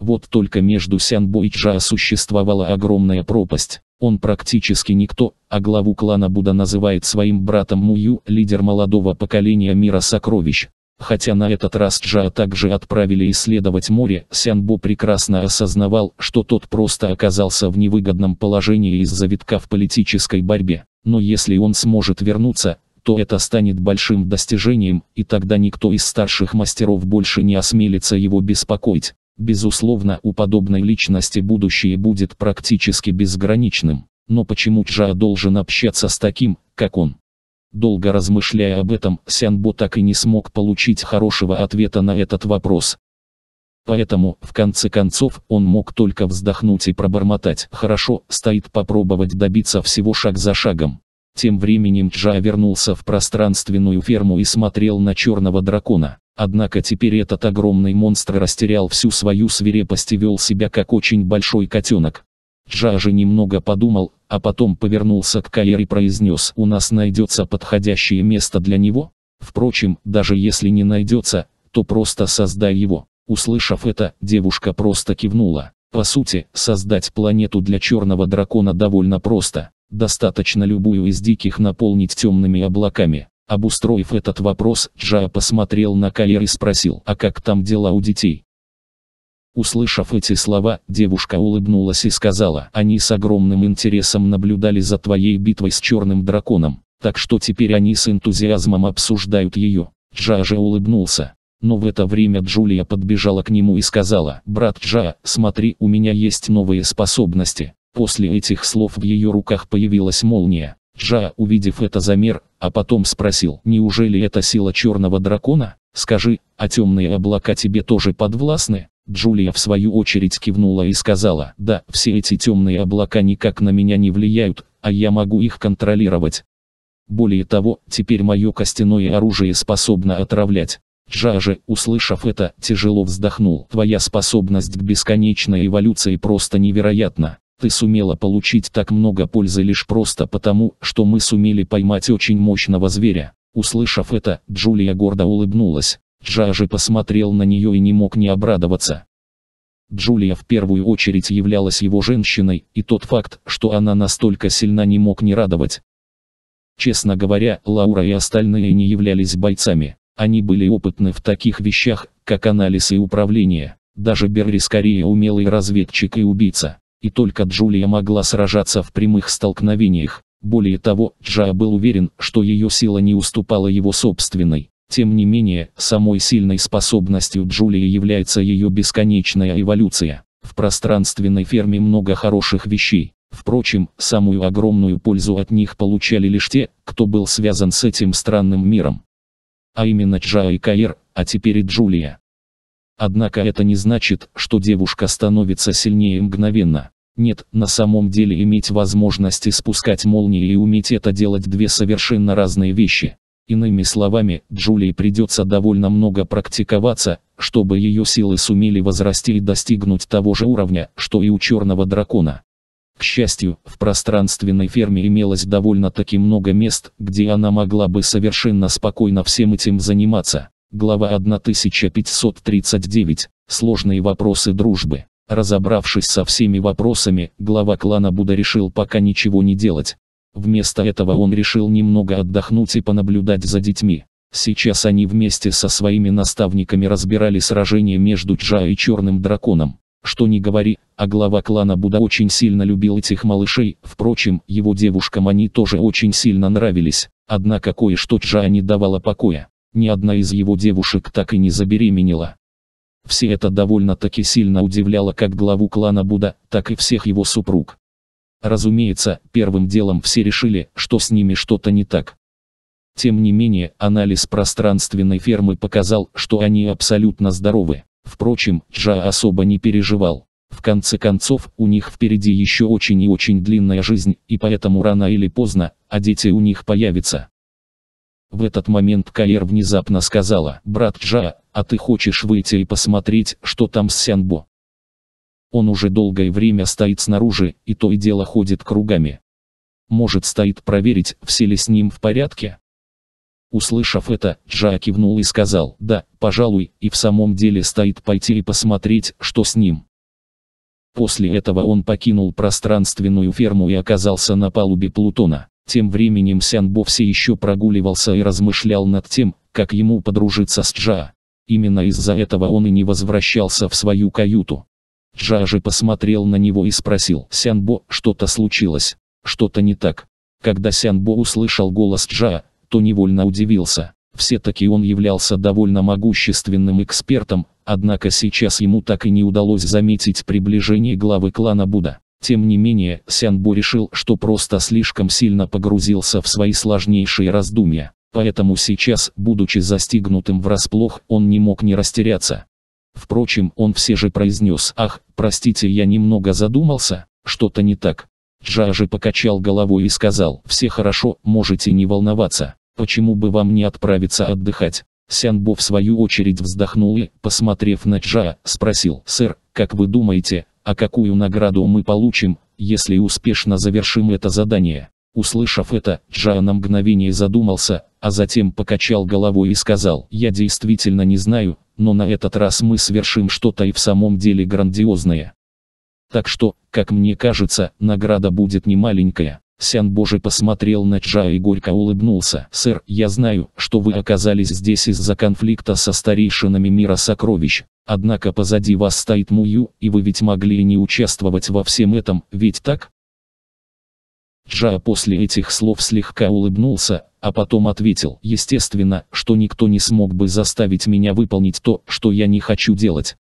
Вот только между Сянбо и Чжа существовала огромная пропасть. Он практически никто, а главу клана Буда называет своим братом Мую, лидер молодого поколения мира сокровищ. Хотя на этот раз Джа также отправили исследовать море, Сянбу прекрасно осознавал, что тот просто оказался в невыгодном положении из-за витка в политической борьбе. Но если он сможет вернуться, то это станет большим достижением, и тогда никто из старших мастеров больше не осмелится его беспокоить. Безусловно, у подобной личности будущее будет практически безграничным. Но почему Джа должен общаться с таким, как он? Долго размышляя об этом, Сянбо так и не смог получить хорошего ответа на этот вопрос. Поэтому, в конце концов, он мог только вздохнуть и пробормотать. Хорошо, стоит попробовать добиться всего шаг за шагом. Тем временем Джа вернулся в пространственную ферму и смотрел на черного дракона. Однако теперь этот огромный монстр растерял всю свою свирепость и вел себя как очень большой котенок. Джажи немного подумал, а потом повернулся к Каэр и произнес «У нас найдется подходящее место для него?» Впрочем, даже если не найдется, то просто создай его. Услышав это, девушка просто кивнула. По сути, создать планету для черного дракона довольно просто. Достаточно любую из диких наполнить темными облаками. Обустроив этот вопрос, Джа посмотрел на Каэр и спросил «А как там дела у детей?» Услышав эти слова, девушка улыбнулась и сказала, они с огромным интересом наблюдали за твоей битвой с черным драконом, так что теперь они с энтузиазмом обсуждают ее. Джа же улыбнулся. Но в это время Джулия подбежала к нему и сказала, «Брат Джа, смотри, у меня есть новые способности». После этих слов в ее руках появилась молния. Джа, увидев это, замер, а потом спросил, «Неужели это сила черного дракона? Скажи, а темные облака тебе тоже подвластны?» Джулия в свою очередь кивнула и сказала, «Да, все эти темные облака никак на меня не влияют, а я могу их контролировать. Более того, теперь мое костяное оружие способно отравлять». Джа услышав это, тяжело вздохнул. «Твоя способность к бесконечной эволюции просто невероятна. Ты сумела получить так много пользы лишь просто потому, что мы сумели поймать очень мощного зверя». Услышав это, Джулия гордо улыбнулась. Джажи посмотрел на нее и не мог не обрадоваться. Джулия в первую очередь являлась его женщиной, и тот факт, что она настолько сильна не мог не радовать. Честно говоря, Лаура и остальные не являлись бойцами. Они были опытны в таких вещах, как анализ и управление. Даже Берри скорее умелый разведчик и убийца. И только Джулия могла сражаться в прямых столкновениях. Более того, Джа был уверен, что ее сила не уступала его собственной. Тем не менее, самой сильной способностью Джулии является ее бесконечная эволюция. В пространственной ферме много хороших вещей. Впрочем, самую огромную пользу от них получали лишь те, кто был связан с этим странным миром. А именно Джа и Каир, а теперь и Джулия. Однако это не значит, что девушка становится сильнее мгновенно. Нет, на самом деле иметь возможность испускать молнии и уметь это делать две совершенно разные вещи. Иными словами, Джулии придется довольно много практиковаться, чтобы ее силы сумели возрасти и достигнуть того же уровня, что и у черного дракона. К счастью, в пространственной ферме имелось довольно-таки много мест, где она могла бы совершенно спокойно всем этим заниматься. Глава 1539. Сложные вопросы дружбы. Разобравшись со всеми вопросами, глава клана Буда решил пока ничего не делать. Вместо этого он решил немного отдохнуть и понаблюдать за детьми. Сейчас они вместе со своими наставниками разбирали сражение между Джа и Черным Драконом. Что не говори, а глава клана Буда очень сильно любил этих малышей, впрочем, его девушкам они тоже очень сильно нравились. Однако кое-что Джа не давала покоя. Ни одна из его девушек так и не забеременела. Все это довольно-таки сильно удивляло как главу клана Буда, так и всех его супруг. Разумеется, первым делом все решили, что с ними что-то не так. Тем не менее, анализ пространственной фермы показал, что они абсолютно здоровы. Впрочем, Джа особо не переживал. В конце концов, у них впереди еще очень и очень длинная жизнь, и поэтому рано или поздно, а дети у них появятся. В этот момент Каэр внезапно сказала, «Брат Джа, а ты хочешь выйти и посмотреть, что там с Сянбо?» Он уже долгое время стоит снаружи, и то и дело ходит кругами. Может стоит проверить, все ли с ним в порядке? Услышав это, Джа кивнул и сказал, да, пожалуй, и в самом деле стоит пойти и посмотреть, что с ним. После этого он покинул пространственную ферму и оказался на палубе Плутона. Тем временем Сянбо все еще прогуливался и размышлял над тем, как ему подружиться с Джа. Именно из-за этого он и не возвращался в свою каюту. Джажи посмотрел на него и спросил, «Сянбо, что-то случилось? Что-то не так?» Когда Сянбо услышал голос Джа, то невольно удивился. Все-таки он являлся довольно могущественным экспертом, однако сейчас ему так и не удалось заметить приближение главы клана Буда. Тем не менее, Сянбо решил, что просто слишком сильно погрузился в свои сложнейшие раздумья. Поэтому сейчас, будучи застигнутым врасплох, он не мог не растеряться. Впрочем, он все же произнес «Ах, простите, я немного задумался, что-то не так». Джажи покачал головой и сказал «Все хорошо, можете не волноваться, почему бы вам не отправиться отдыхать?» Сянбо в свою очередь вздохнул и, посмотрев на Джа, спросил «Сэр, как вы думаете, а какую награду мы получим, если успешно завершим это задание?» Услышав это, Джао на мгновение задумался, а затем покачал головой и сказал, «Я действительно не знаю, но на этот раз мы совершим что-то и в самом деле грандиозное. Так что, как мне кажется, награда будет немаленькая». Сян Божий посмотрел на Джа и горько улыбнулся. «Сэр, я знаю, что вы оказались здесь из-за конфликта со старейшинами мира сокровищ. Однако позади вас стоит Мую, и вы ведь могли не участвовать во всем этом, ведь так?» Джа после этих слов слегка улыбнулся, а потом ответил, естественно, что никто не смог бы заставить меня выполнить то, что я не хочу делать.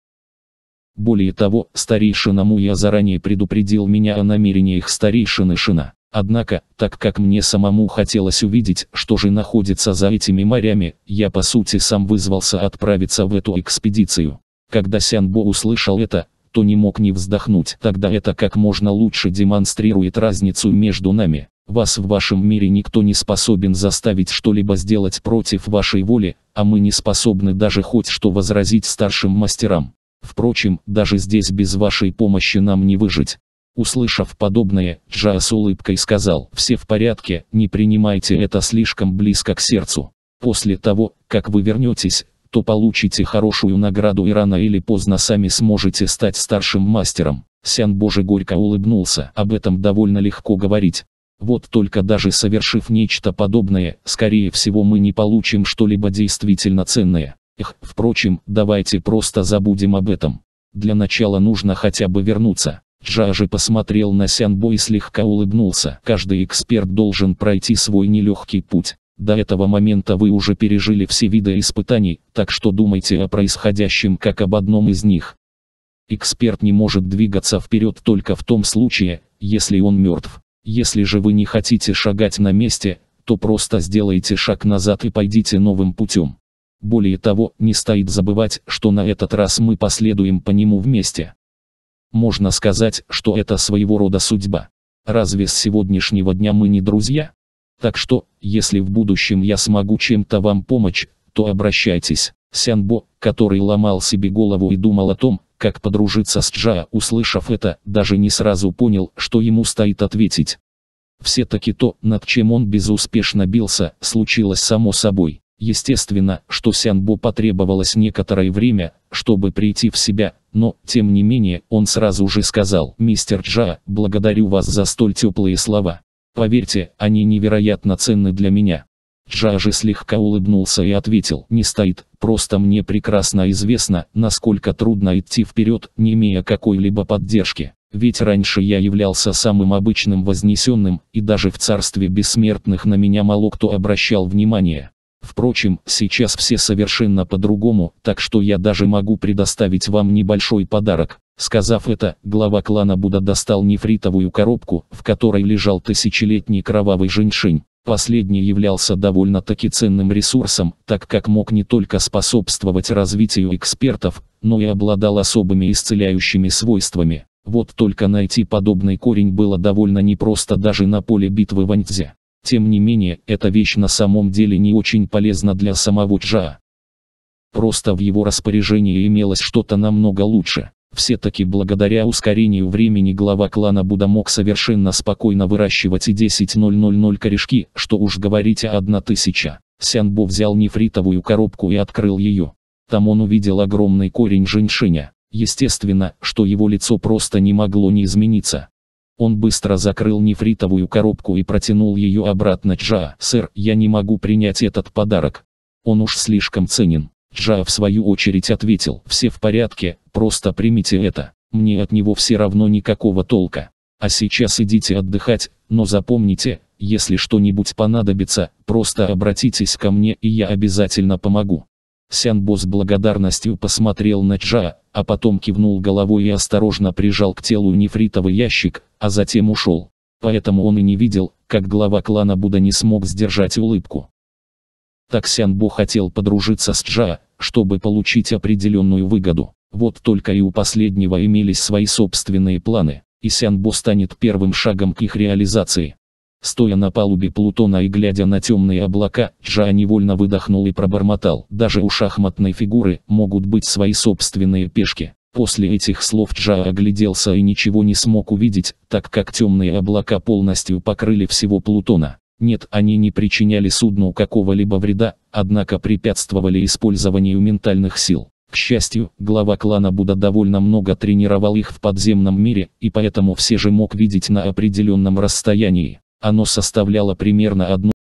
Более того, старейшина Муя заранее предупредил меня о намерениях старейшины Шина. Однако, так как мне самому хотелось увидеть, что же находится за этими морями, я по сути сам вызвался отправиться в эту экспедицию. Когда Сянбо услышал это, то не мог не вздохнуть. Тогда это как можно лучше демонстрирует разницу между нами. Вас в вашем мире никто не способен заставить что-либо сделать против вашей воли, а мы не способны даже хоть что возразить старшим мастерам. Впрочем, даже здесь без вашей помощи нам не выжить. Услышав подобное, Джа с улыбкой сказал, «Все в порядке, не принимайте это слишком близко к сердцу. После того, как вы вернетесь, то получите хорошую награду и рано или поздно сами сможете стать старшим мастером. Сян Боже горько улыбнулся, об этом довольно легко говорить. Вот только даже совершив нечто подобное, скорее всего мы не получим что-либо действительно ценное. Эх, впрочем, давайте просто забудем об этом. Для начала нужно хотя бы вернуться. Джажи посмотрел на Сянбо и слегка улыбнулся. Каждый эксперт должен пройти свой нелегкий путь. До этого момента вы уже пережили все виды испытаний, так что думайте о происходящем как об одном из них. Эксперт не может двигаться вперед только в том случае, если он мертв. Если же вы не хотите шагать на месте, то просто сделайте шаг назад и пойдите новым путем. Более того, не стоит забывать, что на этот раз мы последуем по нему вместе. Можно сказать, что это своего рода судьба. Разве с сегодняшнего дня мы не друзья? Так что, если в будущем я смогу чем-то вам помочь, то обращайтесь. Сянбо, который ломал себе голову и думал о том, как подружиться с Джа, услышав это, даже не сразу понял, что ему стоит ответить. Все-таки то, над чем он безуспешно бился, случилось само собой. Естественно, что Сянбо потребовалось некоторое время, чтобы прийти в себя, но, тем не менее, он сразу же сказал, «Мистер Джа, благодарю вас за столь теплые слова. Поверьте, они невероятно ценны для меня. Джажи слегка улыбнулся и ответил, не стоит, просто мне прекрасно известно, насколько трудно идти вперед, не имея какой-либо поддержки. Ведь раньше я являлся самым обычным вознесенным, и даже в царстве бессмертных на меня мало кто обращал внимание. Впрочем, сейчас все совершенно по-другому, так что я даже могу предоставить вам небольшой подарок. Сказав это, глава клана Будда достал нефритовую коробку, в которой лежал тысячелетний кровавый женьшень. Последний являлся довольно-таки ценным ресурсом, так как мог не только способствовать развитию экспертов, но и обладал особыми исцеляющими свойствами. Вот только найти подобный корень было довольно непросто даже на поле битвы Ваньцзе. Тем не менее, эта вещь на самом деле не очень полезна для самого Джа. Просто в его распоряжении имелось что-то намного лучше. Все-таки благодаря ускорению времени глава клана Буда мог совершенно спокойно выращивать и 10.000 корешки, что уж говорить о 1000. Сянбо взял нефритовую коробку и открыл ее. Там он увидел огромный корень женьшиня. Естественно, что его лицо просто не могло не измениться. Он быстро закрыл нефритовую коробку и протянул ее обратно Джа. «Сэр, я не могу принять этот подарок. Он уж слишком ценен». Джа в свою очередь ответил, «Все в порядке, Просто примите это, мне от него все равно никакого толка. А сейчас идите отдыхать, но запомните, если что-нибудь понадобится, просто обратитесь ко мне и я обязательно помогу. Сянбо с благодарностью посмотрел на Чжа, а потом кивнул головой и осторожно прижал к телу нефритовый ящик, а затем ушел. Поэтому он и не видел, как глава клана Буда не смог сдержать улыбку. Так Сянбо хотел подружиться с Чжа, чтобы получить определенную выгоду. Вот только и у последнего имелись свои собственные планы, и Сянбо станет первым шагом к их реализации. Стоя на палубе Плутона и глядя на темные облака, Джа невольно выдохнул и пробормотал. Даже у шахматной фигуры могут быть свои собственные пешки. После этих слов Джа огляделся и ничего не смог увидеть, так как темные облака полностью покрыли всего Плутона. Нет, они не причиняли судну какого-либо вреда, однако препятствовали использованию ментальных сил. К счастью, глава клана Будда довольно много тренировал их в подземном мире, и поэтому все же мог видеть на определенном расстоянии. Оно составляло примерно одну